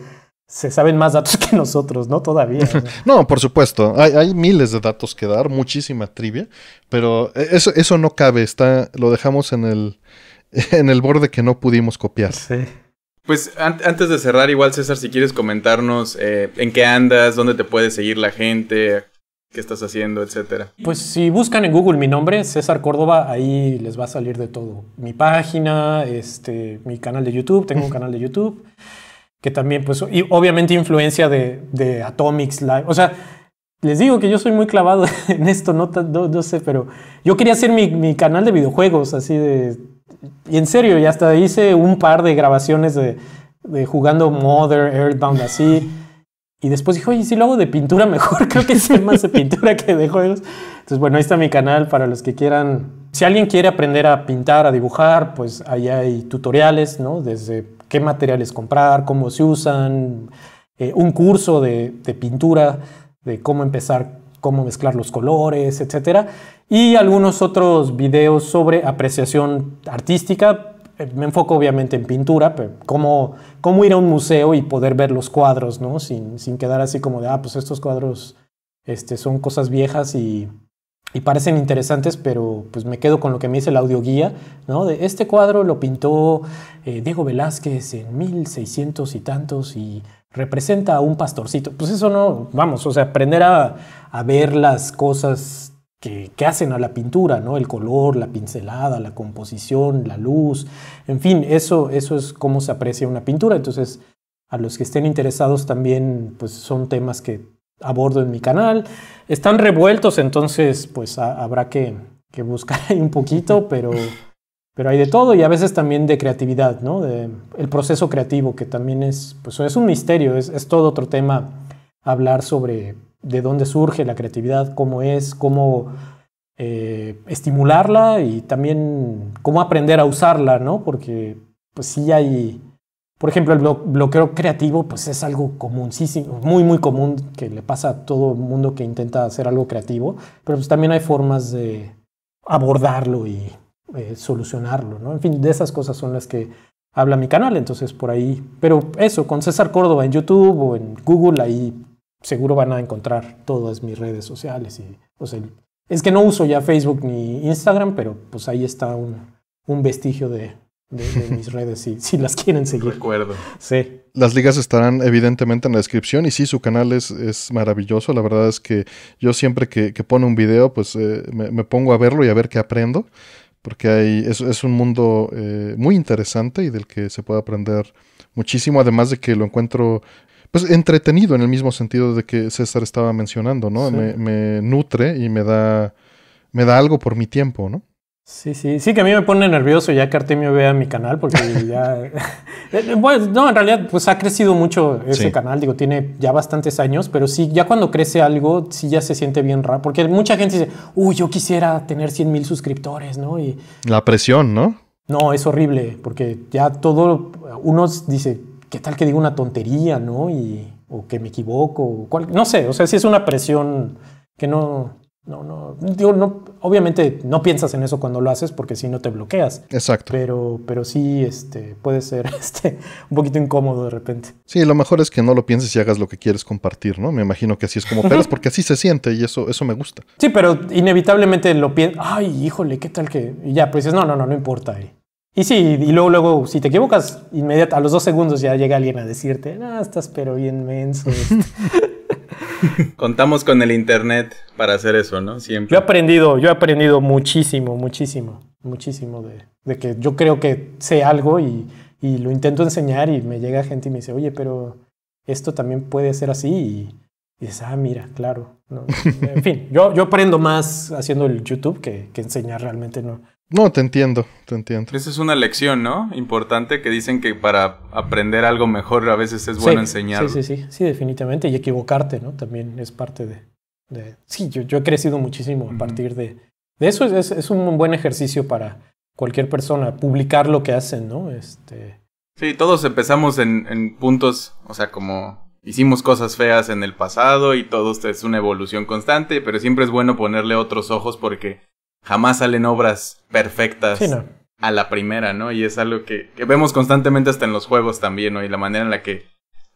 se saben más datos que nosotros, ¿no? Todavía. ¿no? por supuesto. Hay, miles de datos que dar, muchísima trivia, pero eh, eso, eso no cabe. Está, lo dejamos en el, en el borde que no pudimos copiar. Sí. Pues antes de cerrar, igual César, si quieres comentarnos eh, en qué andas, dónde te puede seguir la gente, qué estás haciendo, etcétera. Pues si buscan en Google mi nombre, César Córdoba, ahí les va a salir de todo. Mi página, este, mi canal de YouTube, tengo un canal de YouTube que también, pues, y obviamente influencia de, de Atomics Live. O sea, les digo que yo soy muy clavado en esto, no, no, sé, pero yo quería hacer mi, mi, canal de videojuegos, así de... Y en serio, ya hasta hice un par de grabaciones de, de jugando Mother, Earthbound, así. Y después dije, oye, si lo hago de pintura mejor, creo que es más de pintura que de juegos. Entonces, bueno, ahí está mi canal para los que quieran. Si alguien quiere aprender a pintar, a dibujar, pues ahí hay tutoriales, ¿no? Desde qué materiales comprar, cómo se usan, eh, un curso de, pintura, de cómo empezar, cómo mezclar los colores, etc. Y algunos otros videos sobre apreciación artística. Eh, me enfoco obviamente en pintura, pero cómo, ir a un museo y poder ver los cuadros, ¿no? Sin, sin quedar así como de, ah, pues estos cuadros este, son cosas viejas y, y parecen interesantes, pero pues me quedo con lo que me dice el audioguía, ¿no? De este cuadro lo pintó eh, Diego Velázquez en 1600 y tantos y representa a un pastorcito. Pues eso no, vamos, o sea, aprender a, a ver las cosas que, que, hacen a la pintura, ¿no? El color, la pincelada, la composición, la luz, en fin, eso, eso es cómo se aprecia una pintura. Entonces, a los que estén interesados también, pues son temas que a bordo en mi canal. Están revueltos, entonces pues habrá que, buscar ahí un poquito, pero, pero hay de todo y a veces también de creatividad, ¿no? De, el proceso creativo, que también es, pues, es un misterio, es, todo otro tema hablar sobre de dónde surge la creatividad, cómo es, cómo eh, estimularla y también cómo aprender a usarla, ¿no? Porque pues sí hay por ejemplo, el bloqueo creativo pues es algo común, sí, muy, muy común que le pasa a todo el mundo que intenta hacer algo creativo, pero pues también hay formas de abordarlo y eh, solucionarlo, ¿no? En fin, de esas cosas son las que habla mi canal, entonces por ahí, pero eso, con César Córdoba en YouTube o en Google, ahí seguro van a encontrar todas mis redes sociales es que no uso ya Facebook ni Instagram, pero pues ahí está un vestigio de, de, mis redes si, si, las quieren seguir. Recuerdo. Sí. Las ligas estarán evidentemente en la descripción y sí, su canal es, es maravilloso. La verdad es que yo siempre que, que pone un video, pues eh, me, pongo a verlo y a ver qué aprendo, porque hay, es, es un mundo eh, muy interesante y del que se puede aprender muchísimo, además de que lo encuentro pues entretenido en el mismo sentido de que César estaba mencionando, ¿no? Me, me, nutre y me da, me da algo por mi tiempo, ¿no? Sí, sí, sí que a mí me pone nervioso ya que Artemio vea mi canal porque ya... Eh, eh, bueno, no, en realidad pues ha crecido mucho ese canal, digo, tiene ya bastantes años, pero sí, ya cuando crece algo, sí ya se siente bien raro, porque mucha gente dice, uy, yo quisiera tener 100 mil suscriptores, ¿no? Y... La presión, ¿no? No, es horrible, porque ya todo, uno dice, ¿qué tal que digo una tontería, ¿no? Y, o que me equivoco, o cual... no sé, o sea, sí es una presión que no, no, no, digo, no, obviamente no piensas en eso cuando lo haces porque si no te bloqueas. Exacto. Pero, pero sí este, puede ser este, un poquito incómodo de repente. Sí, lo mejor es que no lo pienses y hagas lo que quieres compartir, ¿no? Me imagino que así es como pelas, porque así se siente y eso, eso me gusta. Sí, pero inevitablemente lo piensas, ay, híjole, ¿qué tal que...? Y ya, pues dices, no, no, no, no importa. Eh". Y sí, y luego, luego, si te equivocas, inmediatamente, a los dos segundos ya llega alguien a decirte, No, ah, estás pero bien menso. Este". Contamos con el internet para hacer eso, ¿no? Siempre. Yo he aprendido, yo he aprendido muchísimo, muchísimo, muchísimo de, que yo creo que sé algo y, lo intento enseñar y me llega gente y me dice, oye, pero esto también puede ser así y, es, ah, mira, claro. No. en fin, yo, yo aprendo más haciendo el YouTube que enseñar realmente, no, no, te entiendo, te entiendo. Esa es una lección, ¿no? Importante que dicen que para aprender algo mejor a veces es bueno enseñar. Sí, sí, sí, sí, definitivamente. Y equivocarte, ¿no? También es parte de... de... Sí, yo, he crecido muchísimo a partir de... De eso es, un buen ejercicio para cualquier persona, publicar lo que hacen, ¿no? Este... Sí, todos empezamos en, puntos, o sea, como hicimos cosas feas en el pasado y todo es una evolución constante, pero siempre es bueno ponerle otros ojos porque jamás salen obras perfectas a la primera, ¿no? Y es algo que, vemos constantemente hasta en los juegos también, ¿no? Y la manera en la que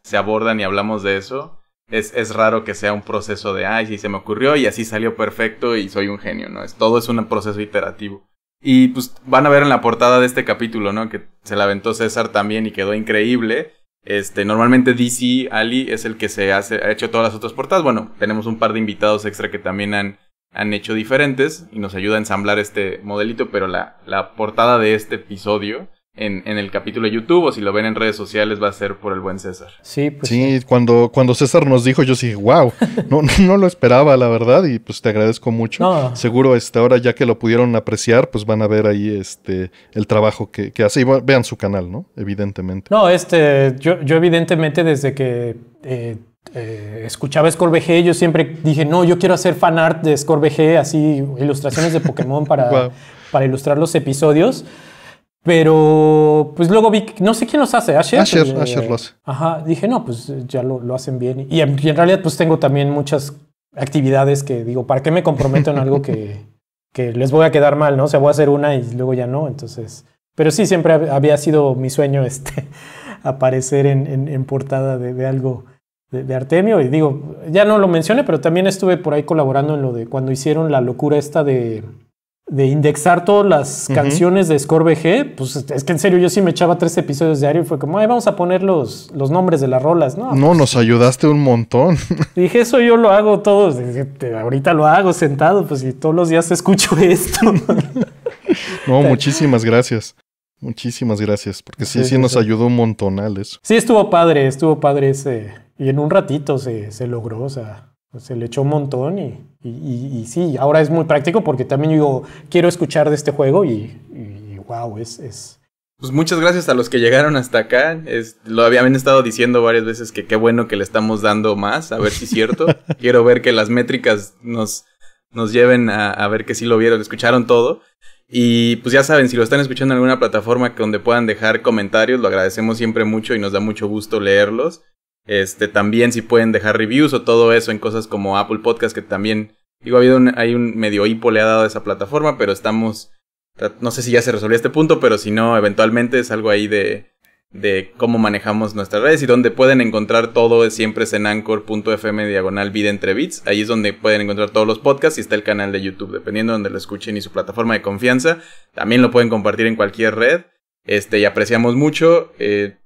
se abordan y hablamos de eso. Es, es raro que sea un proceso de, ay, sí, se me ocurrió y así salió perfecto y soy un genio, ¿no? Es, todo es un proceso iterativo. Y pues van a ver en la portada de este capítulo, ¿no? Que se la aventó César también y quedó increíble. Este, normalmente DC Ali es el que se hace, ha hecho todas las otras portadas. Bueno, tenemos un par de invitados extra que también han han hecho diferentes y nos ayuda a ensamblar este modelito, pero la, la portada de este episodio en, el capítulo de YouTube o si lo ven en redes sociales va a ser por el buen César. Sí, pues sí, Cuando, cuando César nos dijo, yo sí, wow, no, no lo esperaba, la verdad, y pues te agradezco mucho. Seguro este, ahora ya que lo pudieron apreciar, pues van a ver ahí este, el trabajo que, que hace y vean su canal, ¿no? Evidentemente. No, este, yo, yo evidentemente desde que... Eh, eh, escuchaba Scorbg, yo siempre dije, no, yo quiero hacer fan art de Scorbg, así ilustraciones de Pokémon para, para ilustrar los episodios. Pero pues luego vi, no sé quién los hace, Asher. Asher, eh, los Ajá, dije, no, pues ya lo, lo hacen bien. Em, y en, realidad pues tengo también muchas actividades que digo, ¿para qué me comprometo en algo que, que les voy a quedar mal, no? O sea, voy a hacer una y luego ya no, entonces... Pero sí, siempre había sido mi sueño este, aparecer en, portada de, algo de, Artemio. Y digo, ya no lo mencioné, pero también estuve por ahí colaborando en lo de cuando hicieron la locura esta de, indexar todas las canciones de Score Pues es que en serio, yo sí me echaba tres episodios diario y fue como, ay, vamos a poner los, los nombres de las rolas, ¿no? No, nos ayudaste un montón. Dije, eso yo lo hago todos. Ahorita lo hago sentado, pues y todos los días escucho esto. no, muchísimas gracias. Muchísimas gracias, porque sí, sí, nos ayudó un montonal eso. Sí, estuvo padre, estuvo padre ese, y en un ratito se, se logró, o sea, se le echó un montón y, y, sí, ahora es muy práctico porque también yo quiero escuchar de este juego y, wow, es, es... Pues muchas gracias a los que llegaron hasta acá. lo habían estado diciendo varias veces que qué bueno que le estamos dando más, a ver si es cierto. Quiero ver que las métricas nos, nos lleven a, a ver que sí lo vieron, escucharon todo. Y pues ya saben, si lo están escuchando en alguna plataforma donde puedan dejar comentarios, lo agradecemos siempre mucho y nos da mucho gusto leerlos. Este, también si pueden dejar reviews o todo eso en cosas como Apple Podcast, que también, digo, ha habido hay un medio hipo le ha dado a esa plataforma, pero estamos, no sé si ya se resolvió este punto, pero si no, eventualmente es algo ahí de, cómo manejamos nuestras redes y donde pueden encontrar todo siempre es en anchor.fm diagonal vida entre bits. Ahí es donde pueden encontrar todos los podcasts y está el canal de YouTube, dependiendo de donde lo escuchen y su plataforma de confianza. También lo pueden compartir en cualquier red. Este, y apreciamos mucho. Eh,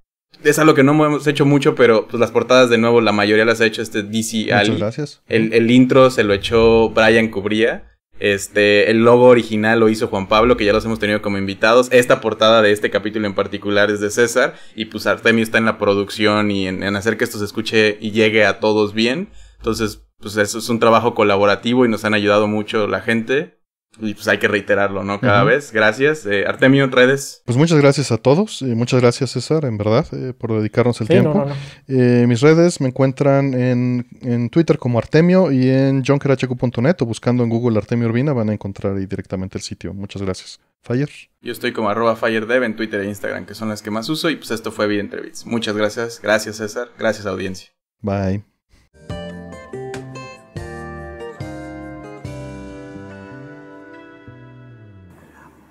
es algo que no hemos hecho mucho, pero pues las portadas de nuevo, la mayoría las ha hecho este DC Ali. Muchas gracias. El, intro se lo echó Brian Cubría. Este, el logo original lo hizo Juan Pablo, que ya los hemos tenido como invitados. Esta portada de este capítulo en particular es de César. Y pues Artemio está en la producción y en, en hacer que esto se escuche y llegue a todos bien. Entonces, pues eso es un trabajo colaborativo y nos han ayudado mucho la gente. Y pues hay que reiterarlo, ¿no? Cada vez. Gracias. Eh, Artemio Artemio, redes. Pues muchas gracias a todos. Eh, muchas gracias, César, en verdad, eh, por dedicarnos el tiempo. mis redes me encuentran en, Twitter como Artemio y en johnkerachq.net o buscando en Google Artemio Urbina van a encontrar ahí directamente el sitio. Muchas gracias. Fire. Yo estoy como arroba FireDev en Twitter e Instagram, que son las que más uso. Y pues esto fue Vida Entrevits. Muchas gracias. Gracias, César. Gracias, audiencia. Bye.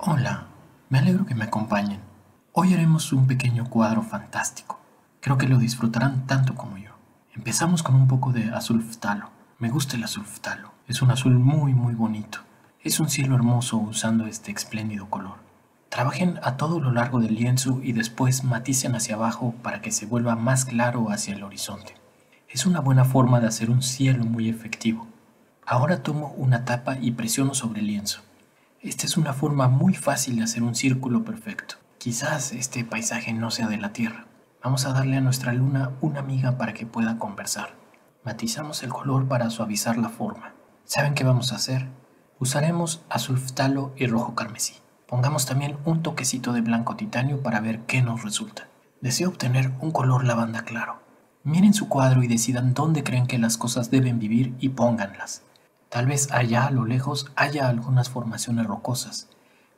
Hola, me alegro que me acompañen. Hoy haremos un pequeño cuadro fantástico. Creo que lo disfrutarán tanto como yo. Empezamos con un poco de azul ftalo. Me gusta el azul ftalo. Es un azul muy muy bonito. Es un cielo hermoso usando este espléndido color. Trabajen a todo lo largo del lienzo y después maticen hacia abajo para que se vuelva más claro hacia el horizonte. Es una buena forma de hacer un cielo muy efectivo. Ahora tomo una tapa y presiono sobre el lienzo. Esta es una forma muy fácil de hacer un círculo perfecto. Quizás este paisaje no sea de la Tierra. Vamos a darle a nuestra luna una amiga para que pueda conversar. Matizamos el color para suavizar la forma. ¿Saben qué vamos a hacer? Usaremos azul ftalo y rojo carmesí. Pongamos también un toquecito de blanco titanio para ver qué nos resulta. Deseo obtener un color lavanda claro. Miren su cuadro y decidan dónde creen que las cosas deben vivir y pónganlas. Tal vez allá a lo lejos haya algunas formaciones rocosas.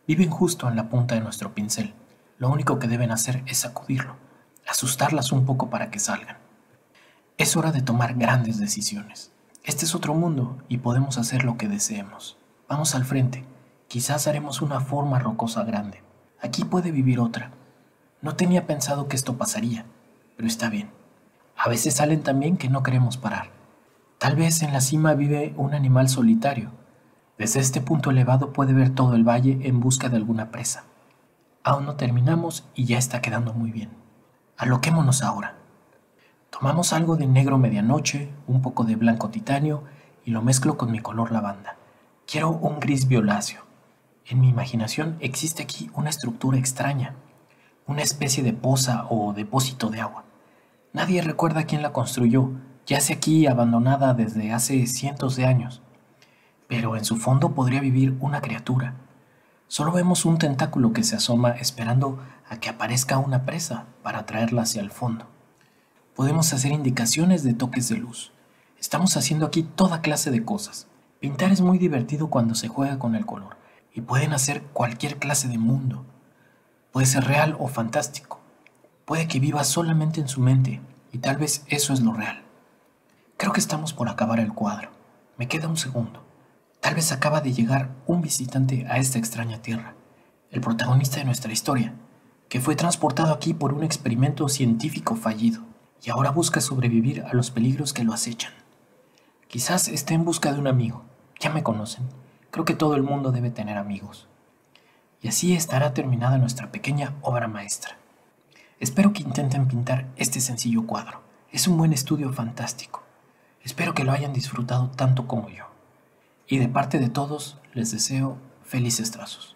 Viven justo en la punta de nuestro pincel. Lo único que deben hacer es sacudirlo, asustarlas un poco para que salgan. Es hora de tomar grandes decisiones. Este es otro mundo y podemos hacer lo que deseemos. Vamos al frente. Quizás haremos una forma rocosa grande. Aquí puede vivir otra. No tenía pensado que esto pasaría, pero está bien. A veces salen también que no queremos parar. Tal vez en la cima vive un animal solitario. Desde este punto elevado puede ver todo el valle en busca de alguna presa. Aún no terminamos y ya está quedando muy bien. Aloquémonos ahora. Tomamos algo de negro medianoche, un poco de blanco titanio y lo mezclo con mi color lavanda. Quiero un gris violáceo. En mi imaginación existe aquí una estructura extraña, una especie de poza o depósito de agua. Nadie recuerda quién la construyó, yace aquí abandonada desde hace cientos de años, pero en su fondo podría vivir una criatura. Solo vemos un tentáculo que se asoma esperando a que aparezca una presa para traerla hacia el fondo. Podemos hacer indicaciones de toques de luz. Estamos haciendo aquí toda clase de cosas. Pintar es muy divertido cuando se juega con el color y pueden hacer cualquier clase de mundo. Puede ser real o fantástico. Puede que viva solamente en su mente y tal vez eso es lo real. Creo que estamos por acabar el cuadro. Me queda un segundo. Tal vez acaba de llegar un visitante a esta extraña tierra, el protagonista de nuestra historia, que fue transportado aquí por un experimento científico fallido y ahora busca sobrevivir a los peligros que lo acechan. Quizás esté en busca de un amigo. Ya me conocen. Creo que todo el mundo debe tener amigos. Y así estará terminada nuestra pequeña obra maestra. Espero que intenten pintar este sencillo cuadro. Es un buen estudio fantástico. Espero que lo hayan disfrutado tanto como yo. Y de parte de todos, les deseo felices trazos.